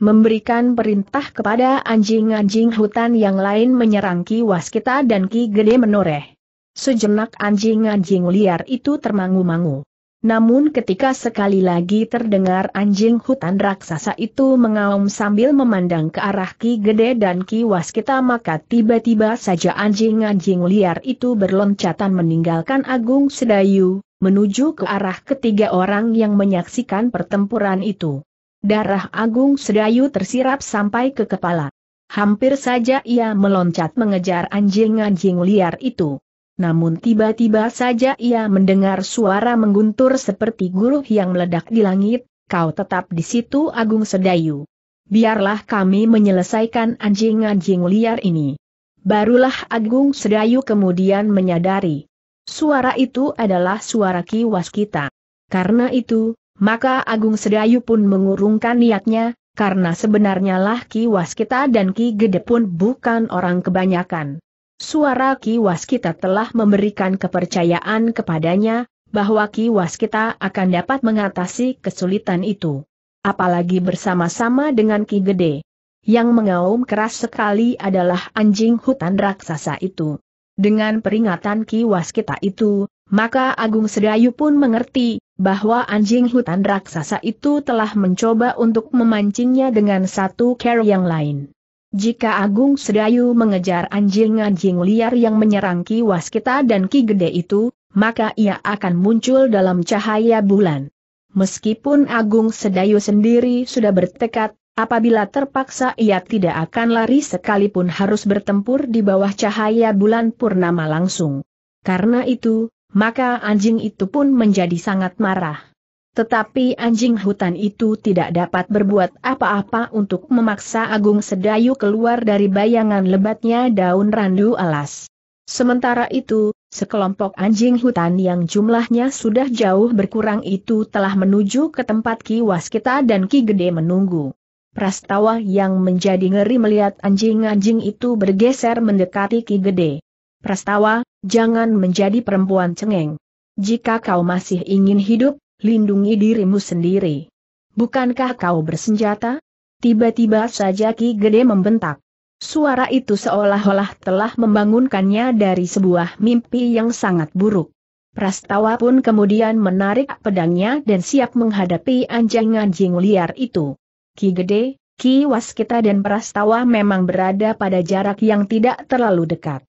memberikan perintah kepada anjing-anjing hutan yang lain menyerang Ki Waskita dan Ki Gede menoreh. Sejenak anjing-anjing liar itu termangu-mangu. Namun ketika sekali lagi terdengar anjing hutan raksasa itu mengaum sambil memandang ke arah Ki Gede dan Ki Waskita maka tiba-tiba saja anjing-anjing liar itu berloncatan meninggalkan Agung Sedayu, menuju ke arah ketiga orang yang menyaksikan pertempuran itu. Darah Agung Sedayu tersirap sampai ke kepala. Hampir saja ia meloncat mengejar anjing-anjing liar itu namun tiba-tiba saja ia mendengar suara mengguntur seperti guruh yang meledak di langit, kau tetap di situ Agung Sedayu. Biarlah kami menyelesaikan anjing-anjing liar ini. Barulah Agung Sedayu kemudian menyadari. Suara itu adalah suara kiwas kita. Karena itu, maka Agung Sedayu pun mengurungkan niatnya, karena sebenarnya lah kiwas kita dan ki gede pun bukan orang kebanyakan. Suara Ki Waskita telah memberikan kepercayaan kepadanya, bahwa Ki Waskita akan dapat mengatasi kesulitan itu. Apalagi bersama-sama dengan Ki Gede. Yang mengaum keras sekali adalah anjing hutan raksasa itu. Dengan peringatan Ki Waskita itu, maka Agung Sedayu pun mengerti, bahwa anjing hutan raksasa itu telah mencoba untuk memancingnya dengan satu care yang lain. Jika Agung Sedayu mengejar anjing-anjing liar yang menyerang Ki Waskita dan Ki Gede itu, maka ia akan muncul dalam cahaya bulan. Meskipun Agung Sedayu sendiri sudah bertekad, apabila terpaksa ia tidak akan lari sekalipun harus bertempur di bawah cahaya bulan purnama langsung. Karena itu, maka anjing itu pun menjadi sangat marah. Tetapi anjing hutan itu tidak dapat berbuat apa-apa untuk memaksa Agung Sedayu keluar dari bayangan lebatnya daun randu alas. Sementara itu, sekelompok anjing hutan yang jumlahnya sudah jauh berkurang itu telah menuju ke tempat Ki Waskita dan Ki Gede menunggu. Prastawa yang menjadi ngeri melihat anjing-anjing itu bergeser mendekati Ki Gede. Prastawa, jangan menjadi perempuan cengeng. Jika kau masih ingin hidup, lindungi dirimu sendiri. Bukankah kau bersenjata? Tiba-tiba saja Ki Gede membentak. Suara itu seolah-olah telah membangunkannya dari sebuah mimpi yang sangat buruk. Prastawa pun kemudian menarik pedangnya dan siap menghadapi anjing-anjing liar itu. Ki Gede, Ki Waskita dan Prastawa memang berada pada jarak yang tidak terlalu dekat.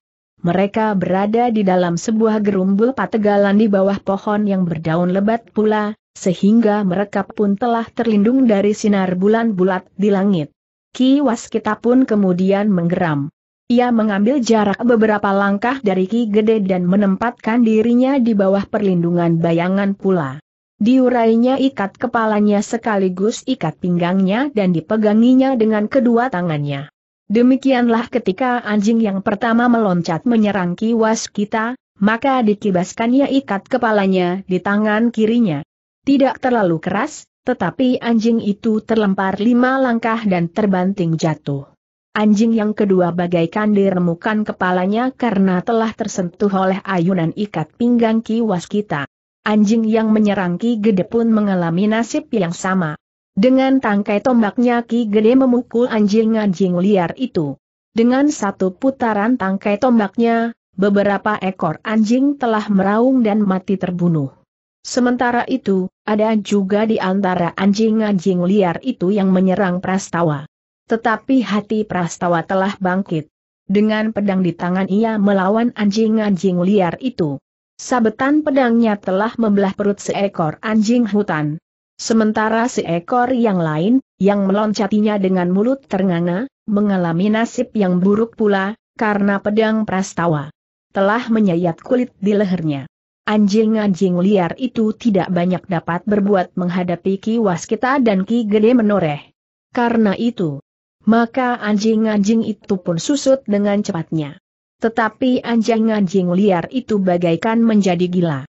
Mereka berada di dalam sebuah gerumbul pategalan di bawah pohon yang berdaun lebat pula, sehingga mereka pun telah terlindung dari sinar bulan bulat di langit. Ki Waskita pun kemudian menggeram. Ia mengambil jarak beberapa langkah dari Ki Gede dan menempatkan dirinya di bawah perlindungan bayangan pula. Diurainya ikat kepalanya sekaligus ikat pinggangnya dan dipeganginya dengan kedua tangannya. Demikianlah ketika anjing yang pertama meloncat menyerang kiwas kita, maka dikibaskannya ikat kepalanya di tangan kirinya. Tidak terlalu keras, tetapi anjing itu terlempar lima langkah dan terbanting jatuh. Anjing yang kedua bagaikan diremukan kepalanya karena telah tersentuh oleh ayunan ikat pinggang kiwas kita. Anjing yang menyerang Ki Gede pun mengalami nasib yang sama. Dengan tangkai tombaknya Ki Gede memukul anjing-anjing liar itu. Dengan satu putaran tangkai tombaknya, beberapa ekor anjing telah meraung dan mati terbunuh. Sementara itu, ada juga di antara anjing-anjing liar itu yang menyerang Prastawa. Tetapi hati Prastawa telah bangkit. Dengan pedang di tangan ia melawan anjing-anjing liar itu. Sabetan pedangnya telah membelah perut seekor anjing hutan. Sementara seekor yang lain, yang meloncatinya dengan mulut ternganga, mengalami nasib yang buruk pula, karena pedang prastawa telah menyayat kulit di lehernya. Anjing-anjing liar itu tidak banyak dapat berbuat menghadapi Ki Waskita dan Ki Gede Menoreh. Karena itu, maka anjing-anjing itu pun susut dengan cepatnya. Tetapi anjing-anjing liar itu bagaikan menjadi gila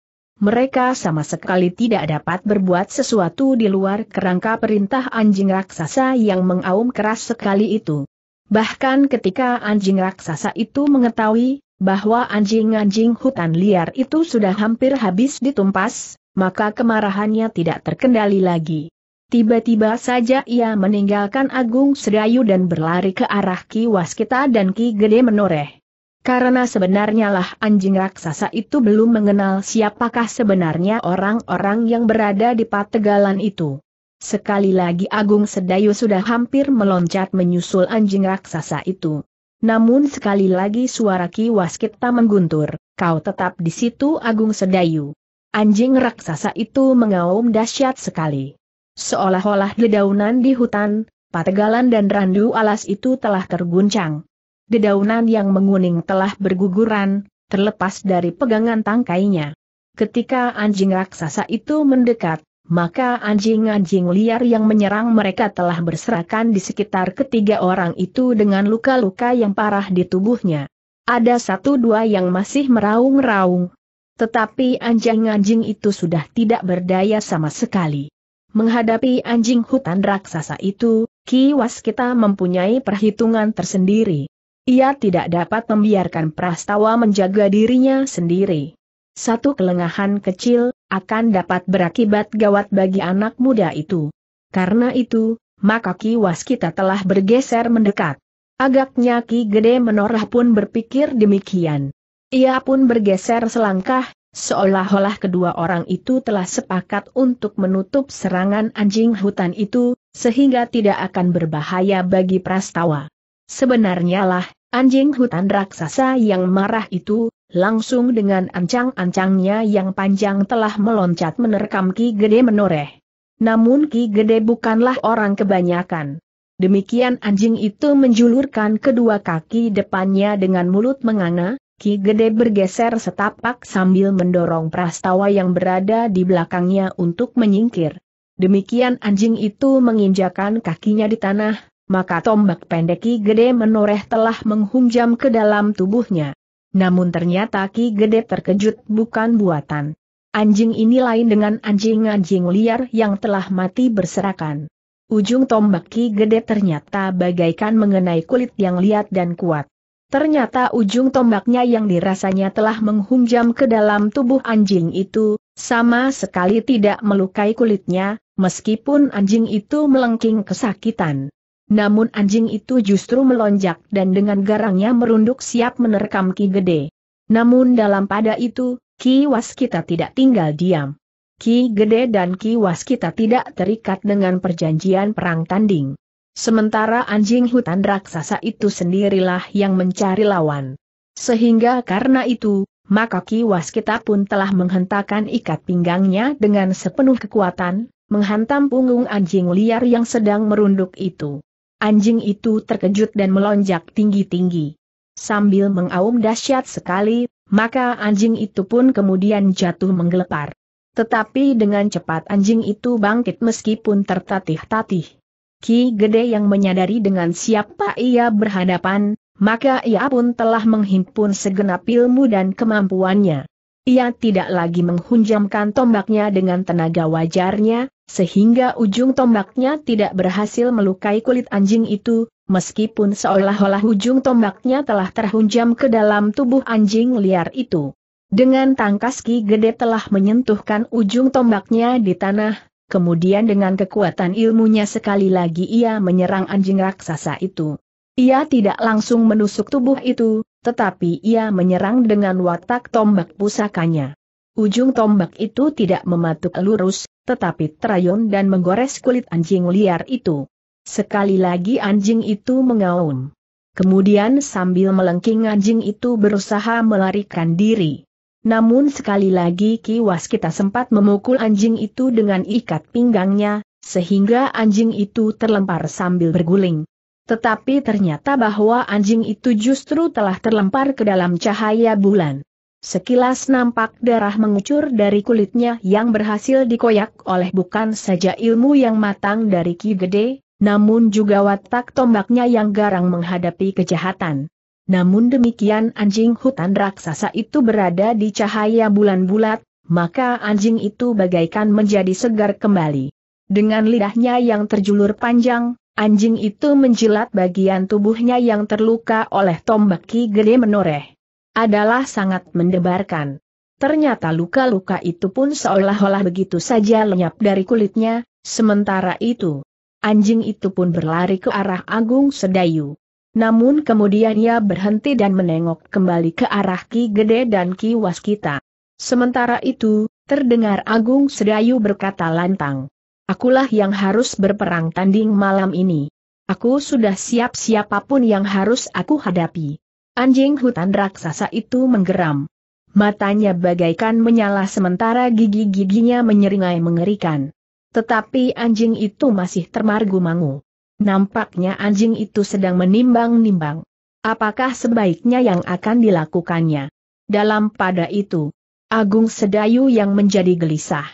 mereka sama sekali tidak dapat berbuat sesuatu di luar kerangka perintah anjing raksasa yang mengaum keras sekali itu. Bahkan ketika anjing raksasa itu mengetahui bahwa anjing-anjing hutan liar itu sudah hampir habis ditumpas, maka kemarahannya tidak terkendali lagi. Tiba-tiba saja ia meninggalkan Agung Sedayu dan berlari ke arah Ki Waskita dan Ki Gede Menoreh. Karena sebenarnya lah anjing raksasa itu belum mengenal siapakah sebenarnya orang-orang yang berada di pategalan itu. Sekali lagi Agung Sedayu sudah hampir meloncat menyusul anjing raksasa itu. Namun sekali lagi suara Ki Waskita mengguntur, kau tetap di situ Agung Sedayu. Anjing raksasa itu mengaum dahsyat sekali. Seolah-olah dedaunan di hutan, pategalan dan randu alas itu telah terguncang. Dedaunan yang menguning telah berguguran, terlepas dari pegangan tangkainya. Ketika anjing raksasa itu mendekat, maka anjing-anjing liar yang menyerang mereka telah berserakan di sekitar ketiga orang itu dengan luka-luka yang parah di tubuhnya. Ada satu dua yang masih meraung-raung. Tetapi anjing-anjing itu sudah tidak berdaya sama sekali. Menghadapi anjing hutan raksasa itu, kiwas kita mempunyai perhitungan tersendiri. Ia tidak dapat membiarkan Prastawa menjaga dirinya sendiri. Satu kelengahan kecil, akan dapat berakibat gawat bagi anak muda itu. Karena itu, maka Ki Waskita telah bergeser mendekat. Agaknya Ki Gede Menorah pun berpikir demikian. Ia pun bergeser selangkah, seolah-olah kedua orang itu telah sepakat untuk menutup serangan anjing hutan itu, sehingga tidak akan berbahaya bagi Prastawa. Sebenarnya lah, anjing hutan raksasa yang marah itu, langsung dengan ancang-ancangnya yang panjang telah meloncat menerkam Ki Gede menoreh. Namun Ki Gede bukanlah orang kebanyakan. Demikian anjing itu menjulurkan kedua kaki depannya dengan mulut menganga, Ki Gede bergeser setapak sambil mendorong prastawa yang berada di belakangnya untuk menyingkir. Demikian anjing itu menginjakan kakinya di tanah, maka tombak pendek Ki Gede menoreh telah menghunjam ke dalam tubuhnya. Namun ternyata Ki Gede terkejut bukan buatan. Anjing ini lain dengan anjing-anjing liar yang telah mati berserakan. Ujung tombak Ki Gede ternyata bagaikan mengenai kulit yang liat dan kuat. Ternyata ujung tombaknya yang dirasanya telah menghunjam ke dalam tubuh anjing itu, sama sekali tidak melukai kulitnya, meskipun anjing itu melengking kesakitan. Namun anjing itu justru melonjak dan dengan garangnya merunduk siap menerkam Ki Gede. Namun dalam pada itu, Ki Waskita tidak tinggal diam. Ki Gede dan Ki Waskita tidak terikat dengan perjanjian perang tanding. Sementara anjing hutan raksasa itu sendirilah yang mencari lawan. Sehingga karena itu, maka Ki Waskita pun telah menghentakkan ikat pinggangnya dengan sepenuh kekuatan, menghantam punggung anjing liar yang sedang merunduk itu. Anjing itu terkejut dan melonjak tinggi-tinggi. Sambil mengaum dahsyat sekali, maka anjing itu pun kemudian jatuh menggelepar. Tetapi dengan cepat anjing itu bangkit meskipun tertatih-tatih. Ki Gede yang menyadari dengan siapa ia berhadapan, maka ia pun telah menghimpun segenap ilmu dan kemampuannya. Ia tidak lagi menghunjamkan tombaknya dengan tenaga wajarnya, sehingga ujung tombaknya tidak berhasil melukai kulit anjing itu, meskipun seolah-olah ujung tombaknya telah terhunjam ke dalam tubuh anjing liar itu. Dengan tangkas Ki Gede telah menyentuhkan ujung tombaknya di tanah, kemudian dengan kekuatan ilmunya sekali lagi ia menyerang anjing raksasa itu. Ia tidak langsung menusuk tubuh itu, tetapi ia menyerang dengan watak tombak pusakanya. Ujung tombak itu tidak mematuk lurus, tetapi terayun dan menggores kulit anjing liar itu. Sekali lagi anjing itu mengaum. Kemudian sambil melengking anjing itu berusaha melarikan diri. Namun sekali lagi kiwas kita sempat memukul anjing itu dengan ikat pinggangnya, sehingga anjing itu terlempar sambil berguling. Tetapi ternyata bahwa anjing itu justru telah terlempar ke dalam cahaya bulan. Sekilas nampak darah mengucur dari kulitnya yang berhasil dikoyak oleh bukan saja ilmu yang matang dari Ki Gede, namun juga watak tombaknya yang garang menghadapi kejahatan. Namun demikian anjing hutan raksasa itu berada di cahaya bulan bulat, maka anjing itu bagaikan menjadi segar kembali. Dengan lidahnya yang terjulur panjang, Anjing itu menjilat bagian tubuhnya yang terluka oleh tombak Ki Gede menoreh. Adalah sangat mendebarkan. Ternyata luka-luka itu pun seolah-olah begitu saja lenyap dari kulitnya, sementara itu. Anjing itu pun berlari ke arah Agung Sedayu. Namun kemudian ia berhenti dan menengok kembali ke arah Ki Gede dan Ki Waskita. Sementara itu, terdengar Agung Sedayu berkata lantang. Akulah yang harus berperang tanding malam ini. Aku sudah siap siapapun yang harus aku hadapi. Anjing hutan raksasa itu menggeram. Matanya bagaikan menyala sementara gigi-giginya menyeringai mengerikan. Tetapi anjing itu masih termargu-mangu. Nampaknya anjing itu sedang menimbang-nimbang. Apakah sebaiknya yang akan dilakukannya? Dalam pada itu, Agung Sedayu yang menjadi gelisah.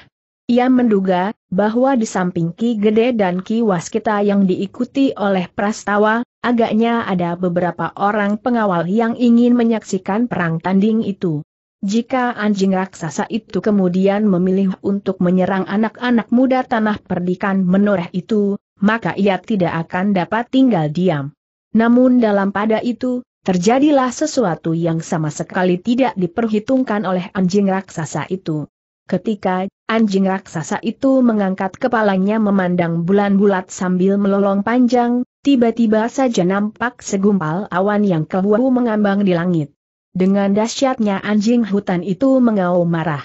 Ia menduga, bahwa di samping Ki Gede dan Ki Waskita yang diikuti oleh Prastawa, agaknya ada beberapa orang pengawal yang ingin menyaksikan perang tanding itu. Jika anjing raksasa itu kemudian memilih untuk menyerang anak-anak muda tanah perdikan menoreh itu, maka ia tidak akan dapat tinggal diam. Namun dalam pada itu, terjadilah sesuatu yang sama sekali tidak diperhitungkan oleh anjing raksasa itu. Ketika anjing raksasa itu mengangkat kepalanya memandang bulan bulat sambil melolong panjang, tiba-tiba saja nampak segumpal awan yang kelabu mengambang di langit. Dengan dahsyatnya anjing hutan itu mengaum marah.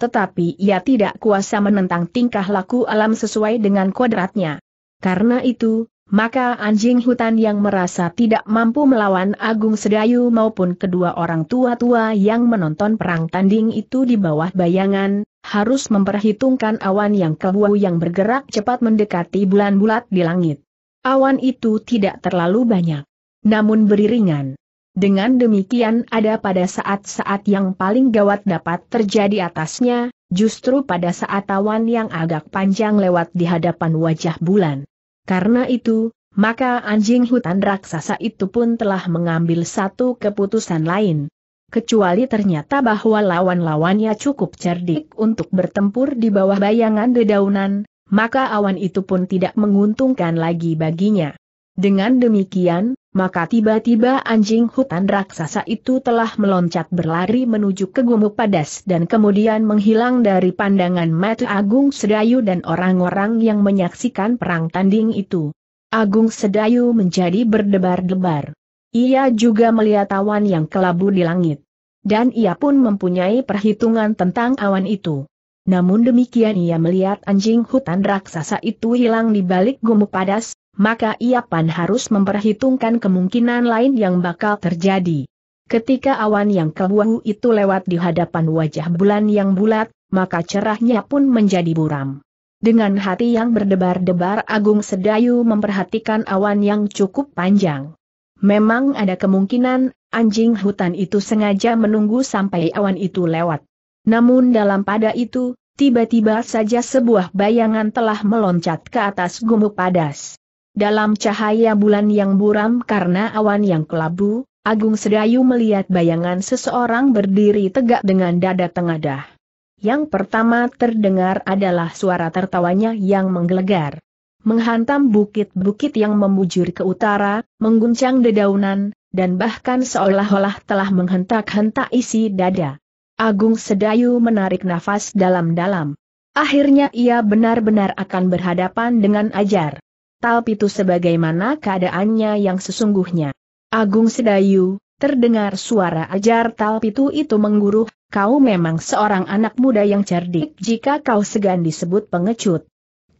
Tetapi ia tidak kuasa menentang tingkah laku alam sesuai dengan kodratnya. Karena itu, maka anjing hutan yang merasa tidak mampu melawan Agung Sedayu maupun kedua orang tua-tua yang menonton perang tanding itu di bawah bayangan, harus memperhitungkan awan yang kebu yang bergerak cepat mendekati bulan bulat di langit. Awan itu tidak terlalu banyak, namun beriringan. Dengan demikian ada pada saat-saat yang paling gawat dapat terjadi atasnya, justru pada saat awan yang agak panjang lewat di hadapan wajah bulan. Karena itu, maka anjing hutan raksasa itu pun telah mengambil satu keputusan lain. Kecuali ternyata bahwa lawan-lawannya cukup cerdik untuk bertempur di bawah bayangan dedaunan, maka awan itu pun tidak menguntungkan lagi baginya. Dengan demikian, maka tiba-tiba anjing hutan raksasa itu telah meloncat berlari menuju ke gumuk Padas dan kemudian menghilang dari pandangan mata Agung Sedayu dan orang-orang yang menyaksikan perang tanding itu. Agung Sedayu menjadi berdebar-debar. Ia juga melihat awan yang kelabu di langit. Dan ia pun mempunyai perhitungan tentang awan itu. Namun demikian ia melihat anjing hutan raksasa itu hilang di balik gumuk Padas, maka ia pan harus memperhitungkan kemungkinan lain yang bakal terjadi. Ketika awan yang kebuahu itu lewat di hadapan wajah bulan yang bulat, maka cerahnya pun menjadi buram. Dengan hati yang berdebar-debar Agung Sedayu memperhatikan awan yang cukup panjang. Memang ada kemungkinan, anjing hutan itu sengaja menunggu sampai awan itu lewat. Namun dalam pada itu, tiba-tiba saja sebuah bayangan telah meloncat ke atas gumuk padas. Dalam cahaya bulan yang buram karena awan yang kelabu, Agung Sedayu melihat bayangan seseorang berdiri tegak dengan dada tengadah. Yang pertama terdengar adalah suara tertawanya yang menggelegar. Menghantam bukit-bukit yang membujur ke utara, mengguncang dedaunan, dan bahkan seolah-olah telah menghentak-hentak isi dada. Agung Sedayu menarik nafas dalam-dalam. Akhirnya ia benar-benar akan berhadapan dengan ajar. Talpitu sebagaimana keadaannya yang sesungguhnya. Agung Sedayu, terdengar suara ajar Talpitu itu mengguruh, kau memang seorang anak muda yang cerdik jika kau segan disebut pengecut.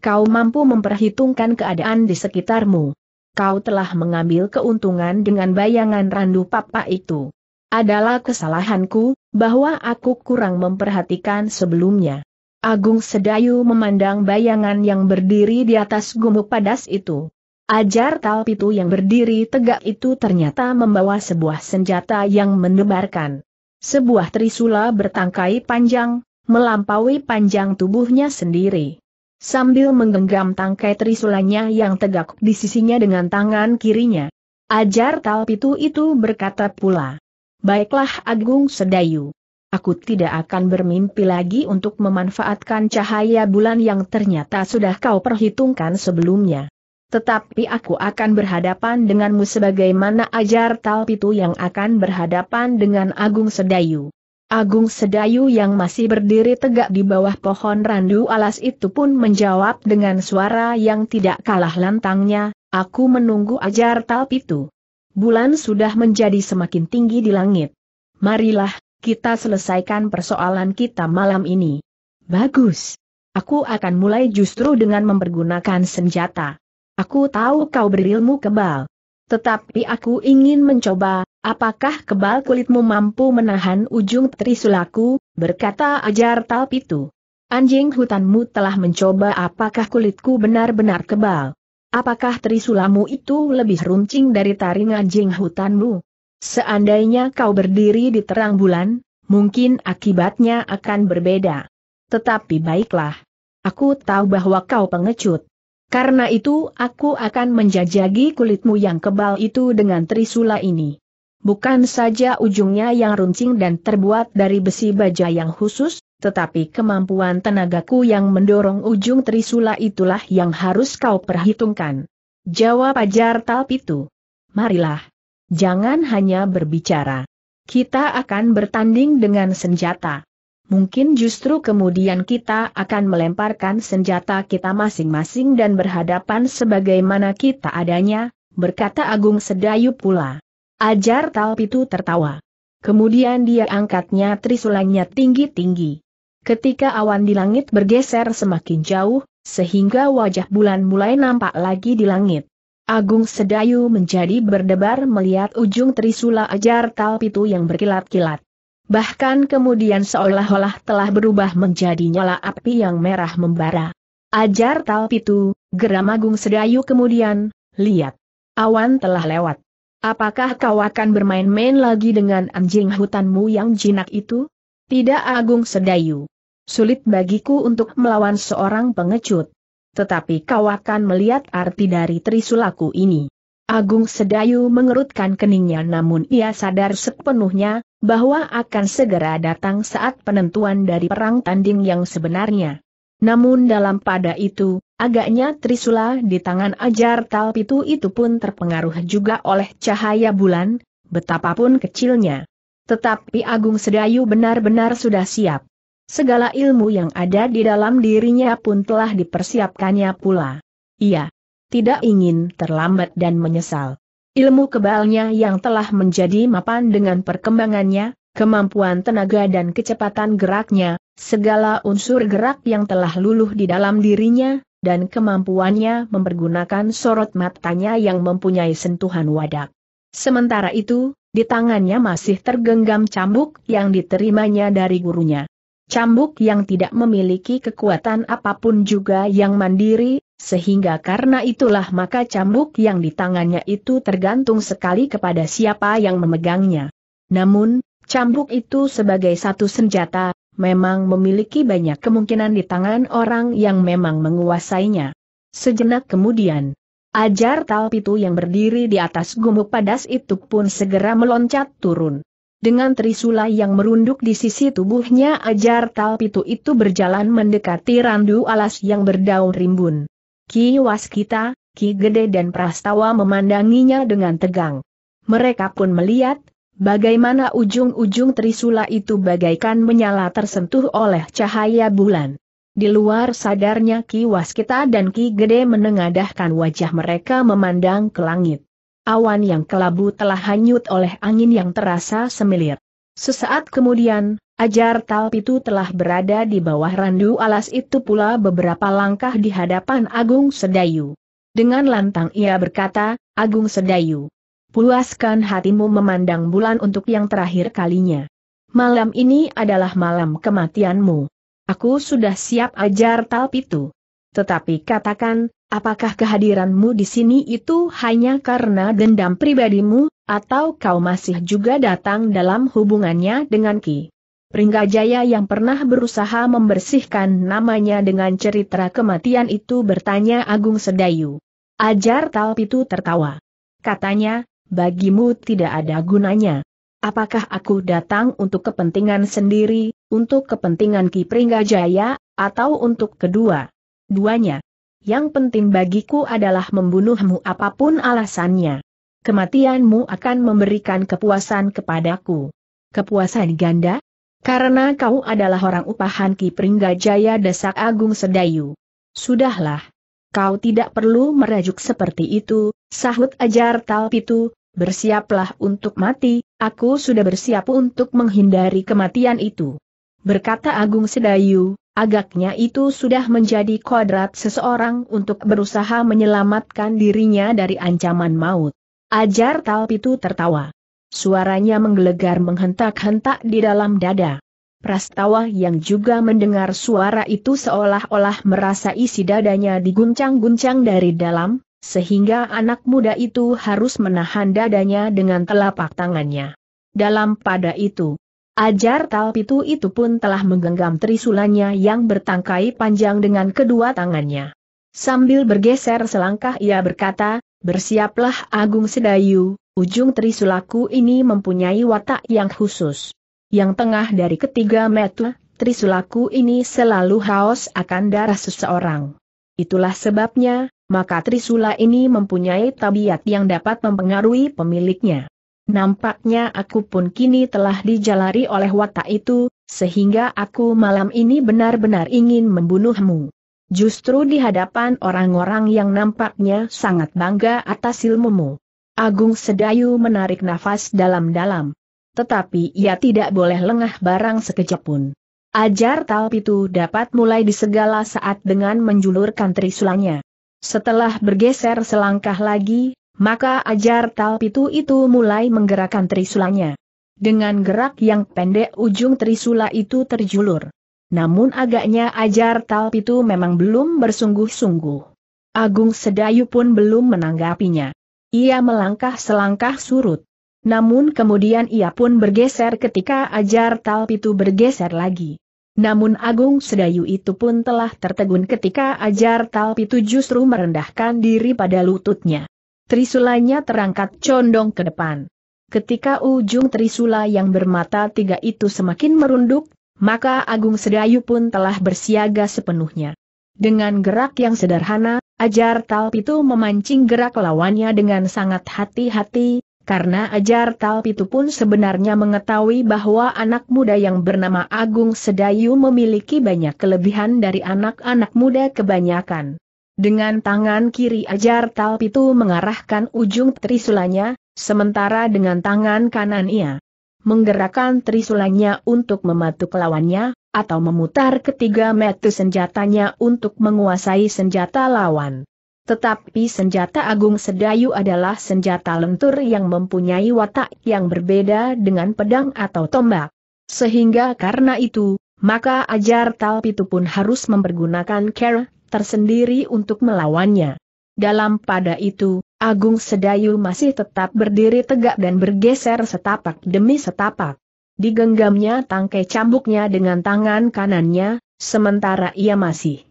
Kau mampu memperhitungkan keadaan di sekitarmu. Kau telah mengambil keuntungan dengan bayangan randu papa itu. Adalah kesalahanku, bahwa aku kurang memperhatikan sebelumnya. Agung Sedayu memandang bayangan yang berdiri di atas gumuk padas itu. Ajar Talpitu yang berdiri tegak itu ternyata membawa sebuah senjata yang mendebarkan. Sebuah trisula bertangkai panjang, melampaui panjang tubuhnya sendiri. Sambil menggenggam tangkai trisulanya yang tegak di sisinya dengan tangan kirinya. Ajar Talpitu itu berkata pula. Baiklah Agung Sedayu. Aku tidak akan bermimpi lagi untuk memanfaatkan cahaya bulan yang ternyata sudah kau perhitungkan sebelumnya. Tetapi aku akan berhadapan denganmu sebagaimana ajar Talpitu yang akan berhadapan dengan Agung Sedayu. Agung Sedayu yang masih berdiri tegak di bawah pohon randu alas itu pun menjawab dengan suara yang tidak kalah lantangnya, aku menunggu ajar Talpitu. Bulan sudah menjadi semakin tinggi di langit. Marilah, kita selesaikan persoalan kita malam ini. Bagus. Aku akan mulai justru dengan mempergunakan senjata. Aku tahu kau berilmu kebal. Tetapi aku ingin mencoba, apakah kebal kulitmu mampu menahan ujung trisulaku, berkata ajar talp itu. Anjing hutanmu telah mencoba apakah kulitku benar-benar kebal. Apakah trisulamu itu lebih runcing dari taring anjing hutanmu? Seandainya kau berdiri di terang bulan, mungkin akibatnya akan berbeda. Tetapi baiklah. Aku tahu bahwa kau pengecut. Karena itu aku akan menjajagi kulitmu yang kebal itu dengan trisula ini. Bukan saja ujungnya yang runcing dan terbuat dari besi baja yang khusus, tetapi kemampuan tenagaku yang mendorong ujung trisula itulah yang harus kau perhitungkan. Jawab ajar itu. Marilah. Jangan hanya berbicara. Kita akan bertanding dengan senjata. Mungkin justru kemudian kita akan melemparkan senjata kita masing-masing dan berhadapan sebagaimana kita adanya, berkata Agung Sedayu pula. Ajar Talpitu tertawa. Kemudian dia angkatnya trisulangnya tinggi-tinggi. Ketika awan di langit bergeser semakin jauh, sehingga wajah bulan mulai nampak lagi di langit. Agung Sedayu menjadi berdebar melihat ujung trisula ajar talpitu yang berkilat-kilat. Bahkan kemudian seolah-olah telah berubah menjadi nyala api yang merah membara. Ajar talpitu, geram Agung Sedayu kemudian, lihat. Awan telah lewat. Apakah kau akan bermain-main lagi dengan anjing hutanmu yang jinak itu? Tidak Agung Sedayu. Sulit bagiku untuk melawan seorang pengecut tetapi kau akan melihat arti dari trisulaku ini. Agung Sedayu mengerutkan keningnya namun ia sadar sepenuhnya, bahwa akan segera datang saat penentuan dari perang tanding yang sebenarnya. Namun dalam pada itu, agaknya Trisula di tangan ajar Talpitu itu pun terpengaruh juga oleh cahaya bulan, betapapun kecilnya. Tetapi Agung Sedayu benar-benar sudah siap. Segala ilmu yang ada di dalam dirinya pun telah dipersiapkannya pula. Ia tidak ingin terlambat dan menyesal. Ilmu kebalnya yang telah menjadi mapan dengan perkembangannya, kemampuan tenaga dan kecepatan geraknya, segala unsur gerak yang telah luluh di dalam dirinya, dan kemampuannya mempergunakan sorot matanya yang mempunyai sentuhan wadak. Sementara itu, di tangannya masih tergenggam cambuk yang diterimanya dari gurunya cambuk yang tidak memiliki kekuatan apapun juga yang mandiri, sehingga karena itulah maka cambuk yang di tangannya itu tergantung sekali kepada siapa yang memegangnya. Namun, cambuk itu sebagai satu senjata, memang memiliki banyak kemungkinan di tangan orang yang memang menguasainya. Sejenak kemudian, Ajar Talpitu yang berdiri di atas gumuk padas itu pun segera meloncat turun. Dengan trisula yang merunduk di sisi tubuhnya ajar Talpitu itu berjalan mendekati randu alas yang berdaun rimbun. Ki Waskita, Ki Gede dan Prastawa memandanginya dengan tegang. Mereka pun melihat, bagaimana ujung-ujung trisula itu bagaikan menyala tersentuh oleh cahaya bulan. Di luar sadarnya Ki Waskita dan Ki Gede menengadahkan wajah mereka memandang ke langit awan yang kelabu telah hanyut oleh angin yang terasa semilir. Sesaat kemudian, ajar Tal itu telah berada di bawah randu alas itu pula beberapa langkah di hadapan Agung Sedayu. Dengan lantang ia berkata, Agung Sedayu, puaskan hatimu memandang bulan untuk yang terakhir kalinya. Malam ini adalah malam kematianmu. Aku sudah siap ajar Tal itu. Tetapi katakan, Apakah kehadiranmu di sini itu hanya karena dendam pribadimu, atau kau masih juga datang dalam hubungannya dengan Ki? Pringgajaya yang pernah berusaha membersihkan namanya dengan cerita kematian itu bertanya Agung Sedayu. Ajar itu tertawa. Katanya, bagimu tidak ada gunanya. Apakah aku datang untuk kepentingan sendiri, untuk kepentingan Ki Pringgajaya, atau untuk kedua? Duanya. Yang penting bagiku adalah membunuhmu apapun alasannya. Kematianmu akan memberikan kepuasan kepadaku. Kepuasan ganda? Karena kau adalah orang upahan Ki Pringgajaya Desak Agung Sedayu. Sudahlah. Kau tidak perlu merajuk seperti itu, sahut ajar Talpitu, bersiaplah untuk mati, aku sudah bersiap untuk menghindari kematian itu. Berkata Agung Sedayu, Agaknya itu sudah menjadi kodrat seseorang untuk berusaha menyelamatkan dirinya dari ancaman maut. Ajar Talp itu tertawa. Suaranya menggelegar menghentak-hentak di dalam dada. Prastawa yang juga mendengar suara itu seolah-olah merasa isi dadanya diguncang-guncang dari dalam, sehingga anak muda itu harus menahan dadanya dengan telapak tangannya. Dalam pada itu, Ajar Talpitu itu pun telah menggenggam trisulanya yang bertangkai panjang dengan kedua tangannya. Sambil bergeser selangkah ia berkata, bersiaplah Agung Sedayu, ujung trisulaku ini mempunyai watak yang khusus. Yang tengah dari ketiga metu, trisulaku ini selalu haus akan darah seseorang. Itulah sebabnya, maka trisula ini mempunyai tabiat yang dapat mempengaruhi pemiliknya. Nampaknya aku pun kini telah dijalari oleh watak itu, sehingga aku malam ini benar-benar ingin membunuhmu. Justru di hadapan orang-orang yang nampaknya sangat bangga atas ilmumu. Agung Sedayu menarik nafas dalam-dalam. Tetapi ia tidak boleh lengah barang sekejap pun. Ajar talp itu dapat mulai di segala saat dengan menjulurkan trisulanya. Setelah bergeser selangkah lagi, maka ajar talpitu itu mulai menggerakkan trisulanya. Dengan gerak yang pendek ujung trisula itu terjulur. Namun agaknya ajar talpitu memang belum bersungguh-sungguh. Agung Sedayu pun belum menanggapinya. Ia melangkah selangkah surut. Namun kemudian ia pun bergeser ketika ajar talpitu bergeser lagi. Namun Agung Sedayu itu pun telah tertegun ketika ajar talpitu justru merendahkan diri pada lututnya. Trisulanya terangkat condong ke depan. Ketika ujung trisula yang bermata tiga itu semakin merunduk, maka Agung Sedayu pun telah bersiaga sepenuhnya. Dengan gerak yang sederhana, Ajar Talp itu memancing gerak lawannya dengan sangat hati-hati, karena Ajar Talp itu pun sebenarnya mengetahui bahwa anak muda yang bernama Agung Sedayu memiliki banyak kelebihan dari anak-anak muda kebanyakan. Dengan tangan kiri ajar Tal itu mengarahkan ujung trisulanya, sementara dengan tangan kanan ia menggerakkan trisulanya untuk mematuk lawannya, atau memutar ketiga metu senjatanya untuk menguasai senjata lawan. Tetapi senjata agung sedayu adalah senjata lentur yang mempunyai watak yang berbeda dengan pedang atau tombak. Sehingga karena itu, maka ajar Tal itu pun harus mempergunakan care tersendiri untuk melawannya. Dalam pada itu, Agung Sedayu masih tetap berdiri tegak dan bergeser setapak demi setapak. Digenggamnya tangkai cambuknya dengan tangan kanannya, sementara ia masih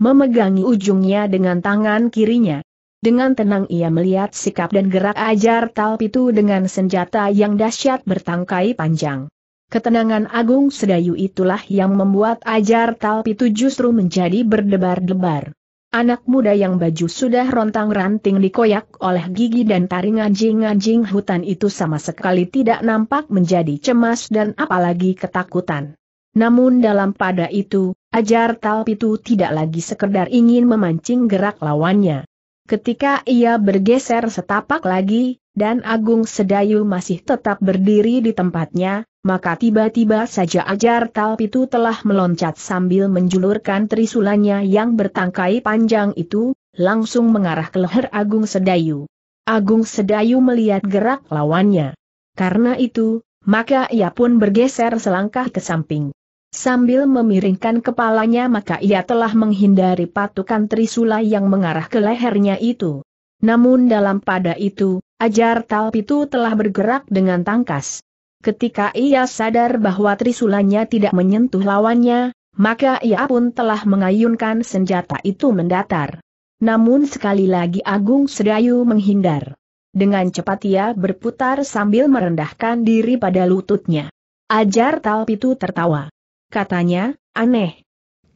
memegangi ujungnya dengan tangan kirinya. Dengan tenang ia melihat sikap dan gerak ajar Talp itu dengan senjata yang dahsyat bertangkai panjang. Ketenangan Agung Sedayu itulah yang membuat ajar Talpitu justru menjadi berdebar-debar. Anak muda yang baju sudah rontang-ranting dikoyak oleh gigi dan taring anjing-anjing hutan itu sama sekali tidak nampak menjadi cemas dan apalagi ketakutan. Namun dalam pada itu, ajar Talpitu tidak lagi sekedar ingin memancing gerak lawannya. Ketika ia bergeser setapak lagi, dan Agung Sedayu masih tetap berdiri di tempatnya, maka tiba-tiba saja ajar talp itu telah meloncat sambil menjulurkan trisulanya yang bertangkai panjang itu, langsung mengarah ke leher Agung Sedayu. Agung Sedayu melihat gerak lawannya. Karena itu, maka ia pun bergeser selangkah ke samping. Sambil memiringkan kepalanya maka ia telah menghindari patukan trisula yang mengarah ke lehernya itu. Namun dalam pada itu, ajar talp itu telah bergerak dengan tangkas. Ketika ia sadar bahwa trisulanya tidak menyentuh lawannya, maka ia pun telah mengayunkan senjata itu mendatar. Namun sekali lagi Agung Sedayu menghindar. Dengan cepat ia berputar sambil merendahkan diri pada lututnya. Ajar itu tertawa. Katanya, aneh.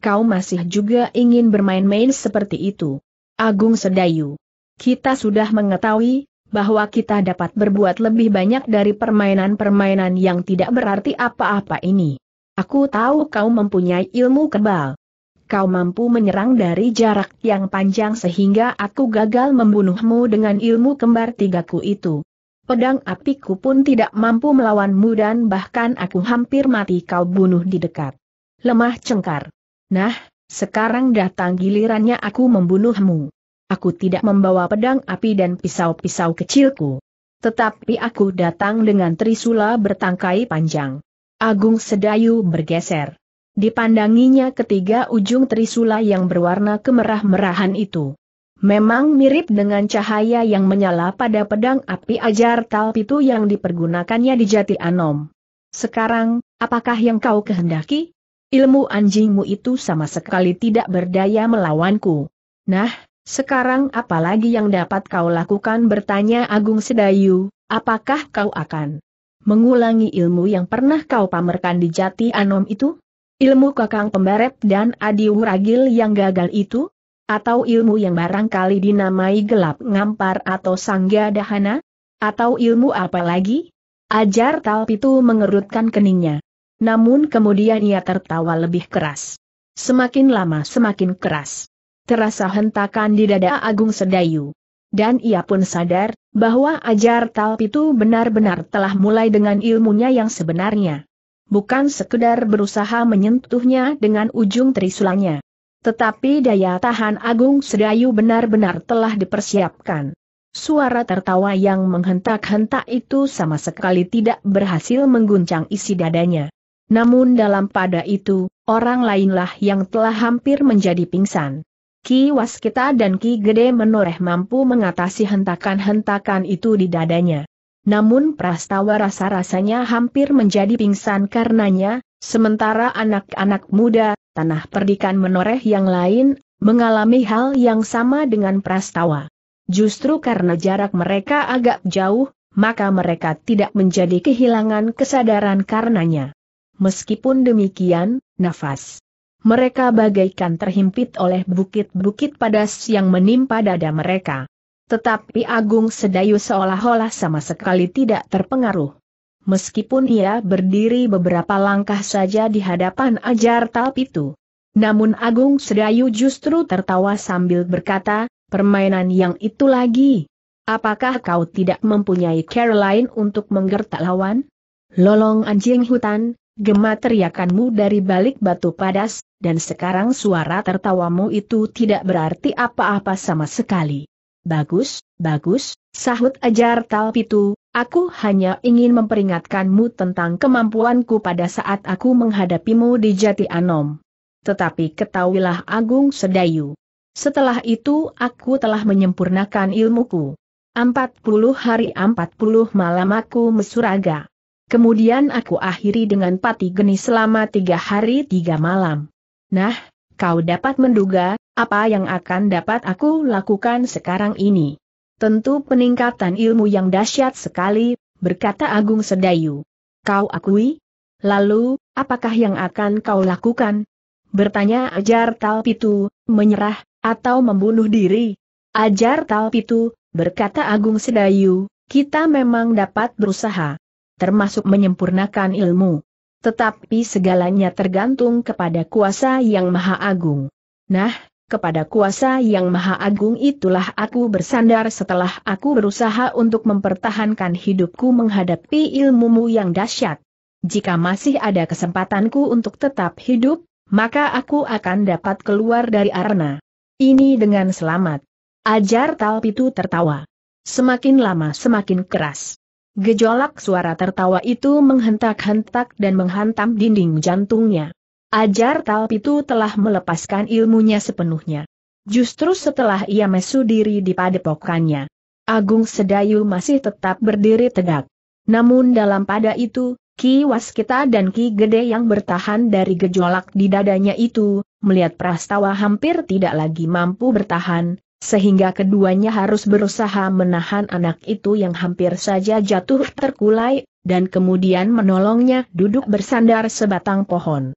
Kau masih juga ingin bermain-main seperti itu. Agung Sedayu. Kita sudah mengetahui, bahwa kita dapat berbuat lebih banyak dari permainan-permainan yang tidak berarti apa-apa ini. Aku tahu kau mempunyai ilmu kebal. Kau mampu menyerang dari jarak yang panjang sehingga aku gagal membunuhmu dengan ilmu kembar tigaku itu. Pedang apiku pun tidak mampu melawanmu dan bahkan aku hampir mati kau bunuh di dekat. Lemah cengkar. Nah, sekarang datang gilirannya aku membunuhmu. Aku tidak membawa pedang api dan pisau-pisau kecilku. Tetapi aku datang dengan trisula bertangkai panjang. Agung Sedayu bergeser. Dipandanginya ketiga ujung trisula yang berwarna kemerah-merahan itu. Memang mirip dengan cahaya yang menyala pada pedang api ajar talpitu yang dipergunakannya di Jati Anom. Sekarang, apakah yang kau kehendaki? Ilmu anjingmu itu sama sekali tidak berdaya melawanku. Nah, sekarang apa lagi yang dapat kau lakukan bertanya Agung Sedayu, apakah kau akan mengulangi ilmu yang pernah kau pamerkan di Jati Anom itu? Ilmu Kakang Pembarep dan Adi Wuragil yang gagal itu? Atau ilmu yang barangkali dinamai gelap ngampar atau sangga dahana? Atau ilmu apa lagi? Ajar Talpitu mengerutkan keningnya. Namun kemudian ia tertawa lebih keras. Semakin lama semakin keras terasa hentakan di dada Agung Sedayu. Dan ia pun sadar, bahwa ajar Talp itu benar-benar telah mulai dengan ilmunya yang sebenarnya. Bukan sekedar berusaha menyentuhnya dengan ujung trisulanya. Tetapi daya tahan Agung Sedayu benar-benar telah dipersiapkan. Suara tertawa yang menghentak-hentak itu sama sekali tidak berhasil mengguncang isi dadanya. Namun dalam pada itu, orang lainlah yang telah hampir menjadi pingsan. Ki Waskita dan Ki Gede Menoreh mampu mengatasi hentakan-hentakan itu di dadanya. Namun Prastawa rasa-rasanya hampir menjadi pingsan karenanya, sementara anak-anak muda, tanah perdikan menoreh yang lain, mengalami hal yang sama dengan Prastawa. Justru karena jarak mereka agak jauh, maka mereka tidak menjadi kehilangan kesadaran karenanya. Meskipun demikian, nafas mereka bagaikan terhimpit oleh bukit-bukit padas yang menimpa dada mereka. Tetapi Agung Sedayu seolah-olah sama sekali tidak terpengaruh. Meskipun ia berdiri beberapa langkah saja di hadapan ajar talp itu. Namun Agung Sedayu justru tertawa sambil berkata, permainan yang itu lagi. Apakah kau tidak mempunyai Caroline untuk menggertak lawan? Lolong anjing hutan, Gema teriakanmu dari balik batu padas, dan sekarang suara tertawamu itu tidak berarti apa-apa sama sekali. Bagus, bagus, sahut ajar Talpitu, aku hanya ingin memperingatkanmu tentang kemampuanku pada saat aku menghadapimu di Jati Anom. Tetapi ketahuilah Agung Sedayu. Setelah itu aku telah menyempurnakan ilmuku. Empat puluh hari empat puluh malam aku mesuraga. Kemudian aku akhiri dengan pati geni selama tiga hari tiga malam. Nah, kau dapat menduga, apa yang akan dapat aku lakukan sekarang ini. Tentu peningkatan ilmu yang dahsyat sekali, berkata Agung Sedayu. Kau akui? Lalu, apakah yang akan kau lakukan? Bertanya Ajar Talpitu, menyerah, atau membunuh diri? Ajar Talpitu, berkata Agung Sedayu, kita memang dapat berusaha termasuk menyempurnakan ilmu. Tetapi segalanya tergantung kepada kuasa yang maha agung. Nah, kepada kuasa yang maha agung itulah aku bersandar setelah aku berusaha untuk mempertahankan hidupku menghadapi ilmumu yang dahsyat. Jika masih ada kesempatanku untuk tetap hidup, maka aku akan dapat keluar dari arena. Ini dengan selamat. Ajar Talpitu tertawa. Semakin lama semakin keras. Gejolak suara tertawa itu menghentak-hentak dan menghantam dinding jantungnya. Ajar Talp itu telah melepaskan ilmunya sepenuhnya. Justru setelah ia mesu diri di padepokannya, Agung Sedayu masih tetap berdiri tegak. Namun dalam pada itu, Ki Waskita dan Ki Gede yang bertahan dari gejolak di dadanya itu, melihat Prastawa hampir tidak lagi mampu bertahan, sehingga keduanya harus berusaha menahan anak itu yang hampir saja jatuh terkulai, dan kemudian menolongnya duduk bersandar sebatang pohon.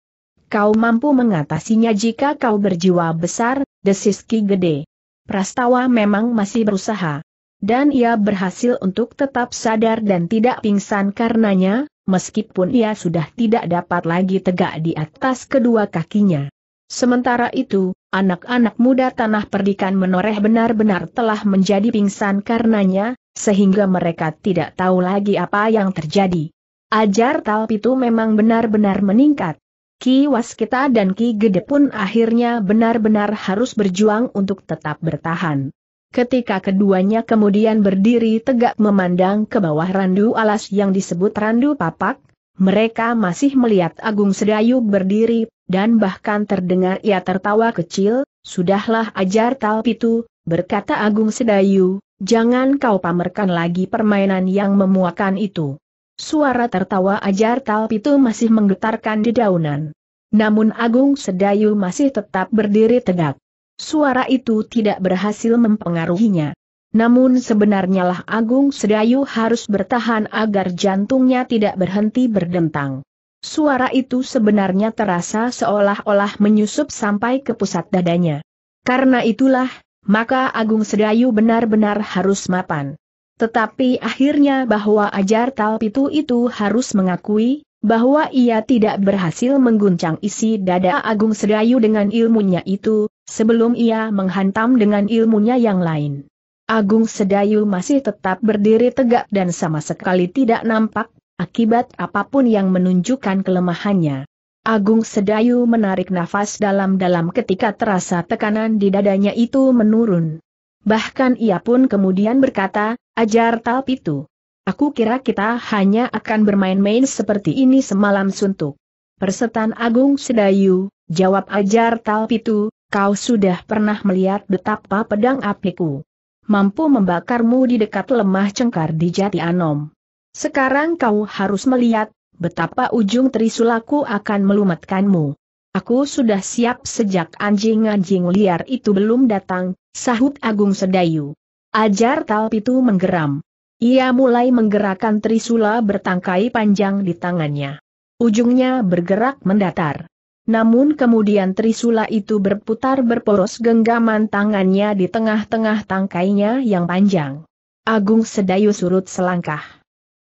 Kau mampu mengatasinya jika kau berjiwa besar, desiski Gede. Prastawa memang masih berusaha. Dan ia berhasil untuk tetap sadar dan tidak pingsan karenanya, meskipun ia sudah tidak dapat lagi tegak di atas kedua kakinya. Sementara itu, Anak-anak muda tanah perdikan menoreh benar-benar telah menjadi pingsan karenanya, sehingga mereka tidak tahu lagi apa yang terjadi. Ajar Talp itu memang benar-benar meningkat. Ki Waskita dan Ki Gede pun akhirnya benar-benar harus berjuang untuk tetap bertahan. Ketika keduanya kemudian berdiri tegak memandang ke bawah randu alas yang disebut randu papak, mereka masih melihat Agung Sedayu berdiri dan bahkan terdengar ia tertawa kecil, sudahlah ajar Talpitu, berkata Agung Sedayu, jangan kau pamerkan lagi permainan yang memuakan itu. Suara tertawa ajar itu masih menggetarkan di daunan. Namun Agung Sedayu masih tetap berdiri tegak. Suara itu tidak berhasil mempengaruhinya. Namun sebenarnya lah Agung Sedayu harus bertahan agar jantungnya tidak berhenti berdentang. Suara itu sebenarnya terasa seolah-olah menyusup sampai ke pusat dadanya. Karena itulah, maka Agung Sedayu benar-benar harus mapan. Tetapi akhirnya bahwa ajar Talpitu itu harus mengakui, bahwa ia tidak berhasil mengguncang isi dada Agung Sedayu dengan ilmunya itu, sebelum ia menghantam dengan ilmunya yang lain. Agung Sedayu masih tetap berdiri tegak dan sama sekali tidak nampak akibat apapun yang menunjukkan kelemahannya. Agung Sedayu menarik nafas dalam-dalam ketika terasa tekanan di dadanya itu menurun. Bahkan ia pun kemudian berkata, ajar talp itu. Aku kira kita hanya akan bermain-main seperti ini semalam suntuk. Persetan Agung Sedayu, jawab ajar talp itu, kau sudah pernah melihat betapa pedang apiku. Mampu membakarmu di dekat lemah cengkar di Jati Anom. Sekarang kau harus melihat, betapa ujung trisulaku akan melumatkanmu. Aku sudah siap sejak anjing-anjing liar itu belum datang, sahut Agung Sedayu. Ajar Talpitu itu menggeram. Ia mulai menggerakkan trisula bertangkai panjang di tangannya. Ujungnya bergerak mendatar. Namun kemudian trisula itu berputar berporos genggaman tangannya di tengah-tengah tangkainya yang panjang. Agung Sedayu surut selangkah.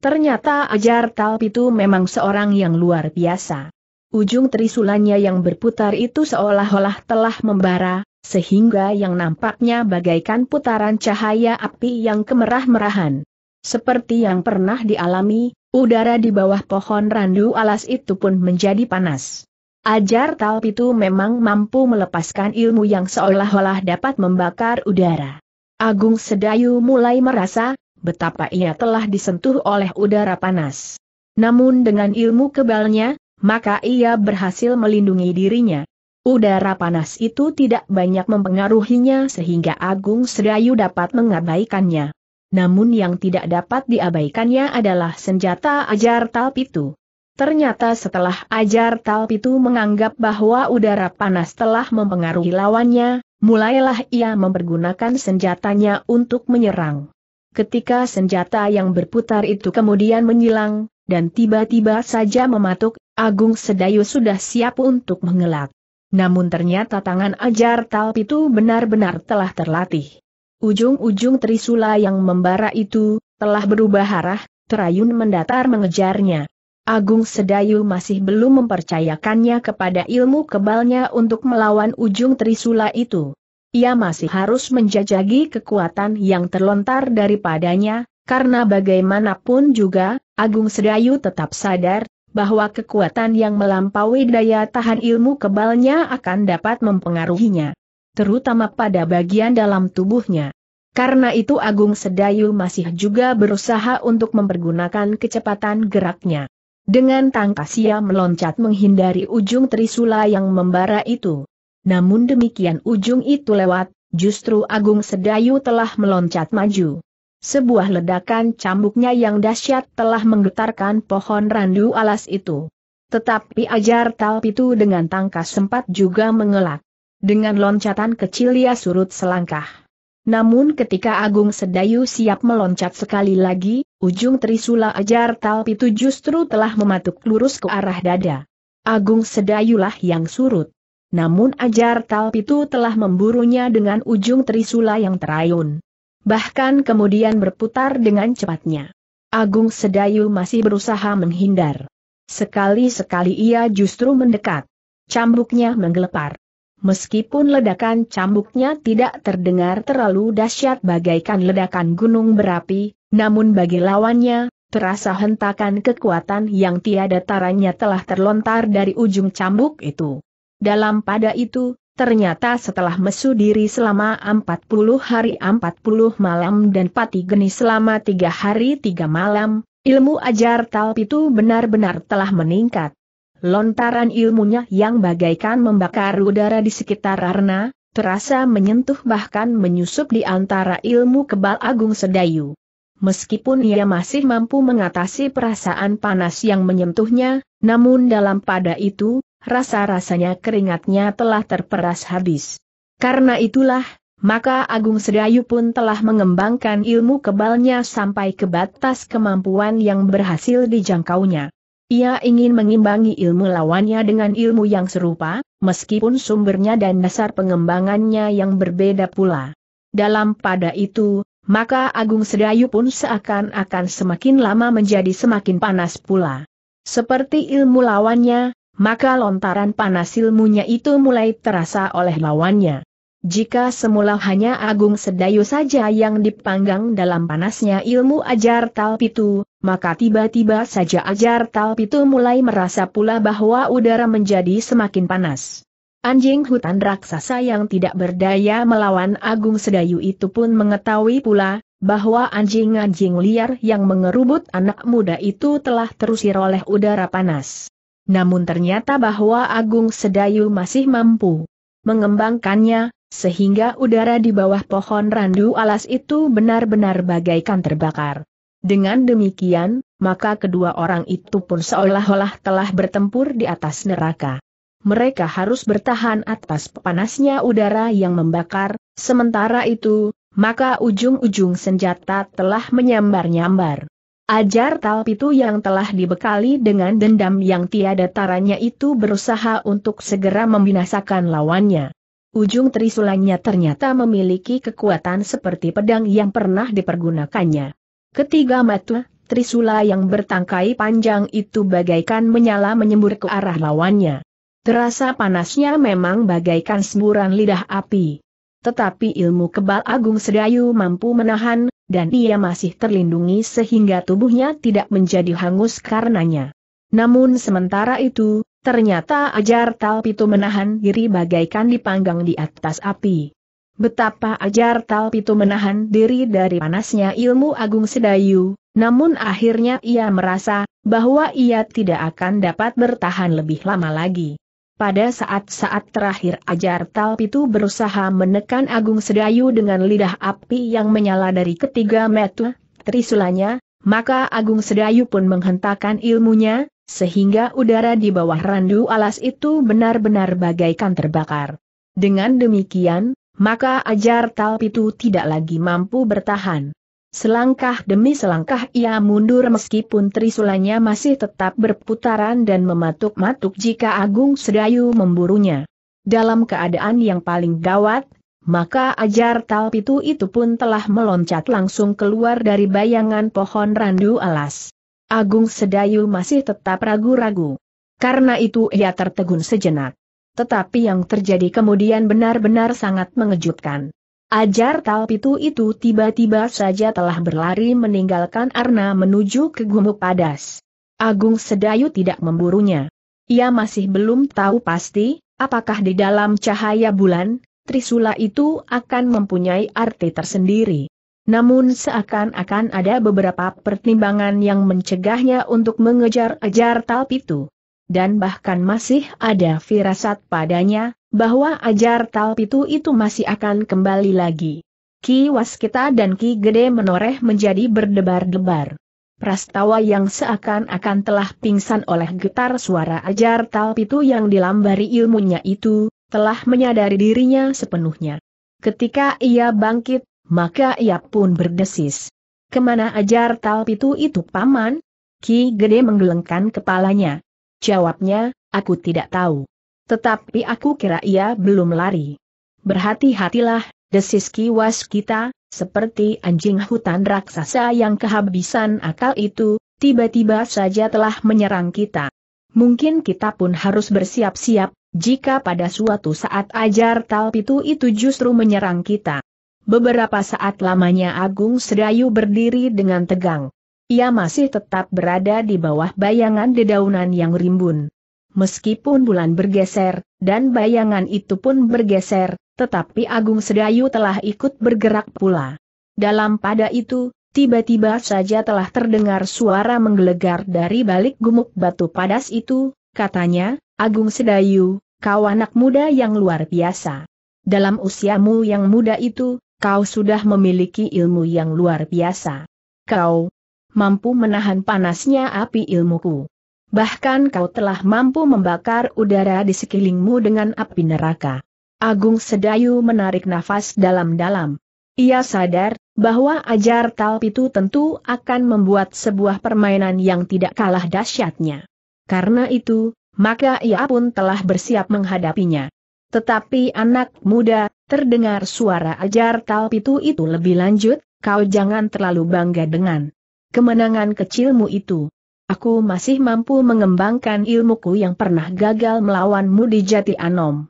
Ternyata Ajar Talp itu memang seorang yang luar biasa. Ujung trisulannya yang berputar itu seolah-olah telah membara, sehingga yang nampaknya bagaikan putaran cahaya api yang kemerah-merahan. Seperti yang pernah dialami, udara di bawah pohon randu alas itu pun menjadi panas. Ajar Talp itu memang mampu melepaskan ilmu yang seolah-olah dapat membakar udara. Agung Sedayu mulai merasa, betapa ia telah disentuh oleh udara panas. Namun dengan ilmu kebalnya, maka ia berhasil melindungi dirinya. Udara panas itu tidak banyak mempengaruhinya sehingga Agung Sedayu dapat mengabaikannya. Namun yang tidak dapat diabaikannya adalah senjata ajar talpitu. Ternyata setelah ajar talpitu menganggap bahwa udara panas telah mempengaruhi lawannya, mulailah ia mempergunakan senjatanya untuk menyerang ketika senjata yang berputar itu kemudian menyilang, dan tiba-tiba saja mematuk, Agung Sedayu sudah siap untuk mengelak. Namun ternyata tangan ajar Talp itu benar-benar telah terlatih. Ujung-ujung trisula yang membara itu, telah berubah arah, terayun mendatar mengejarnya. Agung Sedayu masih belum mempercayakannya kepada ilmu kebalnya untuk melawan ujung trisula itu ia masih harus menjajagi kekuatan yang terlontar daripadanya, karena bagaimanapun juga, Agung Sedayu tetap sadar, bahwa kekuatan yang melampaui daya tahan ilmu kebalnya akan dapat mempengaruhinya. Terutama pada bagian dalam tubuhnya. Karena itu Agung Sedayu masih juga berusaha untuk mempergunakan kecepatan geraknya. Dengan tangkas ia meloncat menghindari ujung trisula yang membara itu. Namun demikian ujung itu lewat, justru Agung Sedayu telah meloncat maju. Sebuah ledakan cambuknya yang dahsyat telah menggetarkan pohon randu alas itu. Tetapi ajar Talpitu dengan tangkas sempat juga mengelak. Dengan loncatan kecil ia surut selangkah. Namun ketika Agung Sedayu siap meloncat sekali lagi, ujung trisula ajar Talpitu justru telah mematuk lurus ke arah dada. Agung Sedayulah yang surut namun ajar itu telah memburunya dengan ujung trisula yang terayun. Bahkan kemudian berputar dengan cepatnya. Agung Sedayu masih berusaha menghindar. Sekali-sekali ia justru mendekat. Cambuknya menggelepar. Meskipun ledakan cambuknya tidak terdengar terlalu dahsyat bagaikan ledakan gunung berapi, namun bagi lawannya, terasa hentakan kekuatan yang tiada taranya telah terlontar dari ujung cambuk itu. Dalam pada itu, ternyata setelah mesu diri selama 40 hari 40 malam dan pati geni selama 3 hari 3 malam, ilmu ajar talp itu benar-benar telah meningkat. Lontaran ilmunya yang bagaikan membakar udara di sekitar Arna, terasa menyentuh bahkan menyusup di antara ilmu kebal agung sedayu. Meskipun ia masih mampu mengatasi perasaan panas yang menyentuhnya, namun dalam pada itu, rasa-rasanya keringatnya telah terperas habis. Karena itulah, maka Agung Sedayu pun telah mengembangkan ilmu kebalnya sampai ke batas kemampuan yang berhasil dijangkaunya. Ia ingin mengimbangi ilmu lawannya dengan ilmu yang serupa, meskipun sumbernya dan dasar pengembangannya yang berbeda pula. Dalam pada itu, maka Agung Sedayu pun seakan-akan semakin lama menjadi semakin panas pula. Seperti ilmu lawannya, maka lontaran panas ilmunya itu mulai terasa oleh lawannya. Jika semula hanya Agung Sedayu saja yang dipanggang dalam panasnya ilmu ajar talpitu, maka tiba-tiba saja ajar talpitu mulai merasa pula bahwa udara menjadi semakin panas. Anjing hutan raksasa yang tidak berdaya melawan Agung Sedayu itu pun mengetahui pula, bahwa anjing-anjing liar yang mengerubut anak muda itu telah terusir oleh udara panas namun ternyata bahwa Agung Sedayu masih mampu mengembangkannya, sehingga udara di bawah pohon randu alas itu benar-benar bagaikan terbakar. Dengan demikian, maka kedua orang itu pun seolah-olah telah bertempur di atas neraka. Mereka harus bertahan atas panasnya udara yang membakar, sementara itu, maka ujung-ujung senjata telah menyambar-nyambar. Ajar Talpitu yang telah dibekali dengan dendam yang tiada taranya itu berusaha untuk segera membinasakan lawannya. Ujung trisulannya ternyata memiliki kekuatan seperti pedang yang pernah dipergunakannya. Ketiga mata, trisula yang bertangkai panjang itu bagaikan menyala menyembur ke arah lawannya. Terasa panasnya memang bagaikan semburan lidah api. Tetapi ilmu kebal Agung Sedayu mampu menahan dan ia masih terlindungi sehingga tubuhnya tidak menjadi hangus karenanya. Namun sementara itu, ternyata ajar itu menahan diri bagaikan dipanggang di atas api. Betapa ajar itu menahan diri dari panasnya ilmu agung sedayu, namun akhirnya ia merasa bahwa ia tidak akan dapat bertahan lebih lama lagi. Pada saat-saat terakhir ajar itu berusaha menekan Agung Sedayu dengan lidah api yang menyala dari ketiga metu, trisulanya, maka Agung Sedayu pun menghentakkan ilmunya, sehingga udara di bawah randu alas itu benar-benar bagaikan terbakar. Dengan demikian, maka ajar Talpitu tidak lagi mampu bertahan. Selangkah demi selangkah ia mundur meskipun trisulanya masih tetap berputaran dan mematuk-matuk jika Agung Sedayu memburunya. Dalam keadaan yang paling gawat, maka ajar talpitu itu pun telah meloncat langsung keluar dari bayangan pohon randu alas. Agung Sedayu masih tetap ragu-ragu. Karena itu ia tertegun sejenak. Tetapi yang terjadi kemudian benar-benar sangat mengejutkan. Ajar Talpitu itu tiba-tiba saja telah berlari meninggalkan Arna menuju ke Gumuk Padas. Agung Sedayu tidak memburunya. Ia masih belum tahu pasti, apakah di dalam cahaya bulan, Trisula itu akan mempunyai arti tersendiri. Namun seakan-akan ada beberapa pertimbangan yang mencegahnya untuk mengejar ajar Talpitu. Dan bahkan masih ada firasat padanya, bahwa ajar Talpitu itu masih akan kembali lagi. Ki Waskita dan Ki Gede menoreh menjadi berdebar-debar. Prastawa yang seakan-akan telah pingsan oleh getar suara ajar Talpitu yang dilambari ilmunya itu, telah menyadari dirinya sepenuhnya. Ketika ia bangkit, maka ia pun berdesis. Kemana ajar Talpitu itu paman? Ki Gede menggelengkan kepalanya. Jawabnya, aku tidak tahu. Tetapi aku kira ia belum lari. Berhati-hatilah, desis kiwas kita, seperti anjing hutan raksasa yang kehabisan akal itu, tiba-tiba saja telah menyerang kita. Mungkin kita pun harus bersiap-siap, jika pada suatu saat ajar talpitu itu justru menyerang kita. Beberapa saat lamanya Agung Sedayu berdiri dengan tegang. Ia masih tetap berada di bawah bayangan dedaunan yang rimbun. Meskipun bulan bergeser, dan bayangan itu pun bergeser, tetapi Agung Sedayu telah ikut bergerak pula. Dalam pada itu, tiba-tiba saja telah terdengar suara menggelegar dari balik gumuk batu padas itu, katanya, Agung Sedayu, kau anak muda yang luar biasa. Dalam usiamu yang muda itu, kau sudah memiliki ilmu yang luar biasa. Kau mampu menahan panasnya api ilmuku bahkan kau telah mampu membakar udara di sekelilingmu dengan api neraka. Agung Sedayu menarik nafas dalam-dalam. Ia sadar bahwa ajar talp itu tentu akan membuat sebuah permainan yang tidak kalah dahsyatnya. Karena itu, maka ia pun telah bersiap menghadapinya. Tetapi anak muda, terdengar suara ajar talp itu itu lebih lanjut, kau jangan terlalu bangga dengan kemenangan kecilmu itu aku masih mampu mengembangkan ilmuku yang pernah gagal melawanmu di Jati Anom.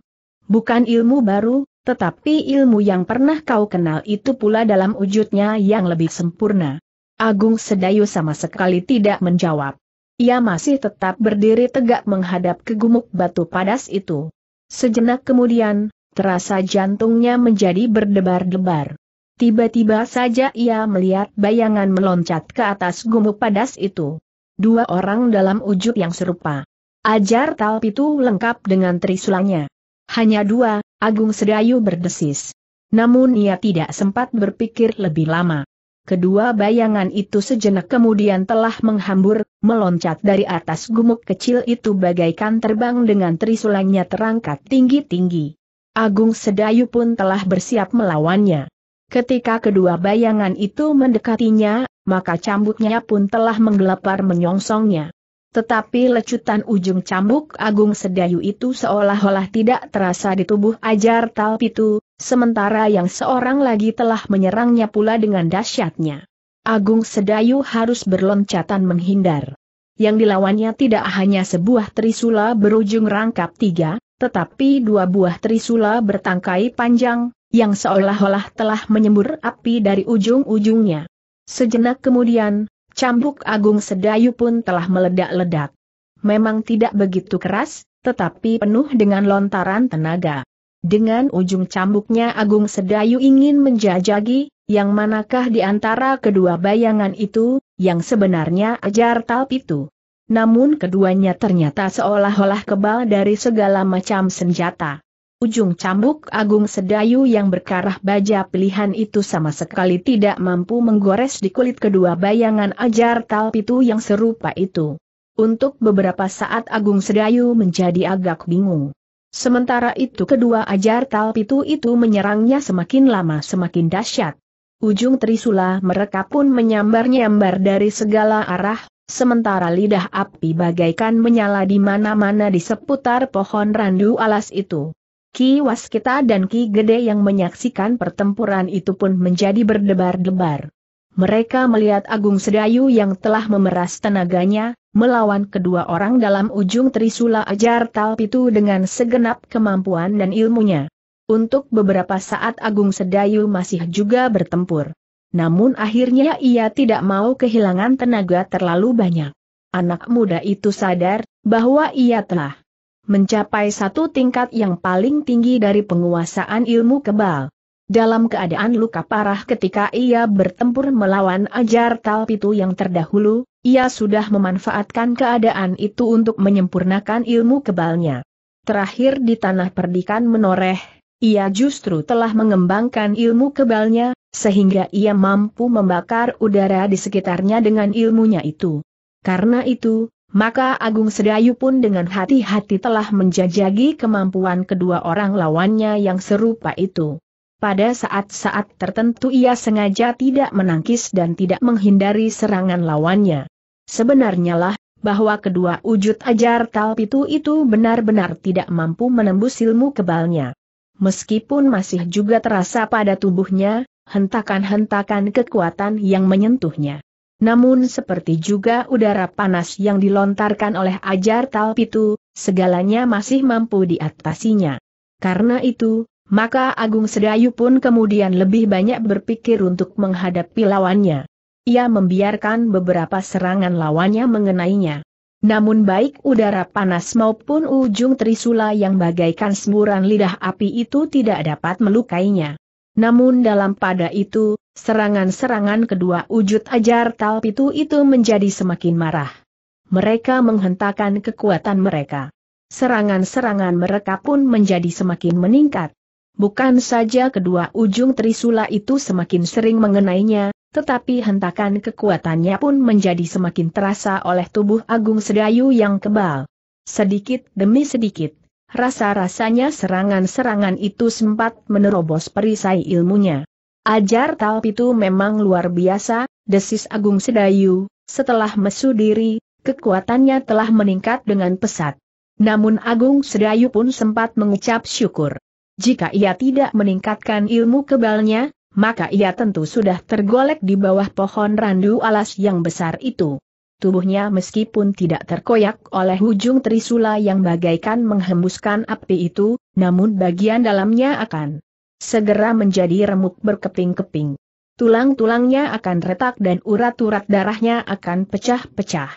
Bukan ilmu baru, tetapi ilmu yang pernah kau kenal itu pula dalam wujudnya yang lebih sempurna. Agung Sedayu sama sekali tidak menjawab. Ia masih tetap berdiri tegak menghadap ke gumuk batu padas itu. Sejenak kemudian, terasa jantungnya menjadi berdebar-debar. Tiba-tiba saja ia melihat bayangan meloncat ke atas gumuk padas itu dua orang dalam wujud yang serupa. Ajar itu lengkap dengan trisulanya. Hanya dua, Agung Sedayu berdesis. Namun ia tidak sempat berpikir lebih lama. Kedua bayangan itu sejenak kemudian telah menghambur, meloncat dari atas gumuk kecil itu bagaikan terbang dengan trisulanya terangkat tinggi-tinggi. Agung Sedayu pun telah bersiap melawannya. Ketika kedua bayangan itu mendekatinya, maka cambuknya pun telah menggelepar menyongsongnya. Tetapi lecutan ujung cambuk Agung Sedayu itu seolah-olah tidak terasa di tubuh Ajar Talpitu, sementara yang seorang lagi telah menyerangnya pula dengan dahsyatnya. Agung Sedayu harus berloncatan menghindar. Yang dilawannya tidak hanya sebuah trisula berujung rangkap tiga, tetapi dua buah trisula bertangkai panjang, yang seolah-olah telah menyembur api dari ujung-ujungnya. Sejenak kemudian, cambuk agung sedayu pun telah meledak-ledak. Memang tidak begitu keras, tetapi penuh dengan lontaran tenaga. Dengan ujung cambuknya Agung Sedayu ingin menjajagi, yang manakah di antara kedua bayangan itu, yang sebenarnya ajar talp itu. Namun keduanya ternyata seolah-olah kebal dari segala macam senjata ujung cambuk agung sedayu yang berkarah baja pilihan itu sama sekali tidak mampu menggores di kulit kedua bayangan ajar talpitu yang serupa itu. Untuk beberapa saat Agung Sedayu menjadi agak bingung. Sementara itu kedua ajar talpitu itu menyerangnya semakin lama semakin dahsyat. Ujung trisula mereka pun menyambar-nyambar dari segala arah, sementara lidah api bagaikan menyala di mana-mana di seputar pohon randu alas itu. Ki Waskita dan Ki Gede yang menyaksikan pertempuran itu pun menjadi berdebar-debar. Mereka melihat Agung Sedayu yang telah memeras tenaganya, melawan kedua orang dalam ujung Trisula Ajar Talpitu dengan segenap kemampuan dan ilmunya. Untuk beberapa saat Agung Sedayu masih juga bertempur. Namun akhirnya ia tidak mau kehilangan tenaga terlalu banyak. Anak muda itu sadar bahwa ia telah mencapai satu tingkat yang paling tinggi dari penguasaan ilmu kebal. Dalam keadaan luka parah ketika ia bertempur melawan ajar Talpitu yang terdahulu, ia sudah memanfaatkan keadaan itu untuk menyempurnakan ilmu kebalnya. Terakhir di tanah perdikan menoreh, ia justru telah mengembangkan ilmu kebalnya, sehingga ia mampu membakar udara di sekitarnya dengan ilmunya itu. Karena itu, maka Agung Sedayu pun dengan hati-hati telah menjajagi kemampuan kedua orang lawannya yang serupa itu. Pada saat-saat tertentu ia sengaja tidak menangkis dan tidak menghindari serangan lawannya. Sebenarnya lah, bahwa kedua wujud ajar talpitu itu benar-benar tidak mampu menembus ilmu kebalnya. Meskipun masih juga terasa pada tubuhnya, hentakan-hentakan kekuatan yang menyentuhnya. Namun seperti juga udara panas yang dilontarkan oleh ajar Talpitu, segalanya masih mampu diatasinya. Karena itu, maka Agung Sedayu pun kemudian lebih banyak berpikir untuk menghadapi lawannya. Ia membiarkan beberapa serangan lawannya mengenainya. Namun baik udara panas maupun ujung trisula yang bagaikan semburan lidah api itu tidak dapat melukainya. Namun dalam pada itu, serangan-serangan kedua wujud ajar Talpitu itu menjadi semakin marah. Mereka menghentakkan kekuatan mereka. Serangan-serangan mereka pun menjadi semakin meningkat. Bukan saja kedua ujung trisula itu semakin sering mengenainya, tetapi hentakan kekuatannya pun menjadi semakin terasa oleh tubuh Agung Sedayu yang kebal. Sedikit demi sedikit, Rasa-rasanya serangan-serangan itu sempat menerobos perisai ilmunya. Ajar Talp itu memang luar biasa, desis Agung Sedayu, setelah mesu diri, kekuatannya telah meningkat dengan pesat. Namun Agung Sedayu pun sempat mengucap syukur. Jika ia tidak meningkatkan ilmu kebalnya, maka ia tentu sudah tergolek di bawah pohon randu alas yang besar itu. Tubuhnya meskipun tidak terkoyak oleh ujung trisula yang bagaikan menghembuskan api itu, namun bagian dalamnya akan segera menjadi remuk berkeping-keping. Tulang-tulangnya akan retak dan urat-urat darahnya akan pecah-pecah.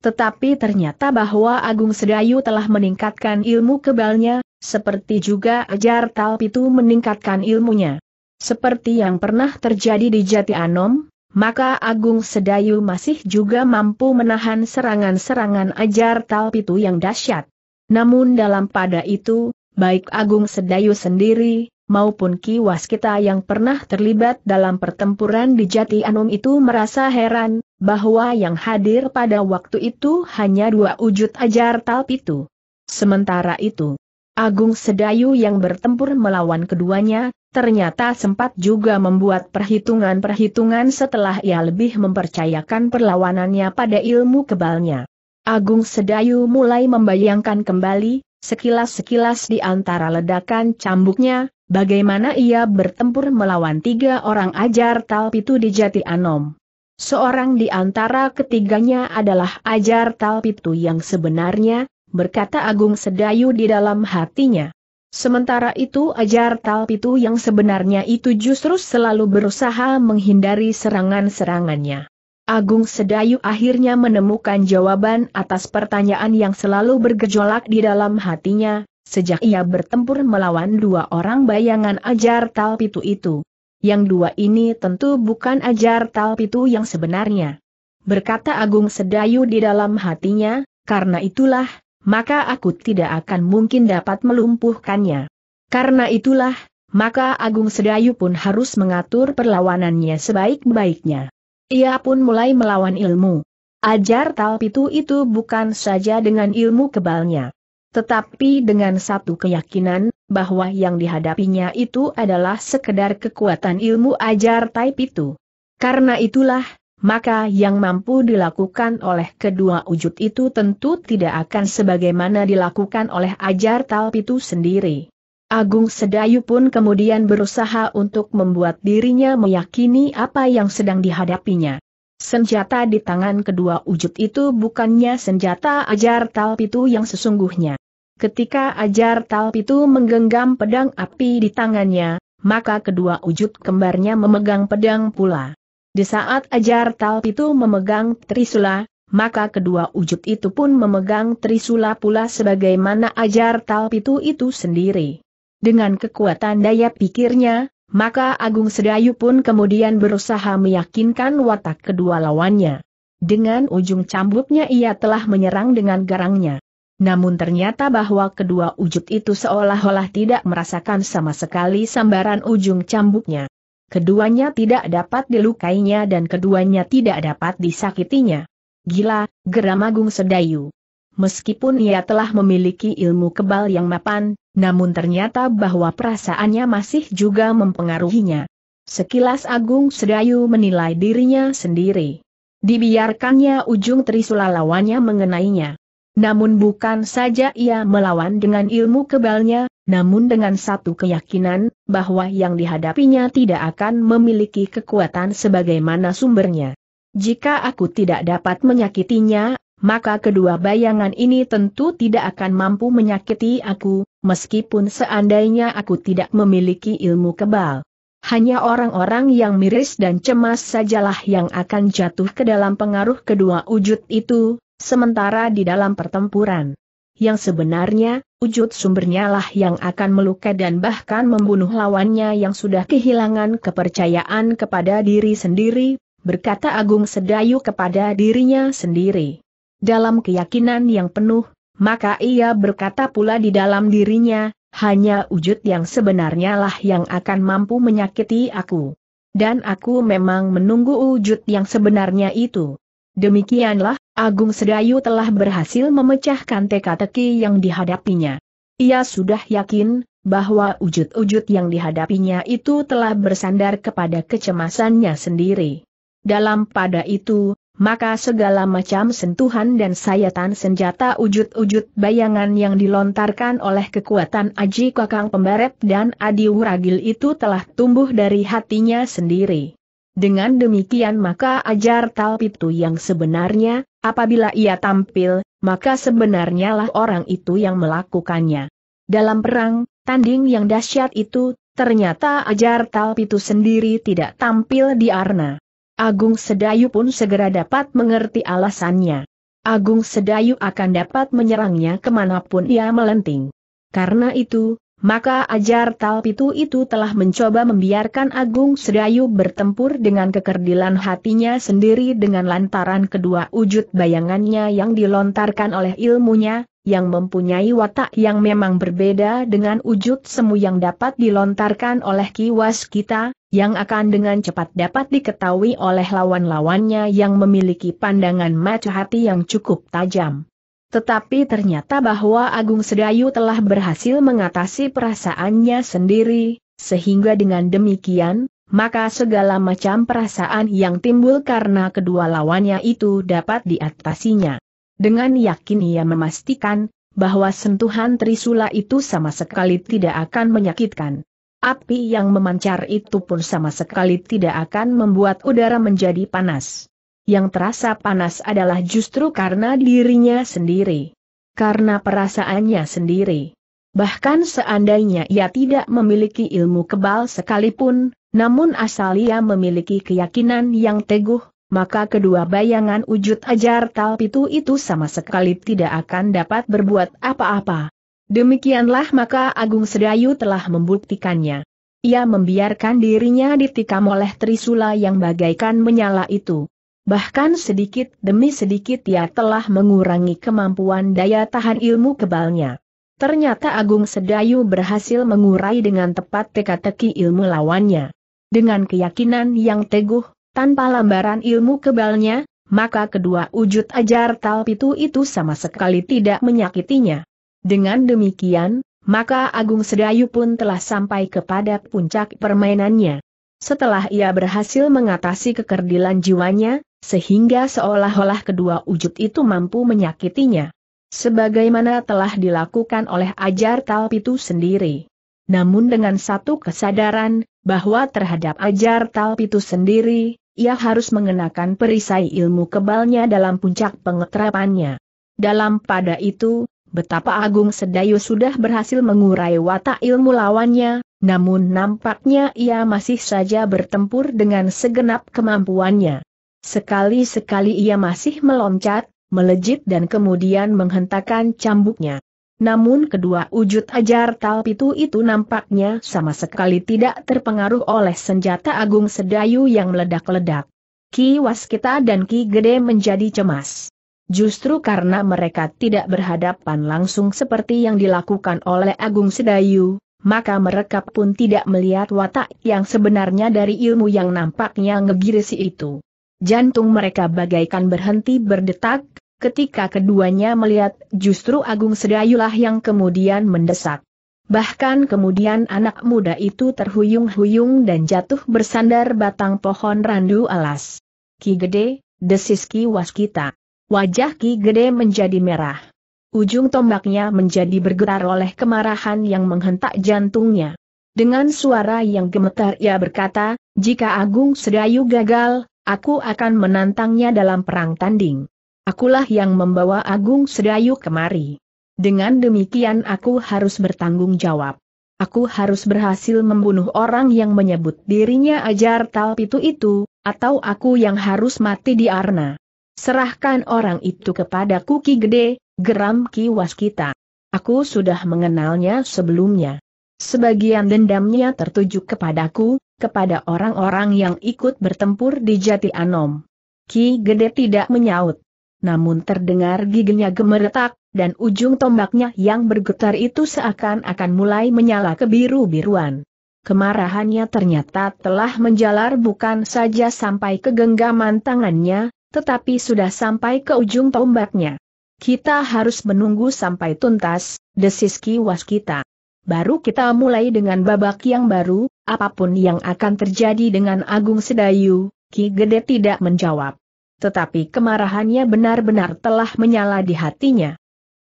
Tetapi ternyata bahwa Agung Sedayu telah meningkatkan ilmu kebalnya, seperti juga Ajar Talpitu itu meningkatkan ilmunya. Seperti yang pernah terjadi di Jati Anom, maka Agung Sedayu masih juga mampu menahan serangan-serangan ajar Talpitu yang dahsyat. Namun dalam pada itu, baik Agung Sedayu sendiri, maupun Ki Waskita yang pernah terlibat dalam pertempuran di Jati Anum itu merasa heran, bahwa yang hadir pada waktu itu hanya dua wujud ajar Talpitu. Sementara itu, Agung Sedayu yang bertempur melawan keduanya, Ternyata sempat juga membuat perhitungan-perhitungan setelah ia lebih mempercayakan perlawanannya pada ilmu kebalnya. Agung Sedayu mulai membayangkan kembali, sekilas-sekilas di antara ledakan cambuknya, bagaimana ia bertempur melawan tiga orang ajar Talpitu di Jati Anom. Seorang di antara ketiganya adalah ajar Talpitu yang sebenarnya, berkata Agung Sedayu di dalam hatinya. Sementara itu ajar Talpitu yang sebenarnya itu justru selalu berusaha menghindari serangan-serangannya. Agung Sedayu akhirnya menemukan jawaban atas pertanyaan yang selalu bergejolak di dalam hatinya, sejak ia bertempur melawan dua orang bayangan ajar Talpitu itu. Yang dua ini tentu bukan ajar Talpitu yang sebenarnya. Berkata Agung Sedayu di dalam hatinya, karena itulah, maka aku tidak akan mungkin dapat melumpuhkannya. Karena itulah, maka Agung Sedayu pun harus mengatur perlawanannya sebaik-baiknya. Ia pun mulai melawan ilmu. Ajar Talpitu itu bukan saja dengan ilmu kebalnya. Tetapi dengan satu keyakinan, bahwa yang dihadapinya itu adalah sekedar kekuatan ilmu ajar Taipitu. Karena itulah, maka yang mampu dilakukan oleh kedua wujud itu tentu tidak akan sebagaimana dilakukan oleh ajar Talpitu sendiri. Agung Sedayu pun kemudian berusaha untuk membuat dirinya meyakini apa yang sedang dihadapinya. Senjata di tangan kedua wujud itu bukannya senjata ajar Talpitu yang sesungguhnya. Ketika ajar Talpitu menggenggam pedang api di tangannya, maka kedua wujud kembarnya memegang pedang pula. Di saat ajar talp itu memegang Trisula, maka kedua wujud itu pun memegang Trisula pula sebagaimana ajar talp itu itu sendiri. Dengan kekuatan daya pikirnya, maka Agung Sedayu pun kemudian berusaha meyakinkan watak kedua lawannya. Dengan ujung cambuknya ia telah menyerang dengan garangnya. Namun ternyata bahwa kedua wujud itu seolah-olah tidak merasakan sama sekali sambaran ujung cambuknya. Keduanya tidak dapat dilukainya dan keduanya tidak dapat disakitinya. Gila, geram Agung Sedayu. Meskipun ia telah memiliki ilmu kebal yang mapan, namun ternyata bahwa perasaannya masih juga mempengaruhinya. Sekilas Agung Sedayu menilai dirinya sendiri. Dibiarkannya ujung trisula lawannya mengenainya. Namun bukan saja ia melawan dengan ilmu kebalnya, namun dengan satu keyakinan, bahwa yang dihadapinya tidak akan memiliki kekuatan sebagaimana sumbernya. Jika aku tidak dapat menyakitinya, maka kedua bayangan ini tentu tidak akan mampu menyakiti aku, meskipun seandainya aku tidak memiliki ilmu kebal. Hanya orang-orang yang miris dan cemas sajalah yang akan jatuh ke dalam pengaruh kedua wujud itu, sementara di dalam pertempuran. Yang sebenarnya, wujud sumbernya lah yang akan melukai dan bahkan membunuh lawannya yang sudah kehilangan kepercayaan kepada diri sendiri, berkata Agung Sedayu kepada dirinya sendiri. Dalam keyakinan yang penuh, maka ia berkata pula di dalam dirinya, hanya wujud yang sebenarnya lah yang akan mampu menyakiti aku. Dan aku memang menunggu wujud yang sebenarnya itu. Demikianlah, Agung Sedayu telah berhasil memecahkan teka-teki yang dihadapinya. Ia sudah yakin, bahwa wujud-wujud yang dihadapinya itu telah bersandar kepada kecemasannya sendiri. Dalam pada itu, maka segala macam sentuhan dan sayatan senjata wujud-wujud bayangan yang dilontarkan oleh kekuatan Aji Kakang Pembarep dan Adi Wuragil itu telah tumbuh dari hatinya sendiri. Dengan demikian maka ajar Talpitu yang sebenarnya, apabila ia tampil, maka sebenarnya lah orang itu yang melakukannya. Dalam perang, tanding yang dahsyat itu, ternyata ajar Talpitu sendiri tidak tampil di Arna. Agung Sedayu pun segera dapat mengerti alasannya. Agung Sedayu akan dapat menyerangnya kemanapun ia melenting. Karena itu, maka ajar Talpitu itu telah mencoba membiarkan Agung Sedayu bertempur dengan kekerdilan hatinya sendiri dengan lantaran kedua wujud bayangannya yang dilontarkan oleh ilmunya, yang mempunyai watak yang memang berbeda dengan wujud semu yang dapat dilontarkan oleh kiwas kita, yang akan dengan cepat dapat diketahui oleh lawan-lawannya yang memiliki pandangan mata hati yang cukup tajam. Tetapi ternyata bahwa Agung Sedayu telah berhasil mengatasi perasaannya sendiri, sehingga dengan demikian, maka segala macam perasaan yang timbul karena kedua lawannya itu dapat diatasinya. Dengan yakin ia memastikan, bahwa sentuhan Trisula itu sama sekali tidak akan menyakitkan. Api yang memancar itu pun sama sekali tidak akan membuat udara menjadi panas yang terasa panas adalah justru karena dirinya sendiri. Karena perasaannya sendiri. Bahkan seandainya ia tidak memiliki ilmu kebal sekalipun, namun asal ia memiliki keyakinan yang teguh, maka kedua bayangan wujud ajar talpitu itu sama sekali tidak akan dapat berbuat apa-apa. Demikianlah maka Agung Sedayu telah membuktikannya. Ia membiarkan dirinya ditikam oleh trisula yang bagaikan menyala itu. Bahkan sedikit demi sedikit ia telah mengurangi kemampuan daya tahan ilmu kebalnya. Ternyata Agung Sedayu berhasil mengurai dengan tepat teka-teki ilmu lawannya. Dengan keyakinan yang teguh, tanpa lambaran ilmu kebalnya, maka kedua wujud ajar talpitu itu sama sekali tidak menyakitinya. Dengan demikian, maka Agung Sedayu pun telah sampai kepada puncak permainannya. Setelah ia berhasil mengatasi kekerdilan jiwanya, sehingga seolah-olah kedua wujud itu mampu menyakitinya. Sebagaimana telah dilakukan oleh ajar Talpitu sendiri. Namun dengan satu kesadaran, bahwa terhadap ajar Talpitu sendiri, ia harus mengenakan perisai ilmu kebalnya dalam puncak pengetrapannya. Dalam pada itu, betapa Agung Sedayu sudah berhasil mengurai watak ilmu lawannya, namun nampaknya ia masih saja bertempur dengan segenap kemampuannya. Sekali-sekali ia masih meloncat, melejit dan kemudian menghentakkan cambuknya. Namun kedua wujud ajar talpitu itu nampaknya sama sekali tidak terpengaruh oleh senjata agung sedayu yang meledak-ledak. Ki Waskita dan Ki Gede menjadi cemas. Justru karena mereka tidak berhadapan langsung seperti yang dilakukan oleh Agung Sedayu, maka mereka pun tidak melihat watak yang sebenarnya dari ilmu yang nampaknya ngegirisi itu. Jantung mereka bagaikan berhenti berdetak, ketika keduanya melihat justru Agung Sedayulah yang kemudian mendesak. Bahkan kemudian anak muda itu terhuyung-huyung dan jatuh bersandar batang pohon randu alas. Ki Gede, desis Ki Waskita. Wajah Ki Gede menjadi merah. Ujung tombaknya menjadi bergerak oleh kemarahan yang menghentak jantungnya. Dengan suara yang gemetar ia berkata, jika Agung Sedayu gagal, aku akan menantangnya dalam perang tanding. Akulah yang membawa Agung Sedayu kemari. Dengan demikian aku harus bertanggung jawab. Aku harus berhasil membunuh orang yang menyebut dirinya ajar talpitu itu, atau aku yang harus mati di Arna. Serahkan orang itu kepada Kuki Gede, geram Ki Waskita. Aku sudah mengenalnya sebelumnya. Sebagian dendamnya tertuju kepadaku, kepada orang-orang yang ikut bertempur di Jati Anom. Ki Gede tidak menyaut. Namun terdengar giginya gemeretak, dan ujung tombaknya yang bergetar itu seakan-akan mulai menyala kebiru-biruan. Kemarahannya ternyata telah menjalar bukan saja sampai ke genggaman tangannya, tetapi sudah sampai ke ujung tombaknya. Kita harus menunggu sampai tuntas, desis kiwas kita. Baru kita mulai dengan babak yang baru, apapun yang akan terjadi dengan Agung Sedayu, Ki Gede tidak menjawab. Tetapi kemarahannya benar-benar telah menyala di hatinya.